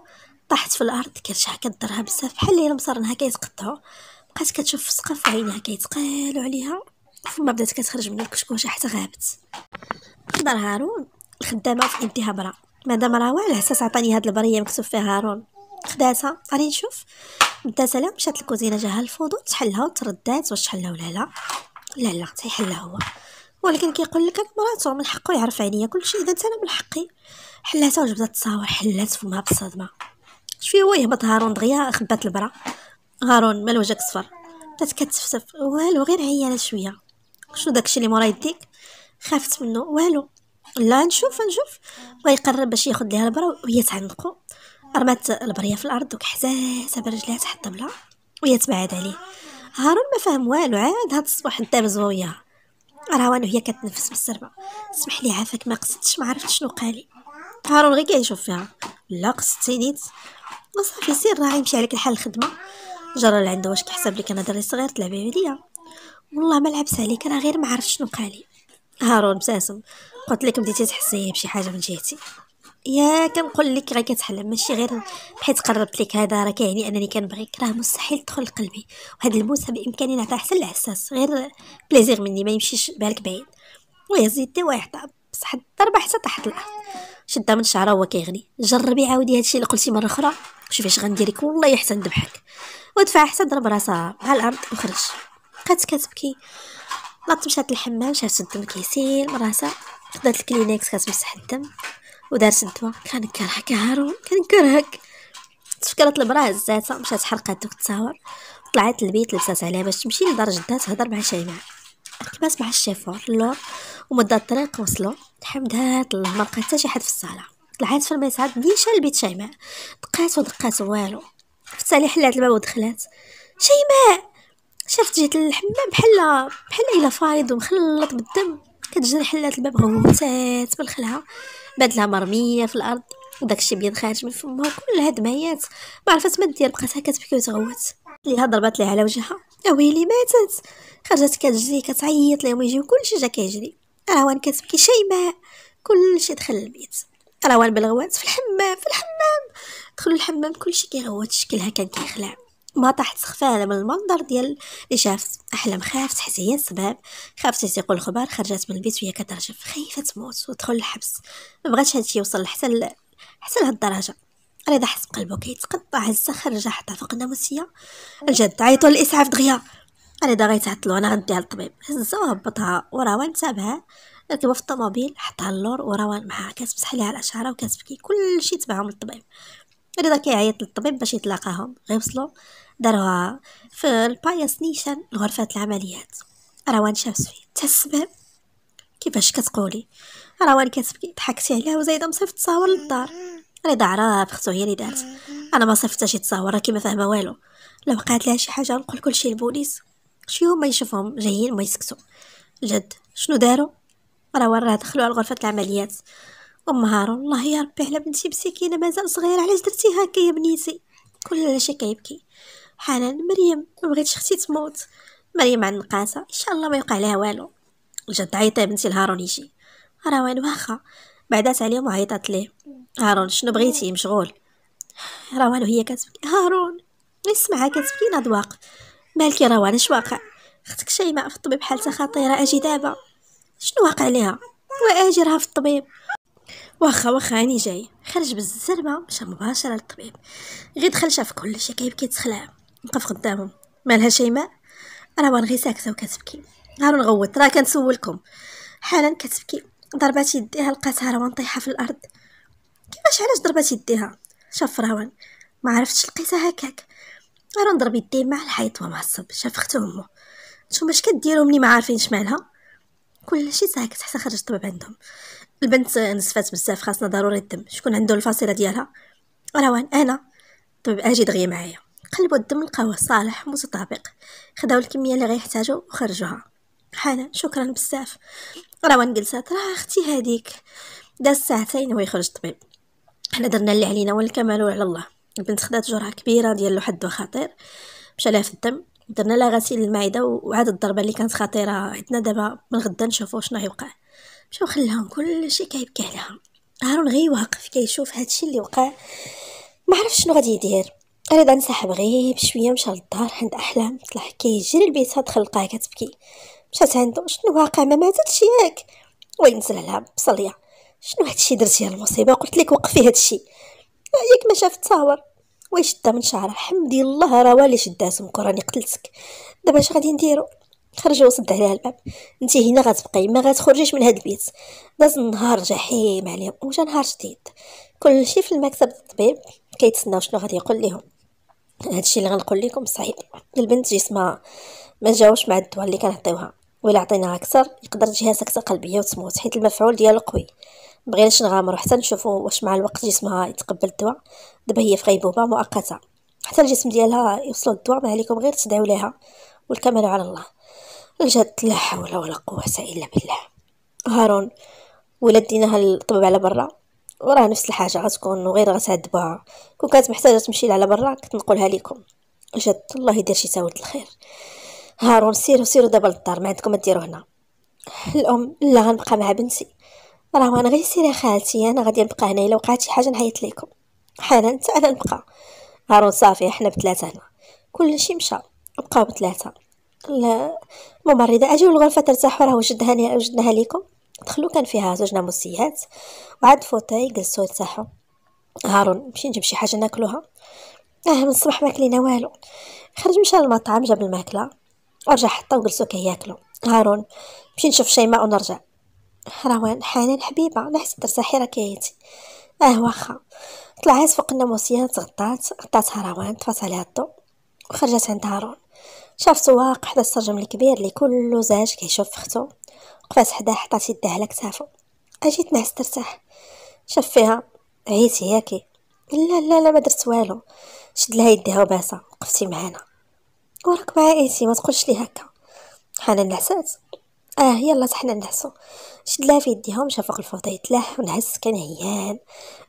[SPEAKER 1] طاحت في الارض كرشها كدرها بزاف بحال ليلى مصرنها كيتقطعو بقات كتشوف في السقف عينيها كيتقالوا عليها فما بدات كتخرج من الكشكوشه حتى غابت حضر هارون الخدامه في يديها برا مادام راه واعر حساس عطاني هاد البريه مكتوب فيها هارون خداتها غادي نشوف بدا سلام مشات للكوزينه جاها الفضول تحلها وتردات واش حلها ولا لا لا لا تيحلها هو ولكن كيقول لك مراتو من حقه يعرف عليا كلشي اذا انا من حقي حلاتها وجبدات تصاور حلات فمها بالصدمه شويه هو يهبط هارون دغيا خبات البرا هارون مال وجهك صفر بدات كتفسف والو غير عيانه شويه شنو داكشي اللي مورا يديك خافت منه والو لا نشوف نشوف بغا يقرب باش ياخد ليها البرا وهي تعنقو رمات البريه في الارض وكحزات برجلها تحت الضبله وهي تبعد عليه هارون ما فهم والو عاد هاد الصباح دابز هو راه وانا وهي كتنفس بالسربه اسمح لي عافاك ما قصدتش ما عرفتش شنو قالي هارون غير كيشوف فيها لا قصتي نيت وصافي سير راه يمشي عليك الحال الخدمه جرى لعندو واش كيحسب لك انا دري صغير تلعبي عليا والله ما لعبت عليك انا غير ما عرفتش شنو لي هارون ابتسم قلت لك بديتي تحسي بشي حاجه من جهتي يا كنقول لك غير كتحلم ماشي غير بحيت قربت لك هذا راه كيعني انني كنبغيك راه مستحيل تدخل لقلبي وهاد الموسى بامكاني نعطيها حتى العساس غير بليزير مني ما يمشيش بالك بعيد ويزيد حتى واحد بصح الضربه حتى طاحت الارض شده من شعره هو كيغني جربي عاودي هادشي اللي قلتي مره اخرى شوفي اش غنديرك والله يحسن حسن ذبحك ودفع حسن ضرب راسها مع الارض وخرج بقات كتبكي نط مشات للحمام شافت الدم كيسيل من راسها خدات الكلينكس كتمسح الدم ودارت الدواء كنكرهك هارون كنكرهك تفكرت المراه هزاتها مشات حرقات دوك التصاور طلعت للبيت لبسات عليها باش تمشي لدار جدها تهضر مع شيماء ما سمع الشيفور اللور ومدة الطريق وصلوا الحمد لله ما لقيت حتى شي حد في الصاله طلعت في الميت عاد ديشا شيماء دقات ودقات والو فتالي حلات الباب ودخلات شيماء شافت جهه الحمام بحال بحال الا فايض ومخلط بالدم كتجري حلات الباب غوتات بالخلعه بدلها مرميه في الارض وداكشي بيض خارج من فمها كلها دمعيات ما عرفت ما دير بقات هكا تبكي وتغوت ليها ضربات ليه على وجهها ويلي ماتت خرجت كتجري كتعيط ليهم يجيو كلشي جا كيجري روان كتبكي شيماء كلشي دخل البيت روان بالغوات في الحمام في الحمام دخلوا الحمام كلشي كيغوت شكلها كان كيخلع ما طاحت خفاله من المنظر ديال اللي شافت احلام خافت حتى هي السباب خافت يسيقوا الخبار خرجت من البيت وهي كترجف خايفه تموت وتدخل الحبس ما بغاتش هادشي يوصل حتى حتى لهاد الدرجه القريض حس بقلبو كيتقطع هزة خرجة حتى فوق الناموسية الجد عيطوا للإسعاف دغيا القريضة غيتعطلو أنا غنديها للطبيب هزة وهبطها وروان تابعها ركبوا في الطوموبيل حطها اللور وروان معها بصح ليها وكاس بكي كلشي تبعهم للطبيب رضا كيعيط للطبيب باش يتلاقاهم غيوصلوا داروها في البايس نيشان غرفة العمليات روان شاف سفي تسبب كيفاش كتقولي روان كتبكي ضحكتي عليها وزايده مصيفط تصاور للدار رضا عراب خصو هي اللي دارت انا ما صيفط شي تصاور راه كيما فاهمه والو لو وقعت لها شي حاجه نقول كلشي للبوليس شي يوم ما يشوفهم جايين ما يسكتوا جد شنو داروا راه ورا دخلوا على غرفه العمليات ام هارون الله يا ربي على بنتي مسكينه مازال صغيره علاش درتي هكا يا بنيتي كلشي كيبكي حنان مريم ما بغيتش اختي تموت مريم عند نقاسه ان شاء الله ما يوقع لها والو جد عيطي بنتي لهارون يجي راه وين واخا بعدات عليهم وعيطات ليه هارون شنو بغيتي مشغول روان وهي كتبكي هارون نسمعها كتبكي ناض واقف مالكي روان اش واقع اختك شيماء في الطبيب حالتها خطيره اجي دابا شنو واقع ليها واجي راها في الطبيب واخا واخا هاني جاي خرج بالزربه مشى مباشره للطبيب غير دخل شاف كلشي كيبكي تخلع وقف قدامهم مالها شيماء روان غير ساكته وكتبكي هارون غوت راه كنسولكم حالا كتبكي ضربات يديها لقاتها روان طايحه في الارض كيفاش علاش ضربات يديها شاف فراوان ما عرفتش لقيتها هكاك راه نضرب يديه مع الحيط ومعصب شاف اختو امه نتوما اش كديروا ملي ما عارفينش مالها كلشي ساكت حتى خرج الطبيب عندهم البنت نصفات بزاف خاصنا ضروري الدم شكون عنده الفصيله ديالها روان انا طبيب اجي دغيا معايا قلبوا الدم لقاوه صالح متطابق خداو الكميه اللي غيحتاجوا وخرجوها حنان شكرا بزاف روان جلسات راه اختي هذيك داز ساعتين ويخرج الطبيب حنا درنا اللي علينا والكمال على الله البنت خدات جرعه كبيره ديال الحد خطير مشى لها في الدم درنا لها غسيل المعده وعاد الضربه اللي كانت خطيره عندنا دابا من غدا نشوفوا شنو غيوقع مشاو خلاهم كلشي كيبكي عليها هارون غير واقف كيشوف هادشي اللي وقع ما عرفش شنو غادي يدير رضا انسحب غير بشويه مشى للدار عند احلام طلع كيجري لبيتها دخل لقاها كتبكي مشات عندو شنو واقع ما ماتتش ياك وينزل لها بصليه شنو هادشي درتي يا المصيبه قلت لك وقفي هادشي ياك ما شافت تصاور وي شده من شعرها حمدي الله راه والي شداتهم راني قتلتك دابا اش غادي نديرو خرج وصد عليها الباب انت هنا غتبقي ما غتخرجيش من هاد البيت داز النهار جحيم عليهم وجا نهار جديد كلشي في المكتب الطبيب كيتسناو شنو غادي يقول لهم هادشي اللي غنقول لكم صعيب البنت جسمها ما جاوش مع الدواء اللي كنعطيوها ولا عطيناها اكثر يقدر تجيها سكته قلبيه وتموت حيت المفعول ديالو قوي بغيناش نغامرو حتى نشوفو واش مع الوقت جسمها يتقبل الدواء دابا هي في غيبوبه مؤقته حتى الجسم ديالها يوصلو الدواء ما عليكم غير تدعوا ليها والكمال على الله الجد لا حول ولا قوه الا بالله هارون ولاد ديناها الطبيب على برا وراه نفس الحاجه غتكون غير غتعذبها كون كانت محتاجه تمشي على برا كنت نقولها لكم جد الله يدير شي تاويل الخير هارون سيروا سيروا دابا للدار ما عندكم ما ديروا هنا الام لا غنبقى مع بنتي راه انا غير سيري خالتي انا غادي نبقى هنا الا وقعت شي حاجه نعيط لكم حالا انت انا نبقى هارون صافي حنا بثلاثه هنا كلشي مشى بقاو بثلاثه الممرضه اجيو للغرفه ترتاحوا راه وجدها وجدناها لكم دخلوا كان فيها زوج ناموسيات وعاد فوتاي جلسوا يرتاحوا هارون مشي نجيب شي حاجه ناكلوها اه من الصباح ماكلينا والو خرج مشى للمطعم جاب الماكله ورجع حطه وجلسوا كياكلوا هارون مشي نشوف شيماء ونرجع روان حنان حبيبه نحس ترتاحي كايتي اه واخا طلعات فوق الناموسيه تغطات غطاتها روان طفات عليها الضو وخرجت عند هارون شافت واقع حدا السرجم الكبير اللي كلو زاج كيشوف ختو وقفات حدا حطات يدها على كتافو اجيت نعس ترتاح شاف فيها عيتي ياكي لا لا لا ما درت والو شد لها يديها وباسه وقفتي معانا وراك مع عيتي ما تقولش لي هكا حنان نعسات اه يلا نحسو نعسو لها في يديها ومشى فوق الفوطه يتلاح ونعس كان عيان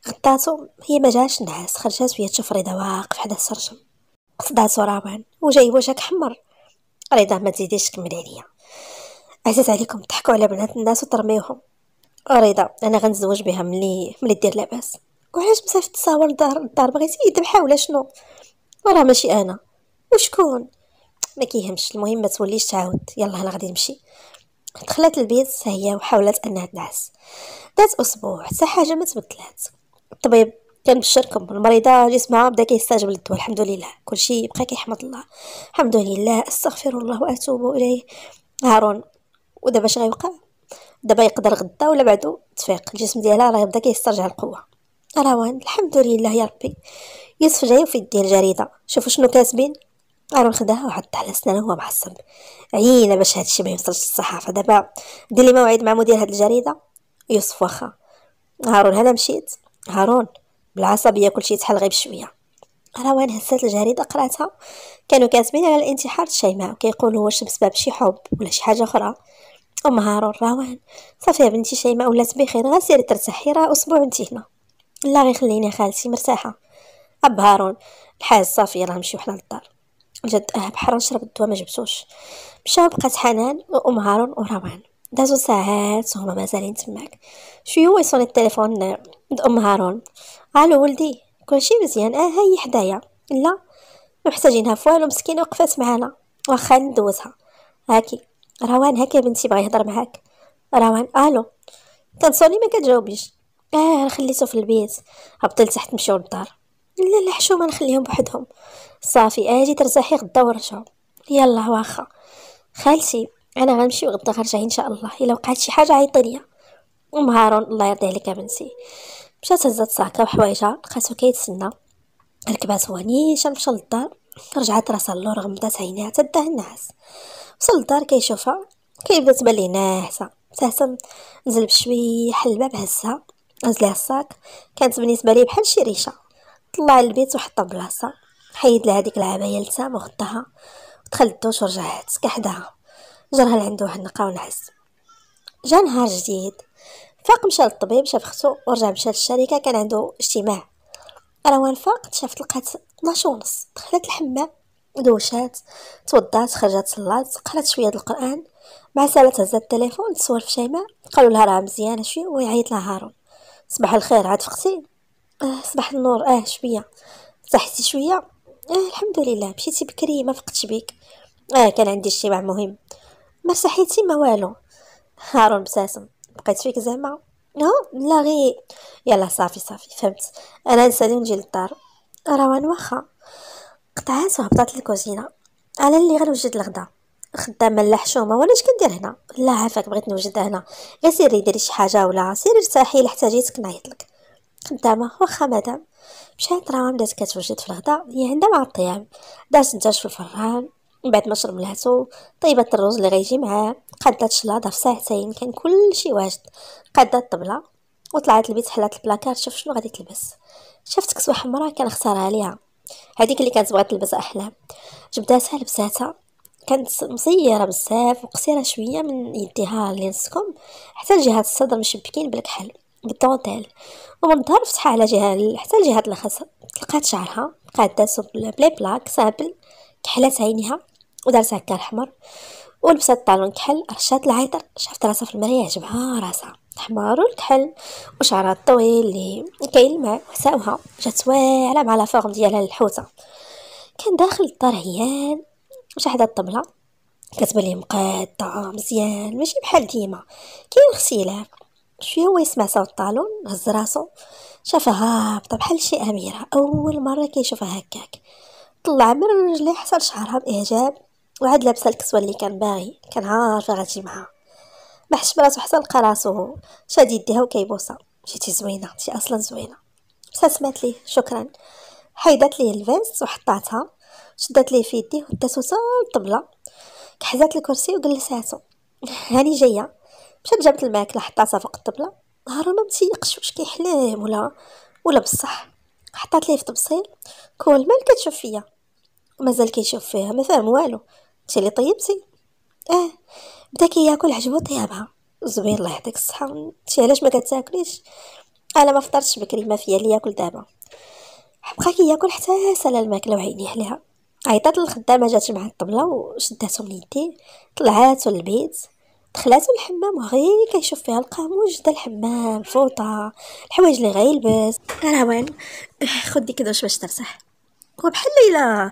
[SPEAKER 1] غطاتو هي ما جاش نعس خرجات وهي تشوف رضا واقف حدا السرجم قصداتو رابان وجاي وجهك حمر رضا ما تزيديش تكمل عليا عزيز عليكم تضحكوا على بنات الناس وترميوهم رضا انا غنزوج بها ملي ملي دير لاباس وعلاش بزاف تصاور الدار الدار بغيتي يذبحها ولا شنو وراه ماشي انا وشكون ما كيهمش المهم ما توليش تعاود يلا انا غادي نمشي دخلت البيت الساهية وحاولت أنها تنعس دات أسبوع حتى حاجة ما تبدلات الطبيب كنبشركم المريضة جسمها بدا كيستجب للدواء الحمد لله كلشي بقى كيحمد الله الحمد لله استغفر الله واتوب اليه هارون ودابا اش غيوقع دابا يقدر غدا ولا بعدو تفيق الجسم ديالها راه بدا كيسترجع القوه روان الحمد لله يا ربي يوسف جاي وفي يديه الجريده شوفوا شنو كاتبين انا خداها وحتى على سنانه وهو معصب عينا باش هادشي ما يوصلش للصحافه دابا دير لي موعد مع مدير هاد الجريده يوسف واخا هارون هنا مشيت هارون بالعصبيه كلشي يتحل غير بشويه روان هزات الجريده قراتها كانوا كاتبين على الانتحار الشيماء كيقولوا واش بسبب شي حب ولا شي حاجه اخرى ام هارون روان صافي يا بنتي شيماء ولات بخير غير سيري ترتاحي راه اسبوع انتهينا لا الله يخليني خالتي مرتاحه اب هارون الحاج صافي راه نمشيو حنا للدار جات آه، بحر نشرب الدواء ما جبتوش مشاو بقات حنان وام هارون وروان دازو ساعات وهما مازالين تماك شويه هو يصوني التليفون لام آه، هارون الو ولدي كلشي مزيان اه هي حدايا لا محتاجينها فوالو مسكينه وقفات معانا واخا ندوزها هاكي روان هاكي بنتي بغا يهضر معاك روان الو كتصوني ما كتجاوبيش اه خليته في البيت هبطي لتحت نمشيو للدار لا لا حشومه نخليهم بوحدهم صافي اجي ترتاحي غدا ورجع يلا واخا خالتي انا غنمشي وغدا غنرجع ان شاء الله الا وقعت شي حاجه عيطي ليا ام هارون الله يرضي عليك بنتي مشات هزات صاكه وحوايجها لقاتو كيتسنى ركبات هو نيشان مشى للدار رجعت راسها اللور غمضات عينيها تداه النعاس وصل للدار كيشوفها كيبدا تبان ليه ناعسه ابتسم نزل بشويه حل الباب هزها هز ليها الصاك كانت بالنسبه ليه بحال شي ريشه طلع البيت وحط بلاصه حيد لها ديك العبايه لتما وخداها دخل الدوش ورجع عاتك حداها جرها لعندو واحد النقا ونعس جا نهار جديد فاق مشى للطبيب شاف ختو ورجع مشى للشركه كان عنده اجتماع روان فاق شاف لقات 12 ونص دخلت الحمام دوشات توضات خرجت صلات قرات شويه القران مع سالات هزات التليفون تصور في شيماء قالوا لها راه مزيانه شويه ويعيط لها هارون صباح الخير عاد فختي اه صباح النور اه شويه صحتي شويه اه الحمد لله مشيتي بكري ما فقتش بيك اه كان عندي اجتماع مهم ما صحيتي ما والو هارون بساسم بقيت فيك زعما اه لا غي يلا صافي صافي فهمت انا نسالي نجي للدار روان واخا قطعات وهبطات للكوزينه انا اللي غنوجد الغدا خدامه اللحشومه وانا اش كندير هنا لا عافاك بغيت نوجدها هنا غير سيري ديري شي حاجه ولا سيري ارتاحي لحتاجيتك احتاجيتك نعيط لك دابا واخا مدام مشات راه بدات كتوجد في الغدا هي عندها مع الطياب دارت الدجاج في الفران من بعد ما شرب ملعتو طيبات الرز اللي غيجي معاه قادات الشلاضه في ساعتين كان كلشي واجد قادات الطبله وطلعت البيت حلات البلاكار شوف شنو غادي تلبس شافت كسوه حمراء كان خسرها عليها هذيك اللي كانت بغات تلبس احلام جبداتها لبساتها كانت مصيره بزاف وقصيره شويه من يديها لينسكم حتى لجهه الصدر مشبكين بالكحل بالدونتيل ومن الظهر فتحها على جهه حتى لجهه الخصر لقات شعرها قاداتو بلي بلاك سابل كحلات عينيها ودارت هكا الحمر ولبسات طالون كحل رشات العيطر شافت راسها في المرايا عجبها راسها حمار والكحل وشعرها الطويل اللي كيلمع وحساوها جات واعره مع لافورم ديالها الحوته كان داخل الدار عيان وش حدا الطبله كتبان ليه مقاده مزيان ماشي بحال ديما كاين اختلاف شويه هو يسمع صوت الطالون هز راسو شافها هابطه بحال شي اميره اول مره كيشوفها هكاك طلع من رجليه حصل شعرها باعجاب وعاد لابسه الكسوه اللي كان باغي كان عارفه غتجي معاها ما براسو حتى لقى راسو شاد يديها وكيبوسها جيتي زوينه جيتي اصلا زوينه ابتسمت ليه شكرا حيدات ليه الفيس وحطاتها شدات ليه في يديه وداتو حتى للطبله كحزات الكرسي وجلساتو [laughs] هاني جايه مشات جابت الماكله حطاتها فوق الطبله نهار ما متيقش واش كيحلم ولا ولا بصح حطات ليه في طبسيل كل ما كتشوف فيا مازال كيشوف فيها ما فاهم والو انت اللي طيبتي اه بدا كياكل عجبو طيابها زوين الله يعطيك الصحه انت علاش ما كتاكليش انا ما فطرتش بكري ما فيا لي ياكل دابا بقى كياكل حتى سال الماكله وعينيه عليها عيطات للخدامه جات مع الطبله وشداتو من يديه طلعاتو للبيت دخلات للحمام وغي كيشوف فيها القاموج دا الحمام فوطة الحوايج اللي غيلبس روان آه، خد ديك دوش باش ترتاح وبحال ليلى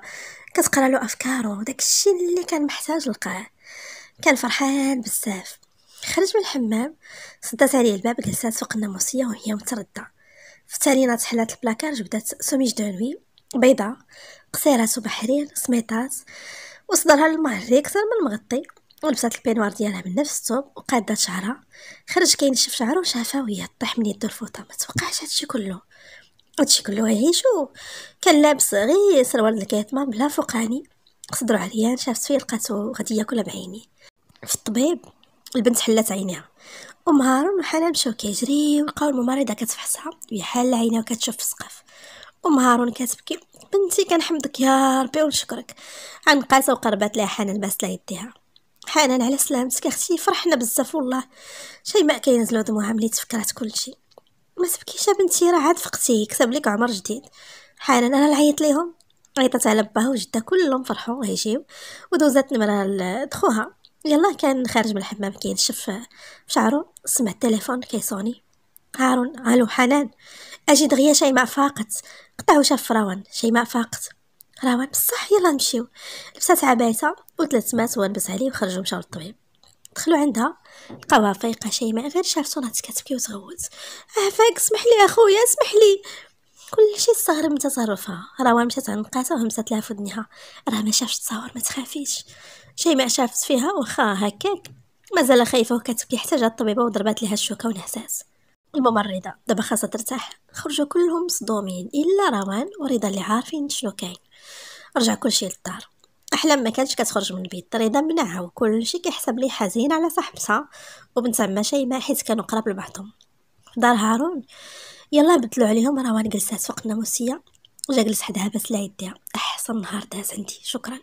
[SPEAKER 1] كتقرا له افكارو داكشي اللي كان محتاج لقاه كان فرحان بزاف خرج من الحمام صدات عليه الباب جلسات فوق الناموسيه وهي متردة فتالينا تحلات البلاكار جبدات سوميج دونوي بيضة قصيرات وبحرير سميطات وصدرها المهري اكثر من المغطي ولبسات البينوار ديالها من نفس الثوب وقادات شعرها خرج كينشف شعره وشافها وهي طيح من يدو الفوطه ما توقعش هادشي كله هادشي كله يعيشو كان لابس غير سروال الكاتمه بلا فوقاني صدرو عريان شافت فيه لقاتو غادي ياكلها بعيني في الطبيب البنت حلات عينيها ام هارون وحنان مشاو كيجريو لقاو الممرضه كتفحصها وهي حاله عينيها وكتشوف في السقف ام هارون كتبكي بنتي كنحمدك يا ربي ونشكرك عنقاسه وقربات لها حنان باسله يديها حنان على سلامتك اختي فرحنا بزاف والله شيماء كينزلوا دموعها ملي تفكرات كلشي ما تبكيش بنتي راه عاد فقتي كتب لك عمر جديد حنان انا عيطت ليهم عيطت على باها وجدها كلهم فرحوا هيجيو ودوزات نمره لخوها يلا كان خارج من الحمام كينشف شعرو سمع التليفون كيصوني هارون الو حنان اجي دغيا شيماء فاقت قطعوا وشاف فراوان شيماء فاقت راهو بصح يلا نمشيو لبسات عبايته سمات ولبس عليه وخرجوا مشاو للطبيب دخلوا عندها لقاوها فايقه شيماء غير شافتو راه كتبكي وتغوت عفاك اه سمح لي اخويا سمح لي كلشي استغرب من تصرفها روان مشات عند نقاته وهمسات لها فدنها راه ما شافش التصاور ما تخافيش شيماء شافت فيها واخا هكاك مازال خايفه وكتبكي حتى جات الطبيبه وضربات لها الشوكه ونهزات الممرضه دابا خاصها ترتاح خرجوا كلهم مصدومين الا روان ورضا اللي عارفين شنو كاين رجع كلشي للدار احلام ما كانتش كتخرج من البيت طريده منعها وكلشي كيحسب لي حزين على صاحبتها وبنت شي شيماء حيت كانوا قراب لبعضهم دار هارون يلا بدلو عليهم روان جلسات فوق الناموسيه جا جلس حدها بس لا يديها احسن نهار داز عندي شكرا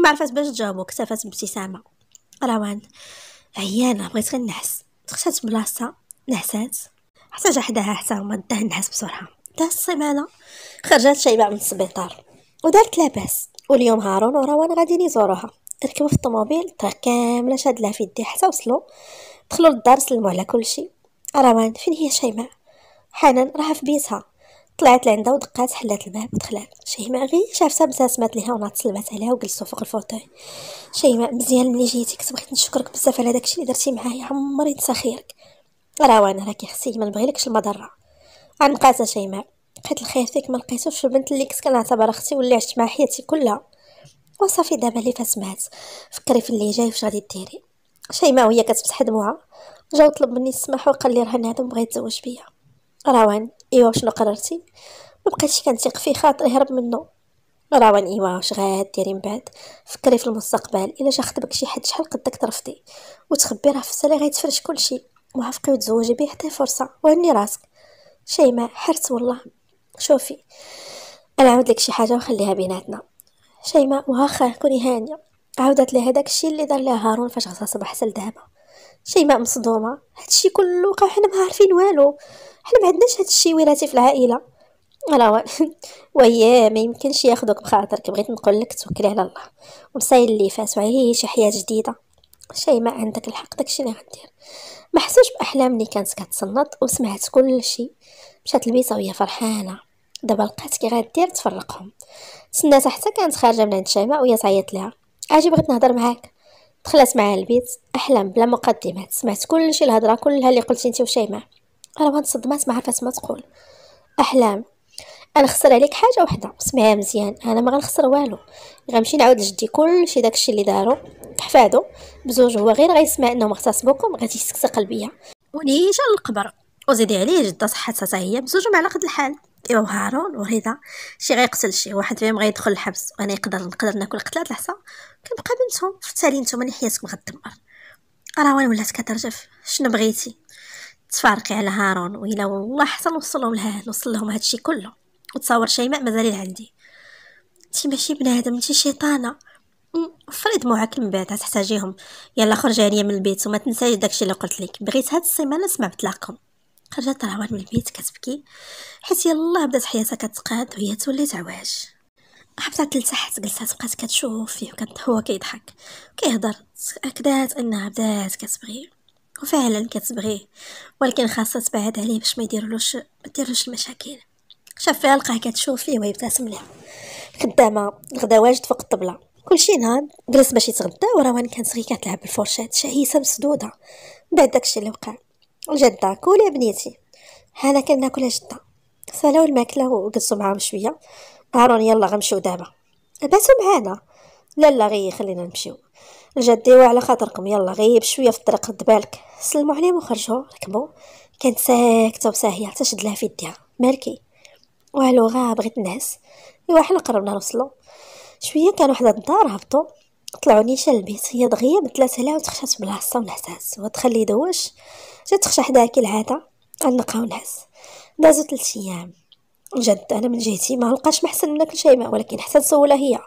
[SPEAKER 1] ما عرفات باش تجاوبو اكتفت بابتسامه روان عيانه بغيت غير نعس دخلت بلاصتها نحسات حتى جا حداها حتى هما داه نعس بسرعه دازت السيمانه خرجت شيماء من السبيطار ودارت لاباس واليوم هارون وروان غاديين يزوروها ركبوا في الطوموبيل الدار كامله شاد لها في حتى وصلوا دخلوا للدار سلموا على كل شيء روان فين هي شيماء حنان راها في بيتها طلعت لعندها ودقات حلات الباب ودخلات شيماء غي شافتها مبتسمات ليها ونات سلمات عليها وجلسوا فوق الفوتوي شيماء مزيان ملي جيتي كنت بغيت نشكرك بزاف على داكشي اللي درتي معايا عمري نسى خيرك روان راكي خصي ما نبغيلكش المضره عنقاتها شيماء لقيت الخير فيك ما لقيتوش البنت اللي كنت كنعتبر اختي واللي عشت مع حياتي كلها وصافي دابا اللي مات فكري في اللي جاي واش غادي ديري شيماء وهي كتمسح دموعها جا وطلب مني السماح وقال لي راه نادم بغيت يتزوج بيا روان ايوا شنو قررتي ما بقيتش كنثيق فيه خاطر يهرب منه روان ايوا واش غاديري من بعد فكري في المستقبل الا جا خطبك شي حد شحال قدك ترفضي وتخبي راه في السالي غيتفرش كلشي وافقي وتزوجي بيه حتى فرصه وهني راسك شيماء حرت والله شوفي انا عاود لك شي حاجه وخليها بيناتنا شيماء واخا كوني هانيه عاودت لها داك الشيء اللي دار لها هارون فاش صباح حسن دابا شيماء مصدومه هادشي كله وقع حنا ما عارفين والو حنا ما عندناش هادشي وراثي في العائله انا ويا [laughs] ما يمكنش ياخذوك بخاطرك بغيت نقول لك توكلي على الله ومسايل اللي فات وعيش حياه جديده شيماء عندك الحق داكشي اللي غندير ما حسوش باحلام كانت كتصنط وسمعت كل شيء مشات البيصه وهي فرحانه دابا لقات كي غدير تفرقهم سناتها حتى كانت خارجه من عند شيماء وهي صيت لها اجي بغيت نهضر معاك دخلت معها البيت احلام بلا مقدمات سمعت كلشي الهضره كلها اللي قلتي انت وشيماء راه تصدمات ما عرفت ما تقول احلام انا خسر عليك حاجه وحده سمعيها مزيان انا ما غنخسر والو غنمشي نعاود لجدي كلشي داكشي اللي دارو حفادو بزوج هو غير غيسمع انهم اغتصبوكم غادي يسكسق قلبيه ونيشان القبر وزيدي عليه جده صحتها حتى هي بزوج على قد الحال ايوا هارون ورضا شي غيقتل شي واحد فيهم غيدخل الحبس وانا يقدر نقدر ناكل قتلات الحصى كنبقى بنتهم فتالي نتوما اللي حياتكم غدمر وانا ولات كترجف شنو بغيتي تفارقي على هارون ويلا والله حتى نوصلهم لها نوصل لهم هادشي كله وتصور شيماء مازال عندي انتي ماشي بنادم انتي شيطانه فريد معاك من بعد تحتاجيهم يلا خرجي عليا من البيت وما تنساش داكشي اللي قلت لك بغيت هاد السيمانه نسمع بطلاقهم خرجت روان من البيت كتبكي حيت يلاه بدات حياتها كتقاد وهي تولي تعواش هبطت لتحت جلسات بقات كتشوف فيه وكانت هو كيضحك كيهضر تاكدات انها بدات كتبغيه وفعلا كتبغيه ولكن خاصها تبعد عليه باش ما يديرلوش ما يديرلوش المشاكل شاف فيها لقاه كتشوف فيه ويبتسم ليه خدامه الغدا واجد فوق الطبله كلشي نهار جلس باش يتغدى وروان كانت صغير كتلعب بالفرشات شهيسه مسدوده بعد داكشي اللي وقع جدة كولي بنيتي هانا كناكل جدة سالاو الماكلة وقصوا معاهم شوية هارون يلا غنمشيو دابا باتو معانا لا لا غي خلينا نمشيو الجدي وعلى خاطركم يلا غيب شويه في الطريق رد بالك سلموا عليهم وخرجوا ركبوا كانت ساكته وساهيه حتى شد لها في يديها مالكي والو غا بغيت نعس ايوا حنا قربنا نوصلو شويه كان واحد الدار هبطو طلعوا نيشان البيت هي دغيا بتلات عليها وتخشات بلاصه ودخل لي دوش جات تخشى حداها كالعاده غنلقاو ونحس دازو ثلاث ايام جد انا من جهتي ما لقاش محسن من كل شيء ولكن حتى سولا هي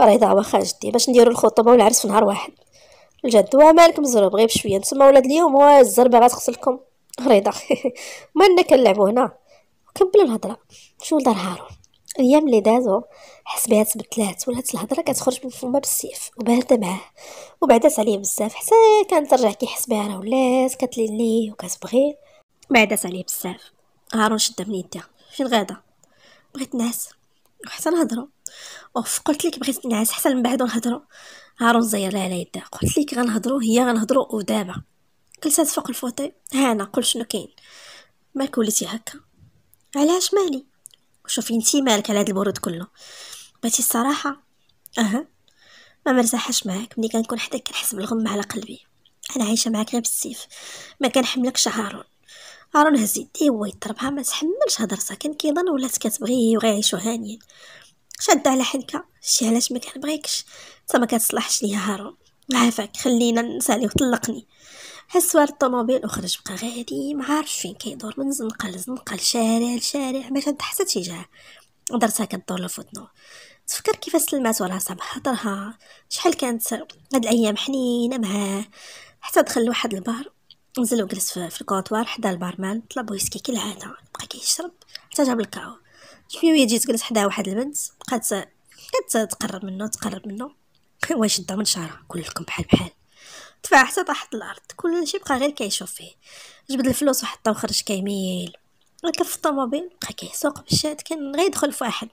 [SPEAKER 1] رضا واخا جدي باش نديرو الخطوبه والعرس في نهار واحد الجد ومالك مزروب غير بشويه نتوما ولاد اليوم هو الزربه غتغسلكم [laughs] رضا [laughs] ما كنلعبو هنا كمل الهضره شو لدار هارون الايام اللي دازو حس بها تبدلات ولات الهضره كتخرج من فمها بالسيف وبارده معاه وبعدات عليه بزاف حتى كان ترجع كيحس بها راه ولات كتلين ليه وكتبغيه بعدات عليه بزاف هارون شد من يديها فين غادا بغيت نعس وحتى نهضروا اوف قلت لك بغيت نعس حتى من بعد نهضروا هارون زير على يدها قلت لك غنهضروا هي غنهضروا ودابا جلسات فوق الفوتي هانا قل شنو كاين مالك وليتي هكا علاش مالي شوفي انتي مالك على هاد البرود كله بغيتي الصراحه اها ما مرتاحش معاك ملي كنكون حداك كنحس بالغم على قلبي انا عايشه معاك غير بالسيف ما كنحملكش هارون هارون هز يدي هو يضربها ما تحملش هضرتها كان كيظن ولات كتبغيه وغيعيشو هانيين شاده على حنكه شي علاش ما كنبغيكش حتى ما كتصلحش ليا هارون عافاك خلينا نسالي وطلقني حسوار الطوموبيل وخرج بقى غادي ما عارف فين كيدور من زنقه لزنقه لشارع لشارع ما كانت حتى تجاه درتها كدور له فوتنو تفكر كيف سلمات صاب خاطرها شحال كانت هاد الايام حنينه معاه حتى دخل لواحد البار نزل وجلس في الكونتوار حدا البارمان طلب ويسكي كالعاده بقى كيشرب حتى جاب الكاو شويه جيت جلس حدا واحد البنت بقات كتقرب منه تقرب منه [laughs] واش من شعرها كلكم بحال بحال دفع حتى طاحت الارض كلشي بقى غير كيشوف فيه جبد الفلوس وحطها وخرج كيميل ركب في الطوموبيل بقى كيسوق بالشات كان غيدخل في واحد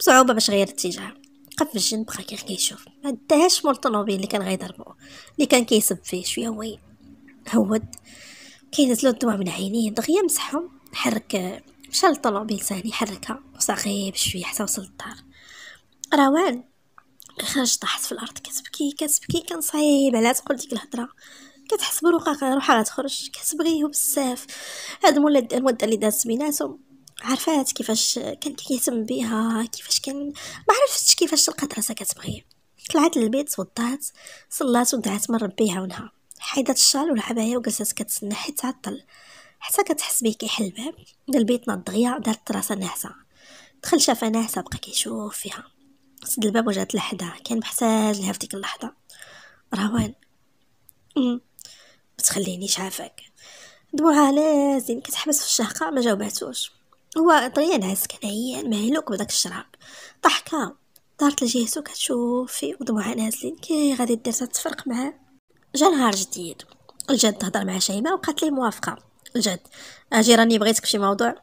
[SPEAKER 1] بصعوبه باش غير الاتجاه بقى في الجنب بقى غير كيشوف ما داهاش مول الطوموبيل اللي كان غيضربو اللي كان كيسب فيه شويه هو هود كينزلو الدموع من عينيه دغيا مسحهم حرك مشى للطوموبيل ثاني حركها وصغيب بشويه حتى وصل للدار روان خرجت طاحت في الارض كتبكي كتبكي كنصايب على تقول ديك الهضره كتحس برقاقه روحها غتخرج كتبغيه بزاف هاد المده المده اللي دازت بيناتهم عرفات كيفاش كان كيهتم بها كيفاش كان ما عرفتش كيفاش لقات راسها كتبغيه طلعت للبيت توضات صلات ودعات من ربي يعاونها حيدت الشال والعبايه وجلست كتسنى حيت تعطل حتى كتحس بيه كيحل الباب البيت ناض دغيا دارت راسها ناعسه دخل شافها ناعسه بقى كيشوف فيها سد الباب وجات لحدها كان محتاج لها في ديك اللحظه روان ما تخلينيش عافاك دموعها لازم كتحبس في الشهقة ما جاوباتوش هو طريا عز كان عيان مهلوك بداك الشراب ضحكة دارت لجهته كتشوف فيه ودموعها نازلين كي غادي دير تتفرق معاه جا نهار جديد الجد تهضر مع شيماء وقالت لي موافقة الجد اجي راني بغيتك في موضوع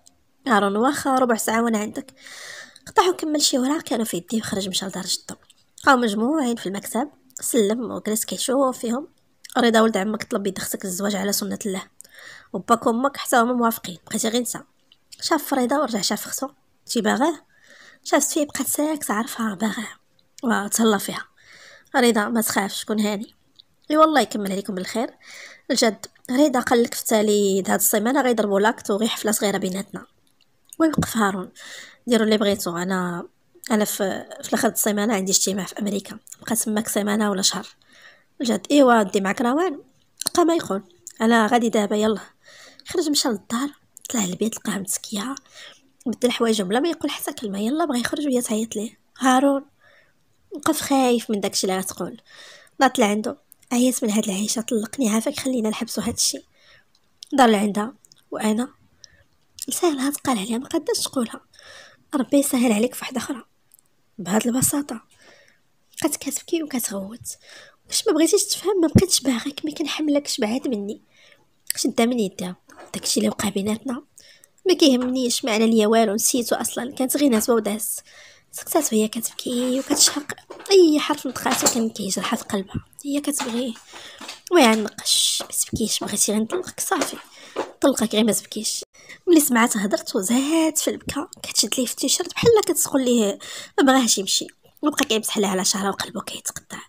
[SPEAKER 1] هارون واخا ربع ساعة وانا عندك قطع وكمل شي وراق كانوا في يديه وخرج مشى لدار جدو بقاو مجموعين في المكتب سلم وجلس كيشوف فيهم رضا ولد عمك طلب يد خصك الزواج على سنة الله وباك وامك حتى هما موافقين بقيتي غير نسى شاف رضا ورجع شاف خصو تي باغاه شاف سفي بقات ساكتة عرفها باغاه وتهلا فيها رضا ما تخافش كون هاني اي والله يكمل عليكم بالخير الجد رضا قال لك في التالي هاد السيمانه غيضربوا لاكت وغي حفله صغيره بيناتنا ويوقف هارون ديروا اللي بغيتو انا انا في في الاخر السيمانه عندي اجتماع في امريكا بقى تماك سيمانه ولا شهر جات ايوا دي معك روان بقى ما يقول انا غادي دابا يلا خرج مشى للدار طلع للبيت لقاها متسكيه بدل حوايجه بلا ما يقول حتى كلمه يلا بغى يخرج وهي تعيط ليه هارون وقف خايف من داكشي اللي غتقول ضات لعندو عيت من هاد العيشه طلقني عافاك خلينا نحبسو هادشي دار لعندها وانا يسهلها تقال عليها ما قداش تقولها ربي يسهل عليك في واحده اخرى بهاد البساطه بقات كتبكي وكتغوت واش ما بغيتيش تفهم ما بقيتش باغيك ما كنحملكش بعاد مني شدها من يدها داكشي اللي وقع بيناتنا ما كيهمنيش ما ليا والو نسيتو اصلا كانت غير ناس وداس سكتات وهي كتبكي وكتشحق اي حرف نطقاتو كان كيجرح في قلبها هي كتبغيه ويعنقش ما تبكيش بغيتي نطلقك صافي طلقك غير ما تبكيش ملي سمعت هضرته وزهات في البكا كتشد ليه في التيشيرت بحال كتسقل ليه ما بغاهش يمشي وبقى كيمسح لها على شعرها وقلبه كيتقطع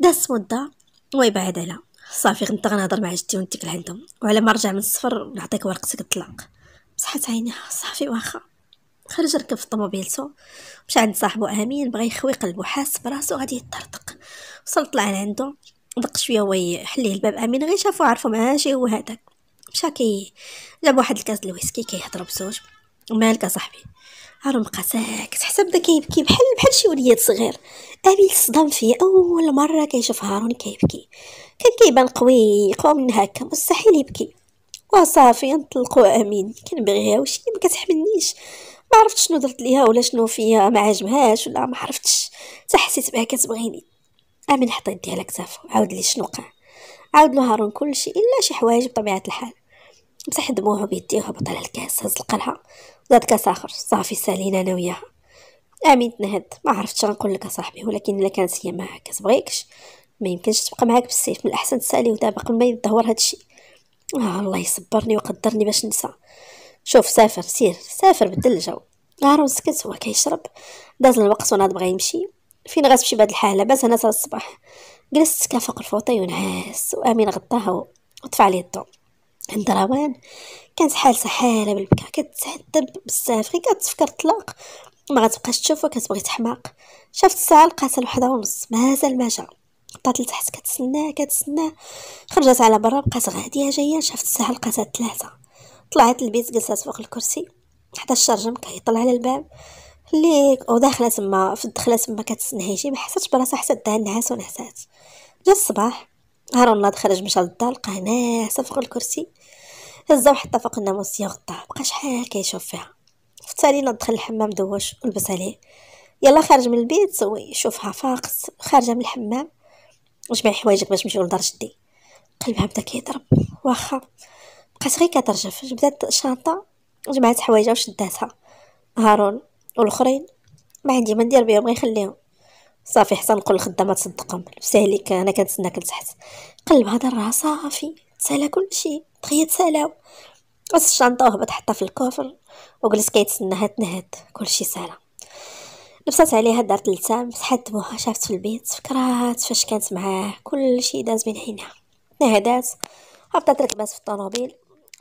[SPEAKER 1] داس مده ويبعد عليها صافي غنت غنهضر مع جدي ونديك لعندهم وعلى ما رجع من السفر نعطيك ورقتك الطلاق صحت عينيها صافي واخا خرج ركب في طوموبيلتو مشى عند صاحبو امين بغى يخوي قلبو حاس براسو غادي يطرطق وصل طلع لعندو دق شويه وي حليه الباب امين غير شافو عرفو معاه شي هو هذاك مشى كي جاب واحد الكاس الويسكي كيهضر بزوج مالك صاحبي عرم قساك ساكت حتى بدا كيبكي بحال بحال شي وليد صغير امين صدم فيا اول مره كيشوف هارون كيبكي كان كيبان قوي قوي من هكا مستحيل يبكي وصافي نطلقوا امين كنبغيها وشي ما كتحملنيش ما عرفت شنو درت ليها ولا شنو فيا ما عجبهاش ولا ما عرفتش حتى حسيت بها كتبغيني امين حطيت يدي على كتافه عاود لي شنو قال عاود نهارون كل كلشي الا شي حوايج بطبيعه الحال مسح دموعو بيديه هبط على الكاس هز القلعه زاد كاس اخر صافي سالينا انا وياها امين تنهد ما عرفتش نقول لك اصاحبي ولكن الا كانت هي معاك كتبغيكش ما يمكنش تبقى معاك بالسيف من الاحسن تسالي ودابا قبل ما يتدهور هادشي آه الله يصبرني ويقدرني باش ننسى شوف سافر سير سافر بدل الجو هارون سكت هو كيشرب داز الوقت وانا بغا يمشي فين غتمشي بهاد الحاله بس انا الصباح جلست سكا فوق الفوطي ونعاس وامين غطاها وطفى عليه الضو عند روان كانت حالسه حاله بالبكا كتعذب بزاف غير كتفكر طلاق ما غتبقاش تشوف كتبغي تحماق شافت الساعه لقاتها الوحدة ونص مازال ما جا طات لتحت كتسناه كتسناه خرجت على برا بقات غاديه جايه شافت الساعه لقاتها ثلاثه طلعت البيت جلست فوق الكرسي حدا الشرجم كيطلع على الباب خليك وداخله تما في الدخله تما كتسنهي شي ما حساتش براسها حتى دها النعاس ونعسات جا الصباح هارون ناض خرج مشى للدار لقاه ناعسه فوق الكرسي هزا وحطها فوق الناموسيه وغطاها بقى شحال كيشوف فيها فالتالي ناض دخل الحمام دوش ولبس عليه يلا خارج من البيت سوي شوفها فاقت خارجه من الحمام جمع حوايجك باش نمشيو لدار جدي قلبها بدا كيضرب واخا بقات غير كترجف جبدات الشنطه جمعت حوايجها وشداتها هارون والاخرين ما عندي ما ندير بهم غنخليهم صافي حتى نقول الخدامه تصدقهم سهلك انا كنتسناك لتحت قلب هذا راه صافي تسالى كلشي دغيا تسالاو بس الشنطه وهبط حطها في الكوفر وجلس كيتسناها تنهد كلشي سالا لبسات عليها دارت تلتام مسحات بوها شافت في البيت فكرات فاش كانت معاه كلشي داز من عينها نهدات هبطات ركبات في الطوموبيل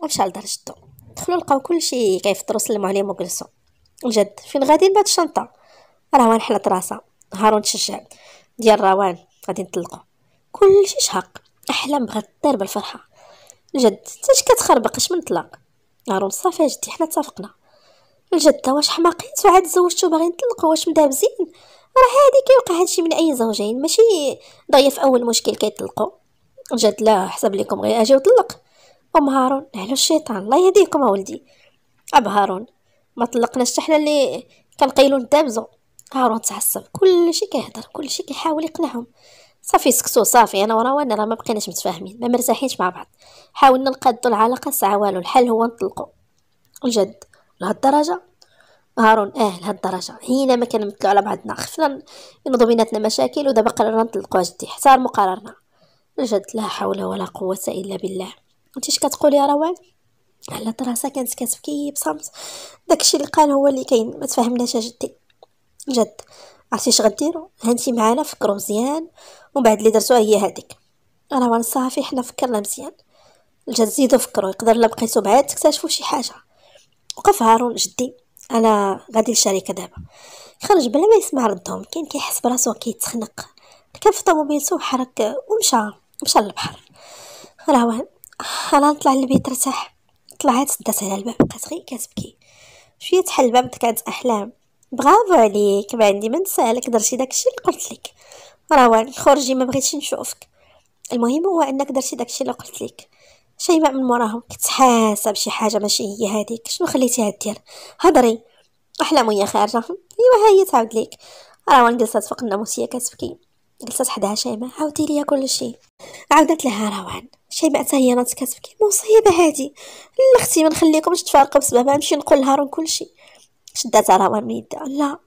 [SPEAKER 1] ومشى لدار جدو دخلوا لقاو كلشي كيفطروا سلموا عليهم وجلسوا الجد فين غادي نبات الشنطه راه حلت راسها هارون تشجع ديال روان غادي نطلقو كلشي شهق احلام بغات تطير بالفرحه الجد تاش كتخربق اش من طلاق هارون صافي جدي حنا اتفقنا تا واش حماقيت وعاد تزوجتو باغي نطلقو واش مدابزين راه هادي كيوقع هادشي من اي زوجين ماشي ضيف في اول مشكل كيطلقو الجد لا حسب ليكم غير اجي وطلق ام هارون على الشيطان الله يهديكم اولدي اب هارون ما طلقناش حتى حنا اللي كنقيلو الدابزه هارون تعصب كلشي كيهضر كلشي كيحاول يقنعهم صافي سكتو صافي انا وروان راه ما بقيناش متفاهمين ما مرتاحينش مع بعض حاولنا نقادو العلاقه ساعه والو الحل هو نطلقو الجد لهاد الدرجه هارون اه لهاد الدرجه هينا ما كنمثلو على بعضنا خفنا ينوضو بيناتنا مشاكل ودابا قررنا نطلقو جدي احترموا قرارنا الجد لا حول ولا قوه الا بالله انت اش يا روان على الدراسة كانت كتبكي بصمت داكشي اللي قال هو اللي كاين ما تفهمناش اجدي جد عرفتي اش غديرو هانتي معانا فكروا مزيان ومن بعد اللي درتوها هي هذيك وانا صافي حنا فكرنا مزيان الجد زيدو فكروا يقدر لا بقيتو بعاد تكتشفوا شي حاجه وقف هارون جدي انا غادي للشركه دابا خرج بلا ما يسمع ردهم كان كيحس براسو كيتخنق كان في طوموبيلته وحرك ومشى مشى للبحر روان انا نطلع للبيت نرتاح طلعت سدات على الباب بقات غير كتبكي شويه تحل الباب كانت احلام برافو عليك ما عندي ما نسالك درتي داكشي اللي قلت لك روان خرجي ما بغيتش نشوفك المهم هو انك درتي داكشي اللي قلت لك شيماء من موراهم كتحاسب شي حاجه ماشي هي هذيك شنو خليتيها دير هضري احلام وهي خارجه ايوا هي تعاود ليك روان جلست فوق الناموسيه كتبكي جلست حداها شيماء عاودي ليا كل شيء عاودت لها روان شيماء حتى هي راسك كتبكي مصيبه هادي لا اختي ما نخليكمش تفارقوا بسبب نمشي نقول لها روان كلشي شداتها روان من يدها لا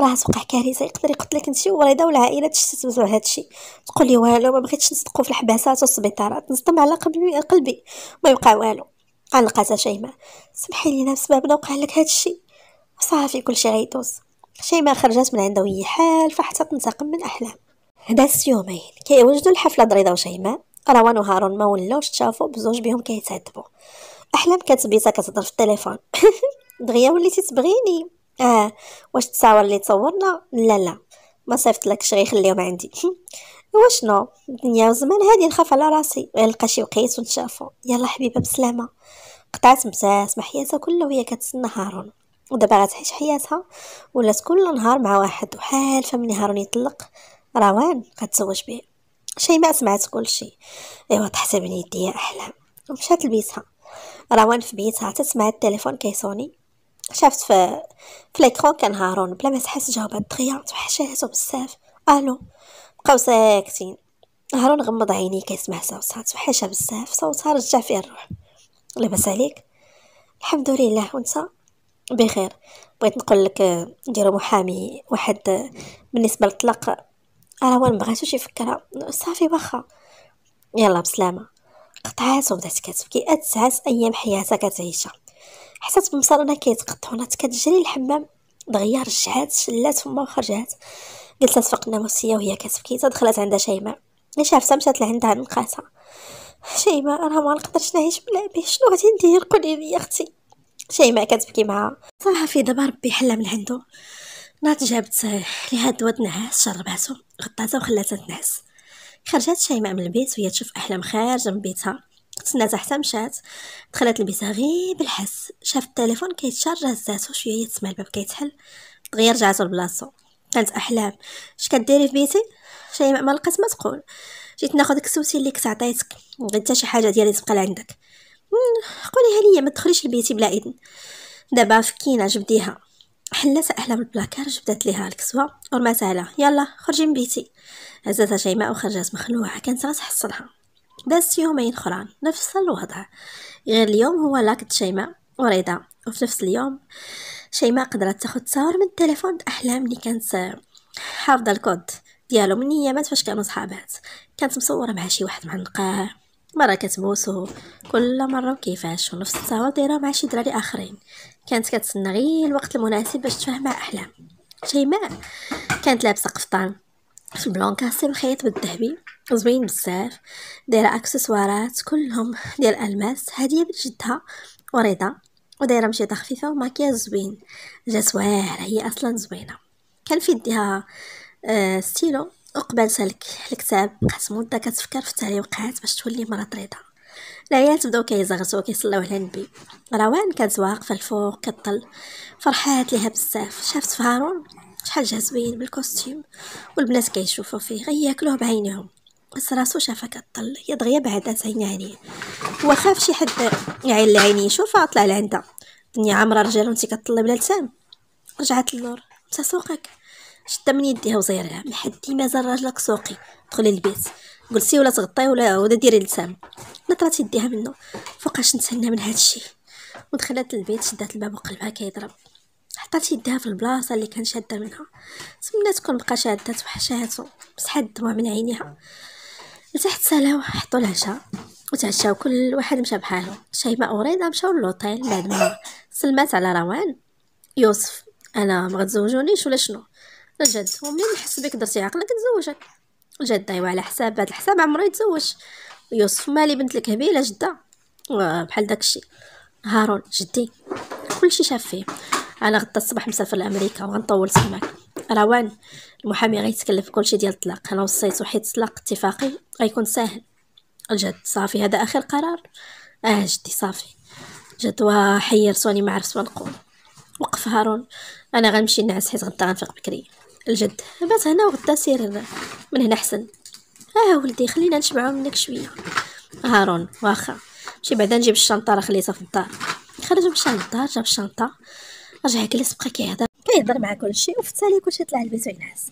[SPEAKER 1] راه توقع كارثه يقدر يقتلك انت وريضه والعائله تشتت بزاف هادشي تقول لي والو ما بغيتش نصدقوا في الحباسات والسبيطارات نصدم على قلبي قلبي ما يبقى والو علقتها شيماء سمحي لينا بسببنا وقع لك هادشي صافي كلشي غيدوز شيماء خرجت من عندها وهي حالفه حتى تنتقم من احلام داز يومين كيوجدوا الحفله دريضه وشيماء روان وهارون ما ولاوش تشافوا بزوج بهم كيتعذبوا احلام كتبيتا كتهضر في التليفون [laughs] دغيا وليتي تبغيني اه واش تصاور اللي تصورنا لا لا ما صيفط لك شي غيخليهم عندي [laughs] واشنو الدنيا وزمان هادي نخاف على راسي غنلقى شي وقيت ونتشافو يلا حبيبه بسلامه قطعت مساس مع حياتها كلها وهي كتسنى هارون ودابا غتعيش حياتها ولات كل نهار مع واحد وحالفه من هارون يطلق روان غتزوج به شيماء سمعت كلشي ايوا تحسبني يديا احلام ومشات لبيتها روان في بيتها تسمع التليفون كيصوني شافت في في ليكرون كان هارون بلا ما تحس جاوبات دغيا توحشاتو بزاف الو بقاو ساكتين هارون غمض عينيه كيسمع صوتها توحشها بزاف صوتها رجع فيه الروح لاباس عليك الحمد لله وانت بخير بغيت نقول لك نديرو محامي واحد بالنسبه للطلاق راه هو مبغاتوش يفكرها صافي واخا يلا بسلامه قطعات وبدات كتبكي اتعس ايام حياتها كتعيشها حسات بمصالنا كيتقطعونات كتجري للحمام دغيا رجعات شلات فما وخرجات قلت لها تفقنا موسيه وهي كتبكي تدخلت عندها شيماء شافتها مشات لعندها نقاتها شيماء راه ما نقدرش نعيش بلا بيه شنو غادي ندير قولي لي اختي شيماء كتبكي معاها صافي دابا ربي حلها من عنده ناض جابت ليها دوا نعاس شرباتو غطاتها وخلاتها تنعس خرجت شيماء من البيت وهي تشوف احلام خارجه من بيتها تسناتها حتى مشات دخلت لبيتها غير بالحس شافت التليفون كيتشارج هزاتو شويه تسمع الباب كيتحل دغيا رجعاتو لبلاصتو كانت احلام اش كديري في بيتي شيماء ما لقات ما تقول جيت ناخذ الكسوتي اللي كنت عطيتك بغيت شي حاجه ديالي تبقى عندك قوليها ليا ما تدخليش لبيتي بلا اذن دابا فكينا جبديها حلات أحلام البلاكار جبدات ليها الكسوة ورماتها عليها يلا خرجي من بيتي هزاتها شيماء وخرجات مخلوعة كانت غتحصلها دازت يومين اخران نفس الوضع غير اليوم هو لاكت شيماء وريضة وفي نفس اليوم شيماء قدرت تاخد تصاور من التليفون أحلام اللي كانت حافظه الكود ديالو من ايامات فاش كانوا صحابات كانت مصوره مع شي واحد معنقاه مره كتبوسو كل مره وكيفاش ونفس التصاور دايره مع شي دراري اخرين كانت كتسنى غير الوقت المناسب باش تفاهم مع احلام شيماء كانت لابسه قفطان في بلون كاسي مخيط بالذهبي زوين بزاف دايره اكسسوارات كلهم ديال الماس هديه من جدها وريضة ودايره مشيطه خفيفه وماكياج زوين جات واعره هي اصلا زوينه كان في يديها آه ستيلو وقبل سلك الكتاب بقات مده كتفكر في التعليقات باش تولي مرا رضا العيال تبداو كيزغتو كيصلاو على النبي روان كانت واقفه الفوق كطل فرحات ليها بزاف شافت فهارون شحال جا زوين بالكوستيم والبنات كيشوفو فيه غياكلوه بعينهم بس راسو شافها كطل هي دغيا بعدات عينها عليه هو خاف شي حد يعين لعيني يشوفها طلع لعندها الدنيا عامره رجال وانت كطل بلا لسان رجعت للنور انت سوقك شده من يديها وزيرها محد ما راجلك سوقي دخلي البيت جلسي ولا تغطي ولا ولا ديري لسان نطرات يديها منه فوقاش نتسنى من هذا الشيء ودخلت للبيت شدات الباب وقلبها كيضرب حطات يديها في البلاصه اللي كان شاده منها تمنى تكون بقى شاده وحشاتو مسحات الدموع من عينيها لتحت سلاو حطوا العشاء وتعشاو كل واحد مشى بحالو شيماء وريضة مشاو للوطيل بعد ما سلمات على روان يوسف انا ما غتزوجونيش ولا شنو رجعت ومين ومنين نحس بك درتي عقلك نزوجك جات دايوة على حساب هاد الحساب عمرو يتزوج يوسف مالي بنت الكبيله جده آه، بحال داكشي هارون جدي كلشي شاف فيه انا غدا الصباح مسافر لامريكا وغنطول سماك روان المحامي غيتكلف كلشي ديال الطلاق انا وصيتو حيت الطلاق اتفاقي غيكون ساهل جد صافي هذا اخر قرار اه جدي صافي جد وحير سوني ما عرفت ما نقول وقف هارون انا غنمشي نعس حيت غدا غنفيق بكري الجد بات هنا وغدا سير من هنا حسن اه ولدي خلينا نشبعو منك شويه هارون واخا مشي بعدا نجيب الشنطه راه خليتها في الدار خرج من للدار جاب الشنطه رجع جلس بقى كيهضر كيهضر مع كلشي وفي التالي كلشي طلع لبيتو ينعس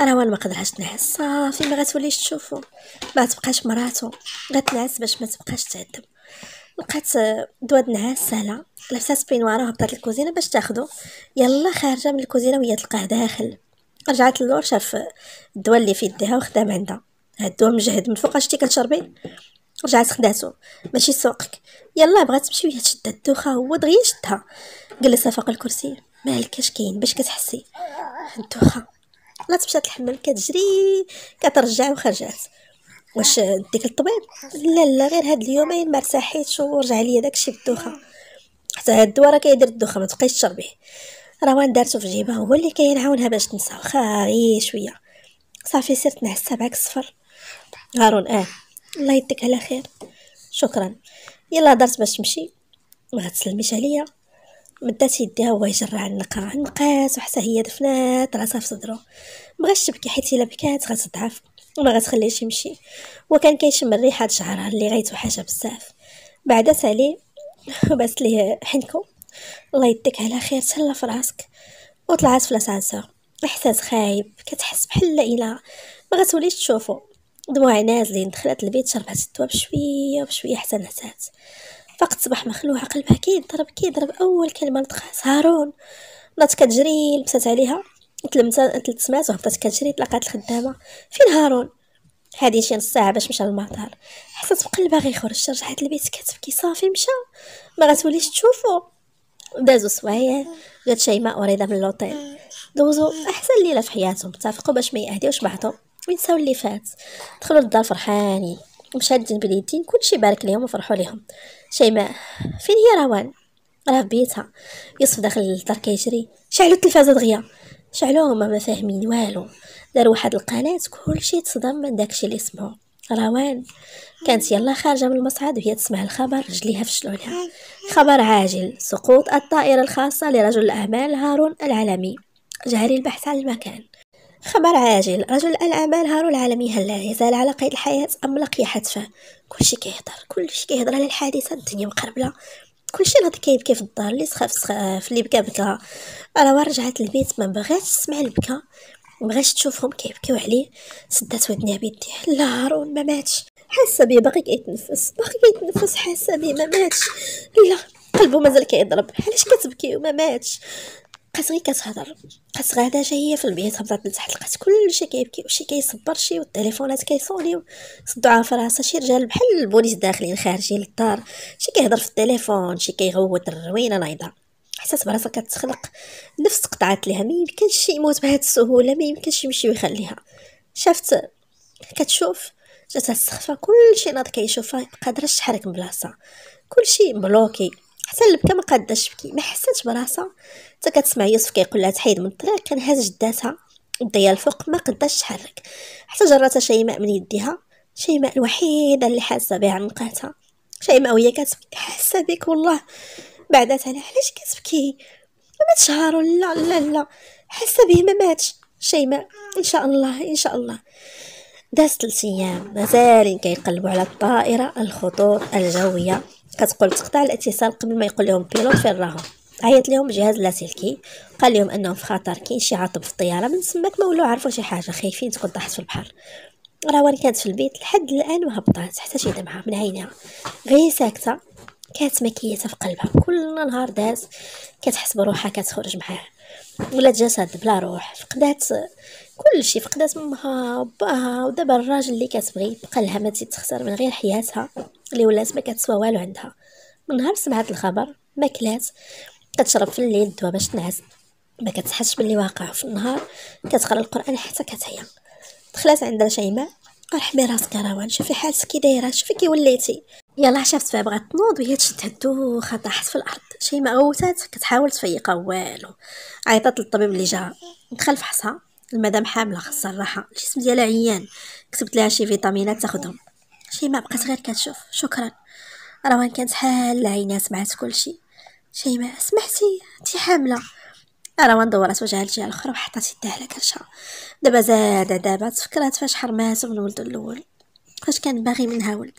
[SPEAKER 1] راه هو ما قدرتش صافي ما غتوليش تشوفو ما تبقاش مراتو غتنعس باش ما تبقاش تعذب لقات دواء النعاس سهله لبسات بينواره وهبطات للكوزينه باش تاخدو يلا خارجه من الكوزينه وهي تلقاه داخل رجعت للور شاف الدواء اللي في يديها وخدام عندها هاد الدواء مجهد من فوق شتي كتشربي رجعت خداتو ماشي سوقك يلا بغات تمشي بشويه تشد الدوخه هو دغيا شدها جلسها فوق الكرسي مالك اش كاين باش كتحسي الدوخه لا تمشات الحمام كتجري كترجع وخرجات واش ديك الطبيب لا لا غير هاد اليومين ما ارتاحيتش ورجع ليا داكشي الدوخه حتى هاد الدواء راه كيدير الدوخه ما تبقايش تشربيه روان دارتو في جيبها هو اللي عاونها باش تنسى واخا غير شويه صافي سرت نحس بعك صفر هارون اه الله يديك على خير شكرا يلا درت باش تمشي ما تسلميش عليا مدات يديها هو يجرع النقا النقاس وحتى هي دفنات راسها في صدرو مبغاش تبكي حيت الا بكات غتضعف وما غتخليهش يمشي وكان كيشم الريحه شعرها اللي غيتوحشها بزاف بعدا سالي [laughs] وبس ليه حنكو الله يديك على خير تهلا فراسك وطلعت في لاسانسور احساس خايب كتحس بحال لا اله ما غتوليش تشوفو دموعي نازلين دخلت البيت شربت الدواء بشويه بشويه حتى نعسات فقد صباح مخلوعه قلبها كيضرب كيضرب اول كلمه لدخلت هارون بدات كتجري لبست عليها تلمت تلتسمات وهبطت كتجري تلاقات الخدامه فين هارون هادي شي نص ساعه باش مشى للمطار حسيت بقلبها غيخرج رجعت البيت كتبكي صافي مشى ما غتوليش تشوفو دازو سوايع جات شيماء وريدة من لوطيل دوزو احسن ليله في حياتهم اتفقوا باش ما يهديوش بعضهم وينساو اللي فات دخلوا للدار فرحانين مشادين باليدين كلشي بارك ليهم وفرحوا ليهم شيماء فين هي روان راه في بيتها يوسف داخل الدار كيجري شعلوا التلفازه دغيا شعلوه هما ما فاهمين والو داروا واحد القناه كلشي تصدم من داكشي اللي سمعوا روان كانت يلا خارجة من المصعد وهي تسمع الخبر رجليها فشلوا لها خبر عاجل سقوط الطائرة الخاصة لرجل الأعمال هارون العالمي جاري البحث عن المكان خبر عاجل رجل الأعمال هارون العالمي هل لا يزال على قيد الحياة أم لقي حتفه كلشي كيهضر كلشي كيهضر على الحادثة الدنيا مقربلة كلشي ناض كيبكي في الدار اللي سخاف سخاف اللي بكى بكى روا رجعت للبيت ما بغاتش تسمع البكا مبغاتش تشوفهم كيبكيو عليه سدات ودنها بيديه لا هارون ما ماتش حاسه بيه باقي كيتنفس باقي كيتنفس حاسه بيه ما ماتش لا قلبه مازال كيضرب علاش كتبكي وما ماتش بقات غير كتهضر بقات غادا جايه في البيت هبطات لتحت لقات كلشي كيبكي وشي كيصبر شي والتليفونات كيصوني صدعها في راسها شي رجال بحال البوليس داخلين خارجين للدار شي كيهضر في التليفون شي كيغوت الروينه نايضه حسات براسها كتخلق نفس قطعات ليها ما يمكنش يموت بهاد السهوله ما يمكنش يمشي ويخليها شافت كتشوف جات السخفه كلشي ناض كيشوفها قادره تحرك من بلاصه كلشي بلوكي حتى البكا ما تبكي ما حساتش براسها حتى كتسمع يوسف كيقول لها تحيد من الطريق كنهز جداتها يديها الفوق ما قداش تحرك حتى جراتها شيماء من يديها شيماء الوحيده اللي حاسه بها عنقاتها شيماء وهي كتبكي حاسه بك والله بعدات عليها علاش كتبكي ما تشهروا لا لا لا حاسه به ما ماتش شيماء ان شاء الله ان شاء الله دازت ايام مازالين كيقلبوا على الطائره الخطوط الجويه كتقول تقطع الاتصال قبل ما يقول لهم بيلوت فين راهم عيط لهم جهاز اللاسلكي قال لهم انهم في خطر كاين شي عاطب في الطياره من تماك ما ولاو عرفوا شي حاجه خايفين تكون طاحت في البحر روان كانت في البيت لحد الان وهبطات حتى شي دمعه من عينها غير ساكته كانت مكيته في قلبها كل نهار داز كتحس بروحها كتخرج معاه ولات جسد بلا روح فقدات كلشي فقدات امها وباها ودابا الراجل اللي كتبغي بقى لها ما تيتخسر من غير حياتها اللي ولات ما كتسوى والو عندها من نهار سمعت الخبر ما كلات كتشرب في الليل الدواء باش تنعس ما كتحسش باللي واقع في النهار كتقرا القران حتى كتعيا دخلات عندها شيماء ارحمي راسك روان شوفي حالتك كي دايره شوفي كي وليتي يلا شافت فيها بغات تنوض وهي تشد الدوخه طاحت في الارض شيماء غوتات كتحاول تفيقها والو عيطات للطبيب اللي جا دخل فحصها المدام حامله خاصها الراحه الجسم ديالها عيان كتبت لها شي فيتامينات تاخدهم شيماء بقات غير كتشوف شكرا روان كانت حال العينات سمعت كلشي شيماء سمعتي انت حامله روان دورات وجهها الجهه الاخرى وحطات يدها على كرشها دابا زاد دابا تفكرات فاش حرمات من ولدو الاول فاش كان باغي منها ولد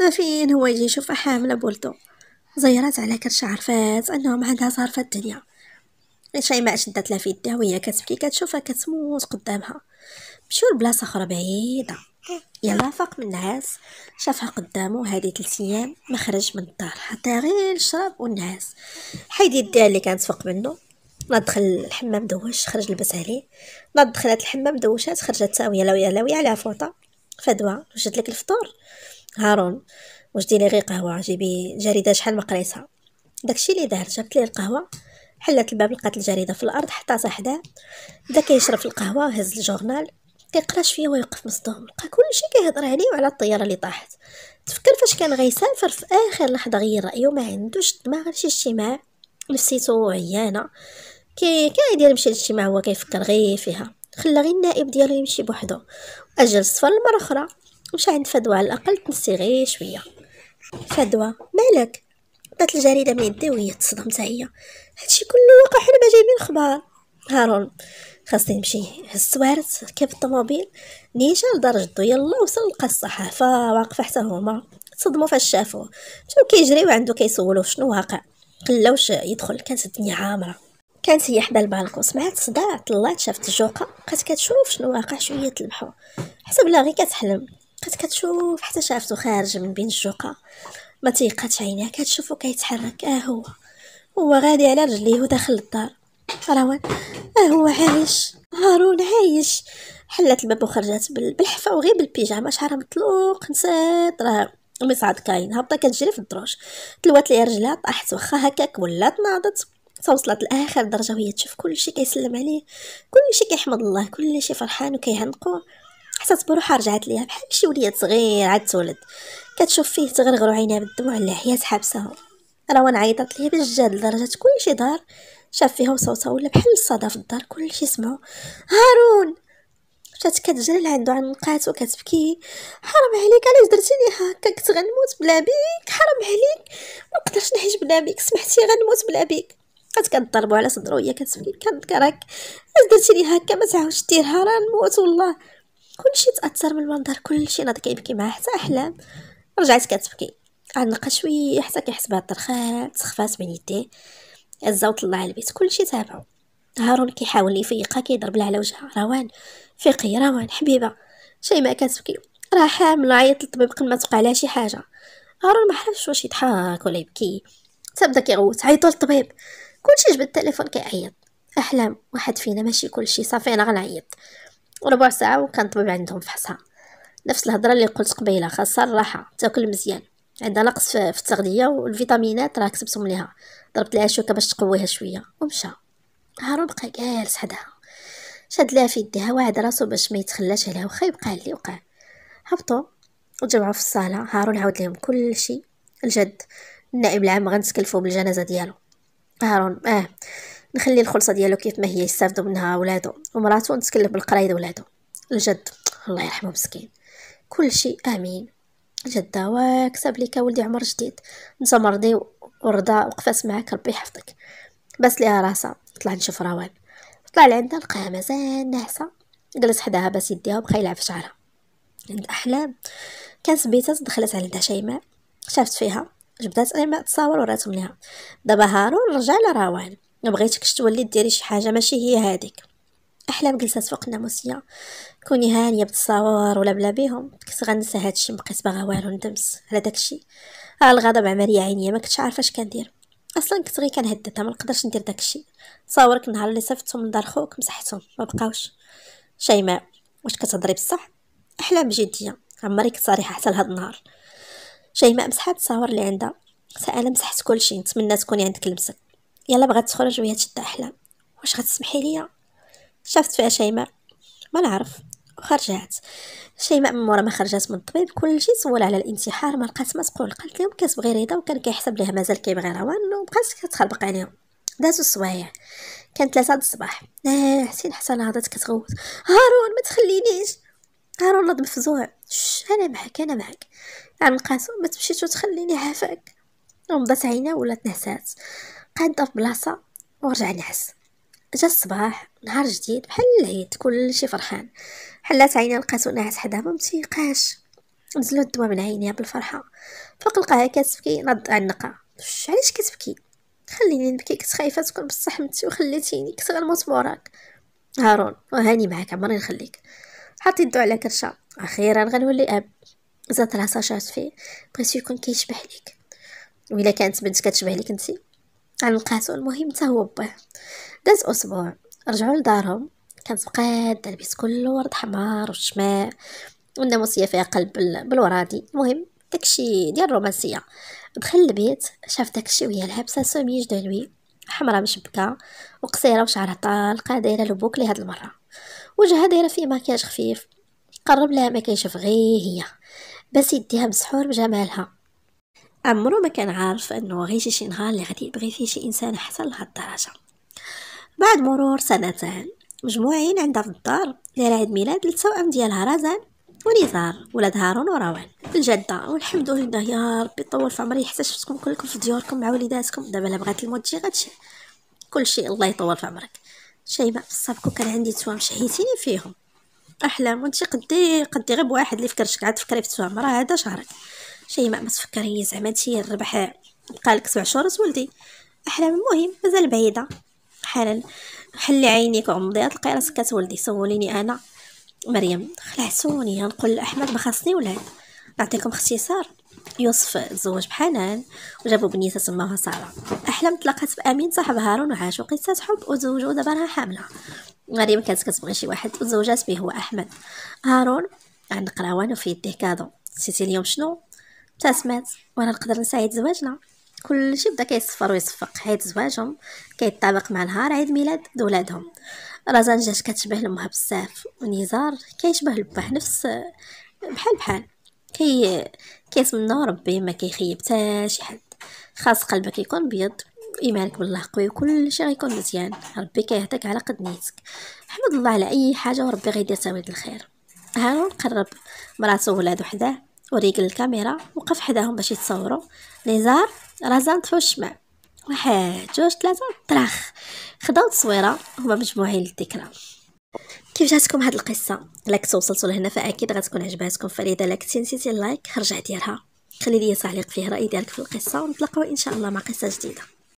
[SPEAKER 1] ما فين هو يجي يشوفها حامله بولدو زيرات على كرشها عرفات انهم عندها صار في الدنيا شيماء شدات لها في يدها وهي كتبكي كتشوفها كتموت قدامها مشيو لبلاصه اخرى بعيده يلا فاق من النعاس شافها قدامو هذه ثلاث ايام ما خرج من الدار حتى غير الشراب والنعاس حيد يديها اللي كانت فوق منه لا دخل الحمام دوش خرج لبس عليه لا دخلت الحمام دوشات خرجت ساويه لاويه لاويه على فوطه فدوى وجد لك الفطور هارون وجدي لي غير قهوه جيبي جريده شحال ما قريتها داكشي اللي دار جابت لي القهوه حلات الباب لقات الجريده في الارض حطاتها حداه بدا كيشرب القهوه هز الجورنال كيقرا شويه ويوقف مصدوم لقى كلشي كيهضر عليه وعلى الطياره اللي طاحت تفكر فاش كان غيسافر في اخر لحظه غير رايه ما عندوش دماغ لشي اجتماع نفسيته عيانه كي يدير يمشي للاجتماع هو كيفكر غير فيها خلى غير النائب ديالو يمشي بوحدو اجل السفر مره اخرى مشى عند فدوى على الاقل تنسي غير شويه فدوى مالك بات الجريده من يدي وهي تصدمت هي هادشي كله وقع حنا ما جايبين خبار هارون خاصني نمشي هزوارت ركب الطوموبيل نيشان لدار جدو يلا وصل لقى الصحافه واقفه حتى هما تصدموا فاش شافوه مشاو كيجريو عندو كيسولوه شنو واقع قلاوش يدخل كانت الدنيا عامره كانت هي حدا البالكون سمعت صداع طلعت شافت الجوقه بقات كتشوف شنو واقع شويه تلبحو حتى بلا غير كتحلم بقات كتشوف حتى شافتو خارج من بين الجوقه ما تيقاتش عينيها كتشوفو كيتحرك اه هو هو غادي على رجليه وداخل الدار روان اه هو عايش هارون عايش حلات الباب وخرجت بالحفه وغير بالبيجامه شعرها مطلوق نسات راه صعد كاين هبطه كتجري في الدروج تلوات ليها رجلها طاحت واخا هكاك ولات ناضت توصلت لاخر درجه وهي تشوف كلشي كيسلم عليه كلشي كيحمد الله كلشي فرحان وكيهنقو حسات بروحها رجعت ليها بحال شي وليد صغير عاد تولد كتشوف فيه تغرغرو عينها بالدموع اللي حياه حابسه راه وانا عيطت ليه بالجد لدرجه كلشي دار شاف فيها صوتها ولا بحال الصدى في الدار كلشي سمعو هارون مشات كتجري لعندو عنقات وكتبكي حرام عليك علاش درتيني هكا كنت غنموت بلا بيك حرام عليك ما نقدرش نعيش بلا بيك سمحتي غنموت بلا بيك بقات كنضربو على صدرو هي كتبكي كنذكرك علاش درتيني هكا ما تعاودش ديرها راه نموت والله كلشي تاثر من المنظر كلشي ناض كيبكي معاه حتى احلام رجعت كتبكي غنقى شوي حتى كيحس بها الطرخان سخفات بين يديه هزا وطلع البيت كلشي تابعو هارون كيحاول يفيقها كيضرب لها على وجهها روان فيقي روان حبيبه شي ما كتبكي راه حامل عيط للطبيب قبل ما توقع لها شي حاجه هارون ما عرفش واش يضحك ولا يبكي تبدا كيغوت عيطوا للطبيب كلشي جبد التليفون كيعيط احلام واحد فينا ماشي كلشي صافي انا غنعيط ربع ساعه وكان الطبيب عندهم فحصها نفس الهضره اللي قلت قبيله خاصها الراحه تاكل مزيان عندها نقص في التغذيه والفيتامينات راه كسبتهم ليها ضربت لها شوكه باش تقويها شويه ومشى هارون بقى جالس حدها شاد لها في يديها وعد راسو باش ما يتخلاش عليها واخا يبقى اللي وقع هبطوا وجمعوا في الصاله هارون عاود لهم كل شيء الجد النائب العام غنتكلفوا بالجنازه ديالو هارون اه نخلي الخلصه ديالو كيف ما هي يستافدوا منها ولادو ومراتو نتكلف بالقرايد ولادو الجد الله يرحمه مسكين كل شيء امين جدة وكتب لك ولدي عمر جديد نتا مرضي ورضا وقفات معاك ربي يحفظك بس ليها راسها طلع نشوف روان طلع لعندها لقاها مازال ناعسه جلس حداها باس يديها وبقى يلعب في شعرها عند احلام كان سبيتات دخلت عندها شيماء شافت فيها جبدات ايماء تصاور وراتهم ليها دابا هارون رجع لروان مبغيتكش تولي ديري شي حاجه ماشي هي هذيك احلام جلسات فوق الناموسيه كوني هانيه بالتصاور ولا بلا بيهم كنت غنسى هادشي مبقيت باغا والو ندمس على داكشي الغضب عمري عينيه ما كنتش عارفه اش كندير اصلا كنت غير كنهددها ما نقدرش ندير داكشي تصاورك النهار اللي صيفطتهم دار خوك مسحتهم ما بقاوش شيماء واش كتهضري بصح احلام جديه عمري كنت صريحه حتى لهاد النهار شيماء مسحات التصاور اللي عندها سالا مسحت كلشي نتمنى تكوني عندك لمسك يلا بغات تخرج وهي تشد احلام واش غتسمحي ليا شافت فيها شيماء ما نعرف وخرجات شيماء من مورا ما خرجات من الطبيب كلشي سول على الانتحار ما لقات ما تقول قالت لهم كتبغي رضا وكان كيحسب ليها مازال كيبغي روان وبقات كتخربق عليهم دازو السوايع كانت ثلاثة د الصباح آه حسين حسن هضات كتغوت هارون ما تخلينيش هارون نض مفزوع انا معك انا معك عم نقاسو ما تمشيش وتخليني عافاك ومضات عينا ولات نحسات قاد في بلاصه ورجع نعس جا الصباح نهار جديد بحال العيد كلشي فرحان حلات عيني لقات ناعس حدا ما متيقاش نزلو الدواء من عينيها بالفرحه فوق لقاها كتبكي نض عنقا علاش كتبكي خليني نبكي كنت خايفه تكون بصح متي وخليتيني كنت غنموت موراك هارون وهاني معاك عمري نخليك حطي الدوا على كرشه اخيرا غنولي اب زاد راسها شات فيه بغيتو يكون كيشبه ليك وإلا كانت بنت كتشبه ليك نتي علقاتو المهم تا هو باه داز أسبوع رجعوا لدارهم كانت بقات البيت كله ورد حمار وشماء والناموسية فيها قلب بالورادي المهم داكشي ديال الرومانسية دخل البيت شاف داكشي وهي لابسة سوميج دو لوي حمراء مشبكة وقصيرة وشعرها طالقة دايرة لبوك لهاد المرة وجهها دايرة فيه مكياج خفيف قرب لها ما كيشوف غير هي بس يديها مسحور بجمالها عمرو ما كان عارف انه غير شي نهار اللي غادي يبغي فيه شي انسان احسن لهاد الدرجه بعد مرور سنتان مجموعين عندها في الدار دايرة عيد ميلاد للتوأم ديالها رزان ونزار ولاد هارون وروان الجدة والحمد لله يا ربي طول في عمري حتى شفتكم كلكم في ديوركم مع وليداتكم دابا لا بغات الموت تجي غتجي كلشي الله يطول في عمرك شيماء صافكو كان عندي توام شهيتيني فيهم احلام وانت قدي قدي غير بواحد اللي فكرش قاعد تفكري في التوام راه هذا شهرك شيماء ما تفكري زعما انت الربح بقالك سبع شهور ولدي احلام المهم مازال بعيده حالا حلي عينيك وعمضي تلقاي راسك كتولدي سوليني انا مريم خلعتوني غنقول لاحمد ما خاصني ولاد نعطيكم اختصار يوسف تزوج بحنان وجابوا بنيته سماها ساره احلام تلاقات بامين صاحب هارون وعاشوا قصه حب وتزوجوا دابا راها حامله مريم كانت كتبغي شي واحد وتزوجات به هو احمد هارون عند قراوان وفي يديه كادو نسيتي اليوم شنو تسمات وانا نقدر نساعد زواجنا كلشي بدا كيصفر ويصفق حيت زواجهم كيتطابق مع نهار عيد ميلاد دولادهم رزان جات كتشبه لامها بزاف ونزار كيشبه لباه نفس بحال بحال كي كيتمناو ربي ما كيخيب حتى شي حد خاص قلبك يكون بيض ايمانك بالله قوي وكلشي غيكون مزيان ربي كيعطيك على قد نيتك حمد الله على اي حاجه وربي غيدير تاويل الخير هارون قرب مراته ولادو حداه وريق الكاميرا وقف حداهم باش يتصوروا نزار رزان الشمع واحد جوج ثلاثة طراخ خداو تصويرة هما مجموعين للذكرى كيف جاتكم هاد القصة الا كنتو وصلتو لهنا فاكيد غتكون عجباتكم فلذا الا كنتي نسيتي اللايك رجع ديرها خلي لي تعليق فيه راي ديالك في القصه ونتلاقاو ان شاء الله مع قصه جديده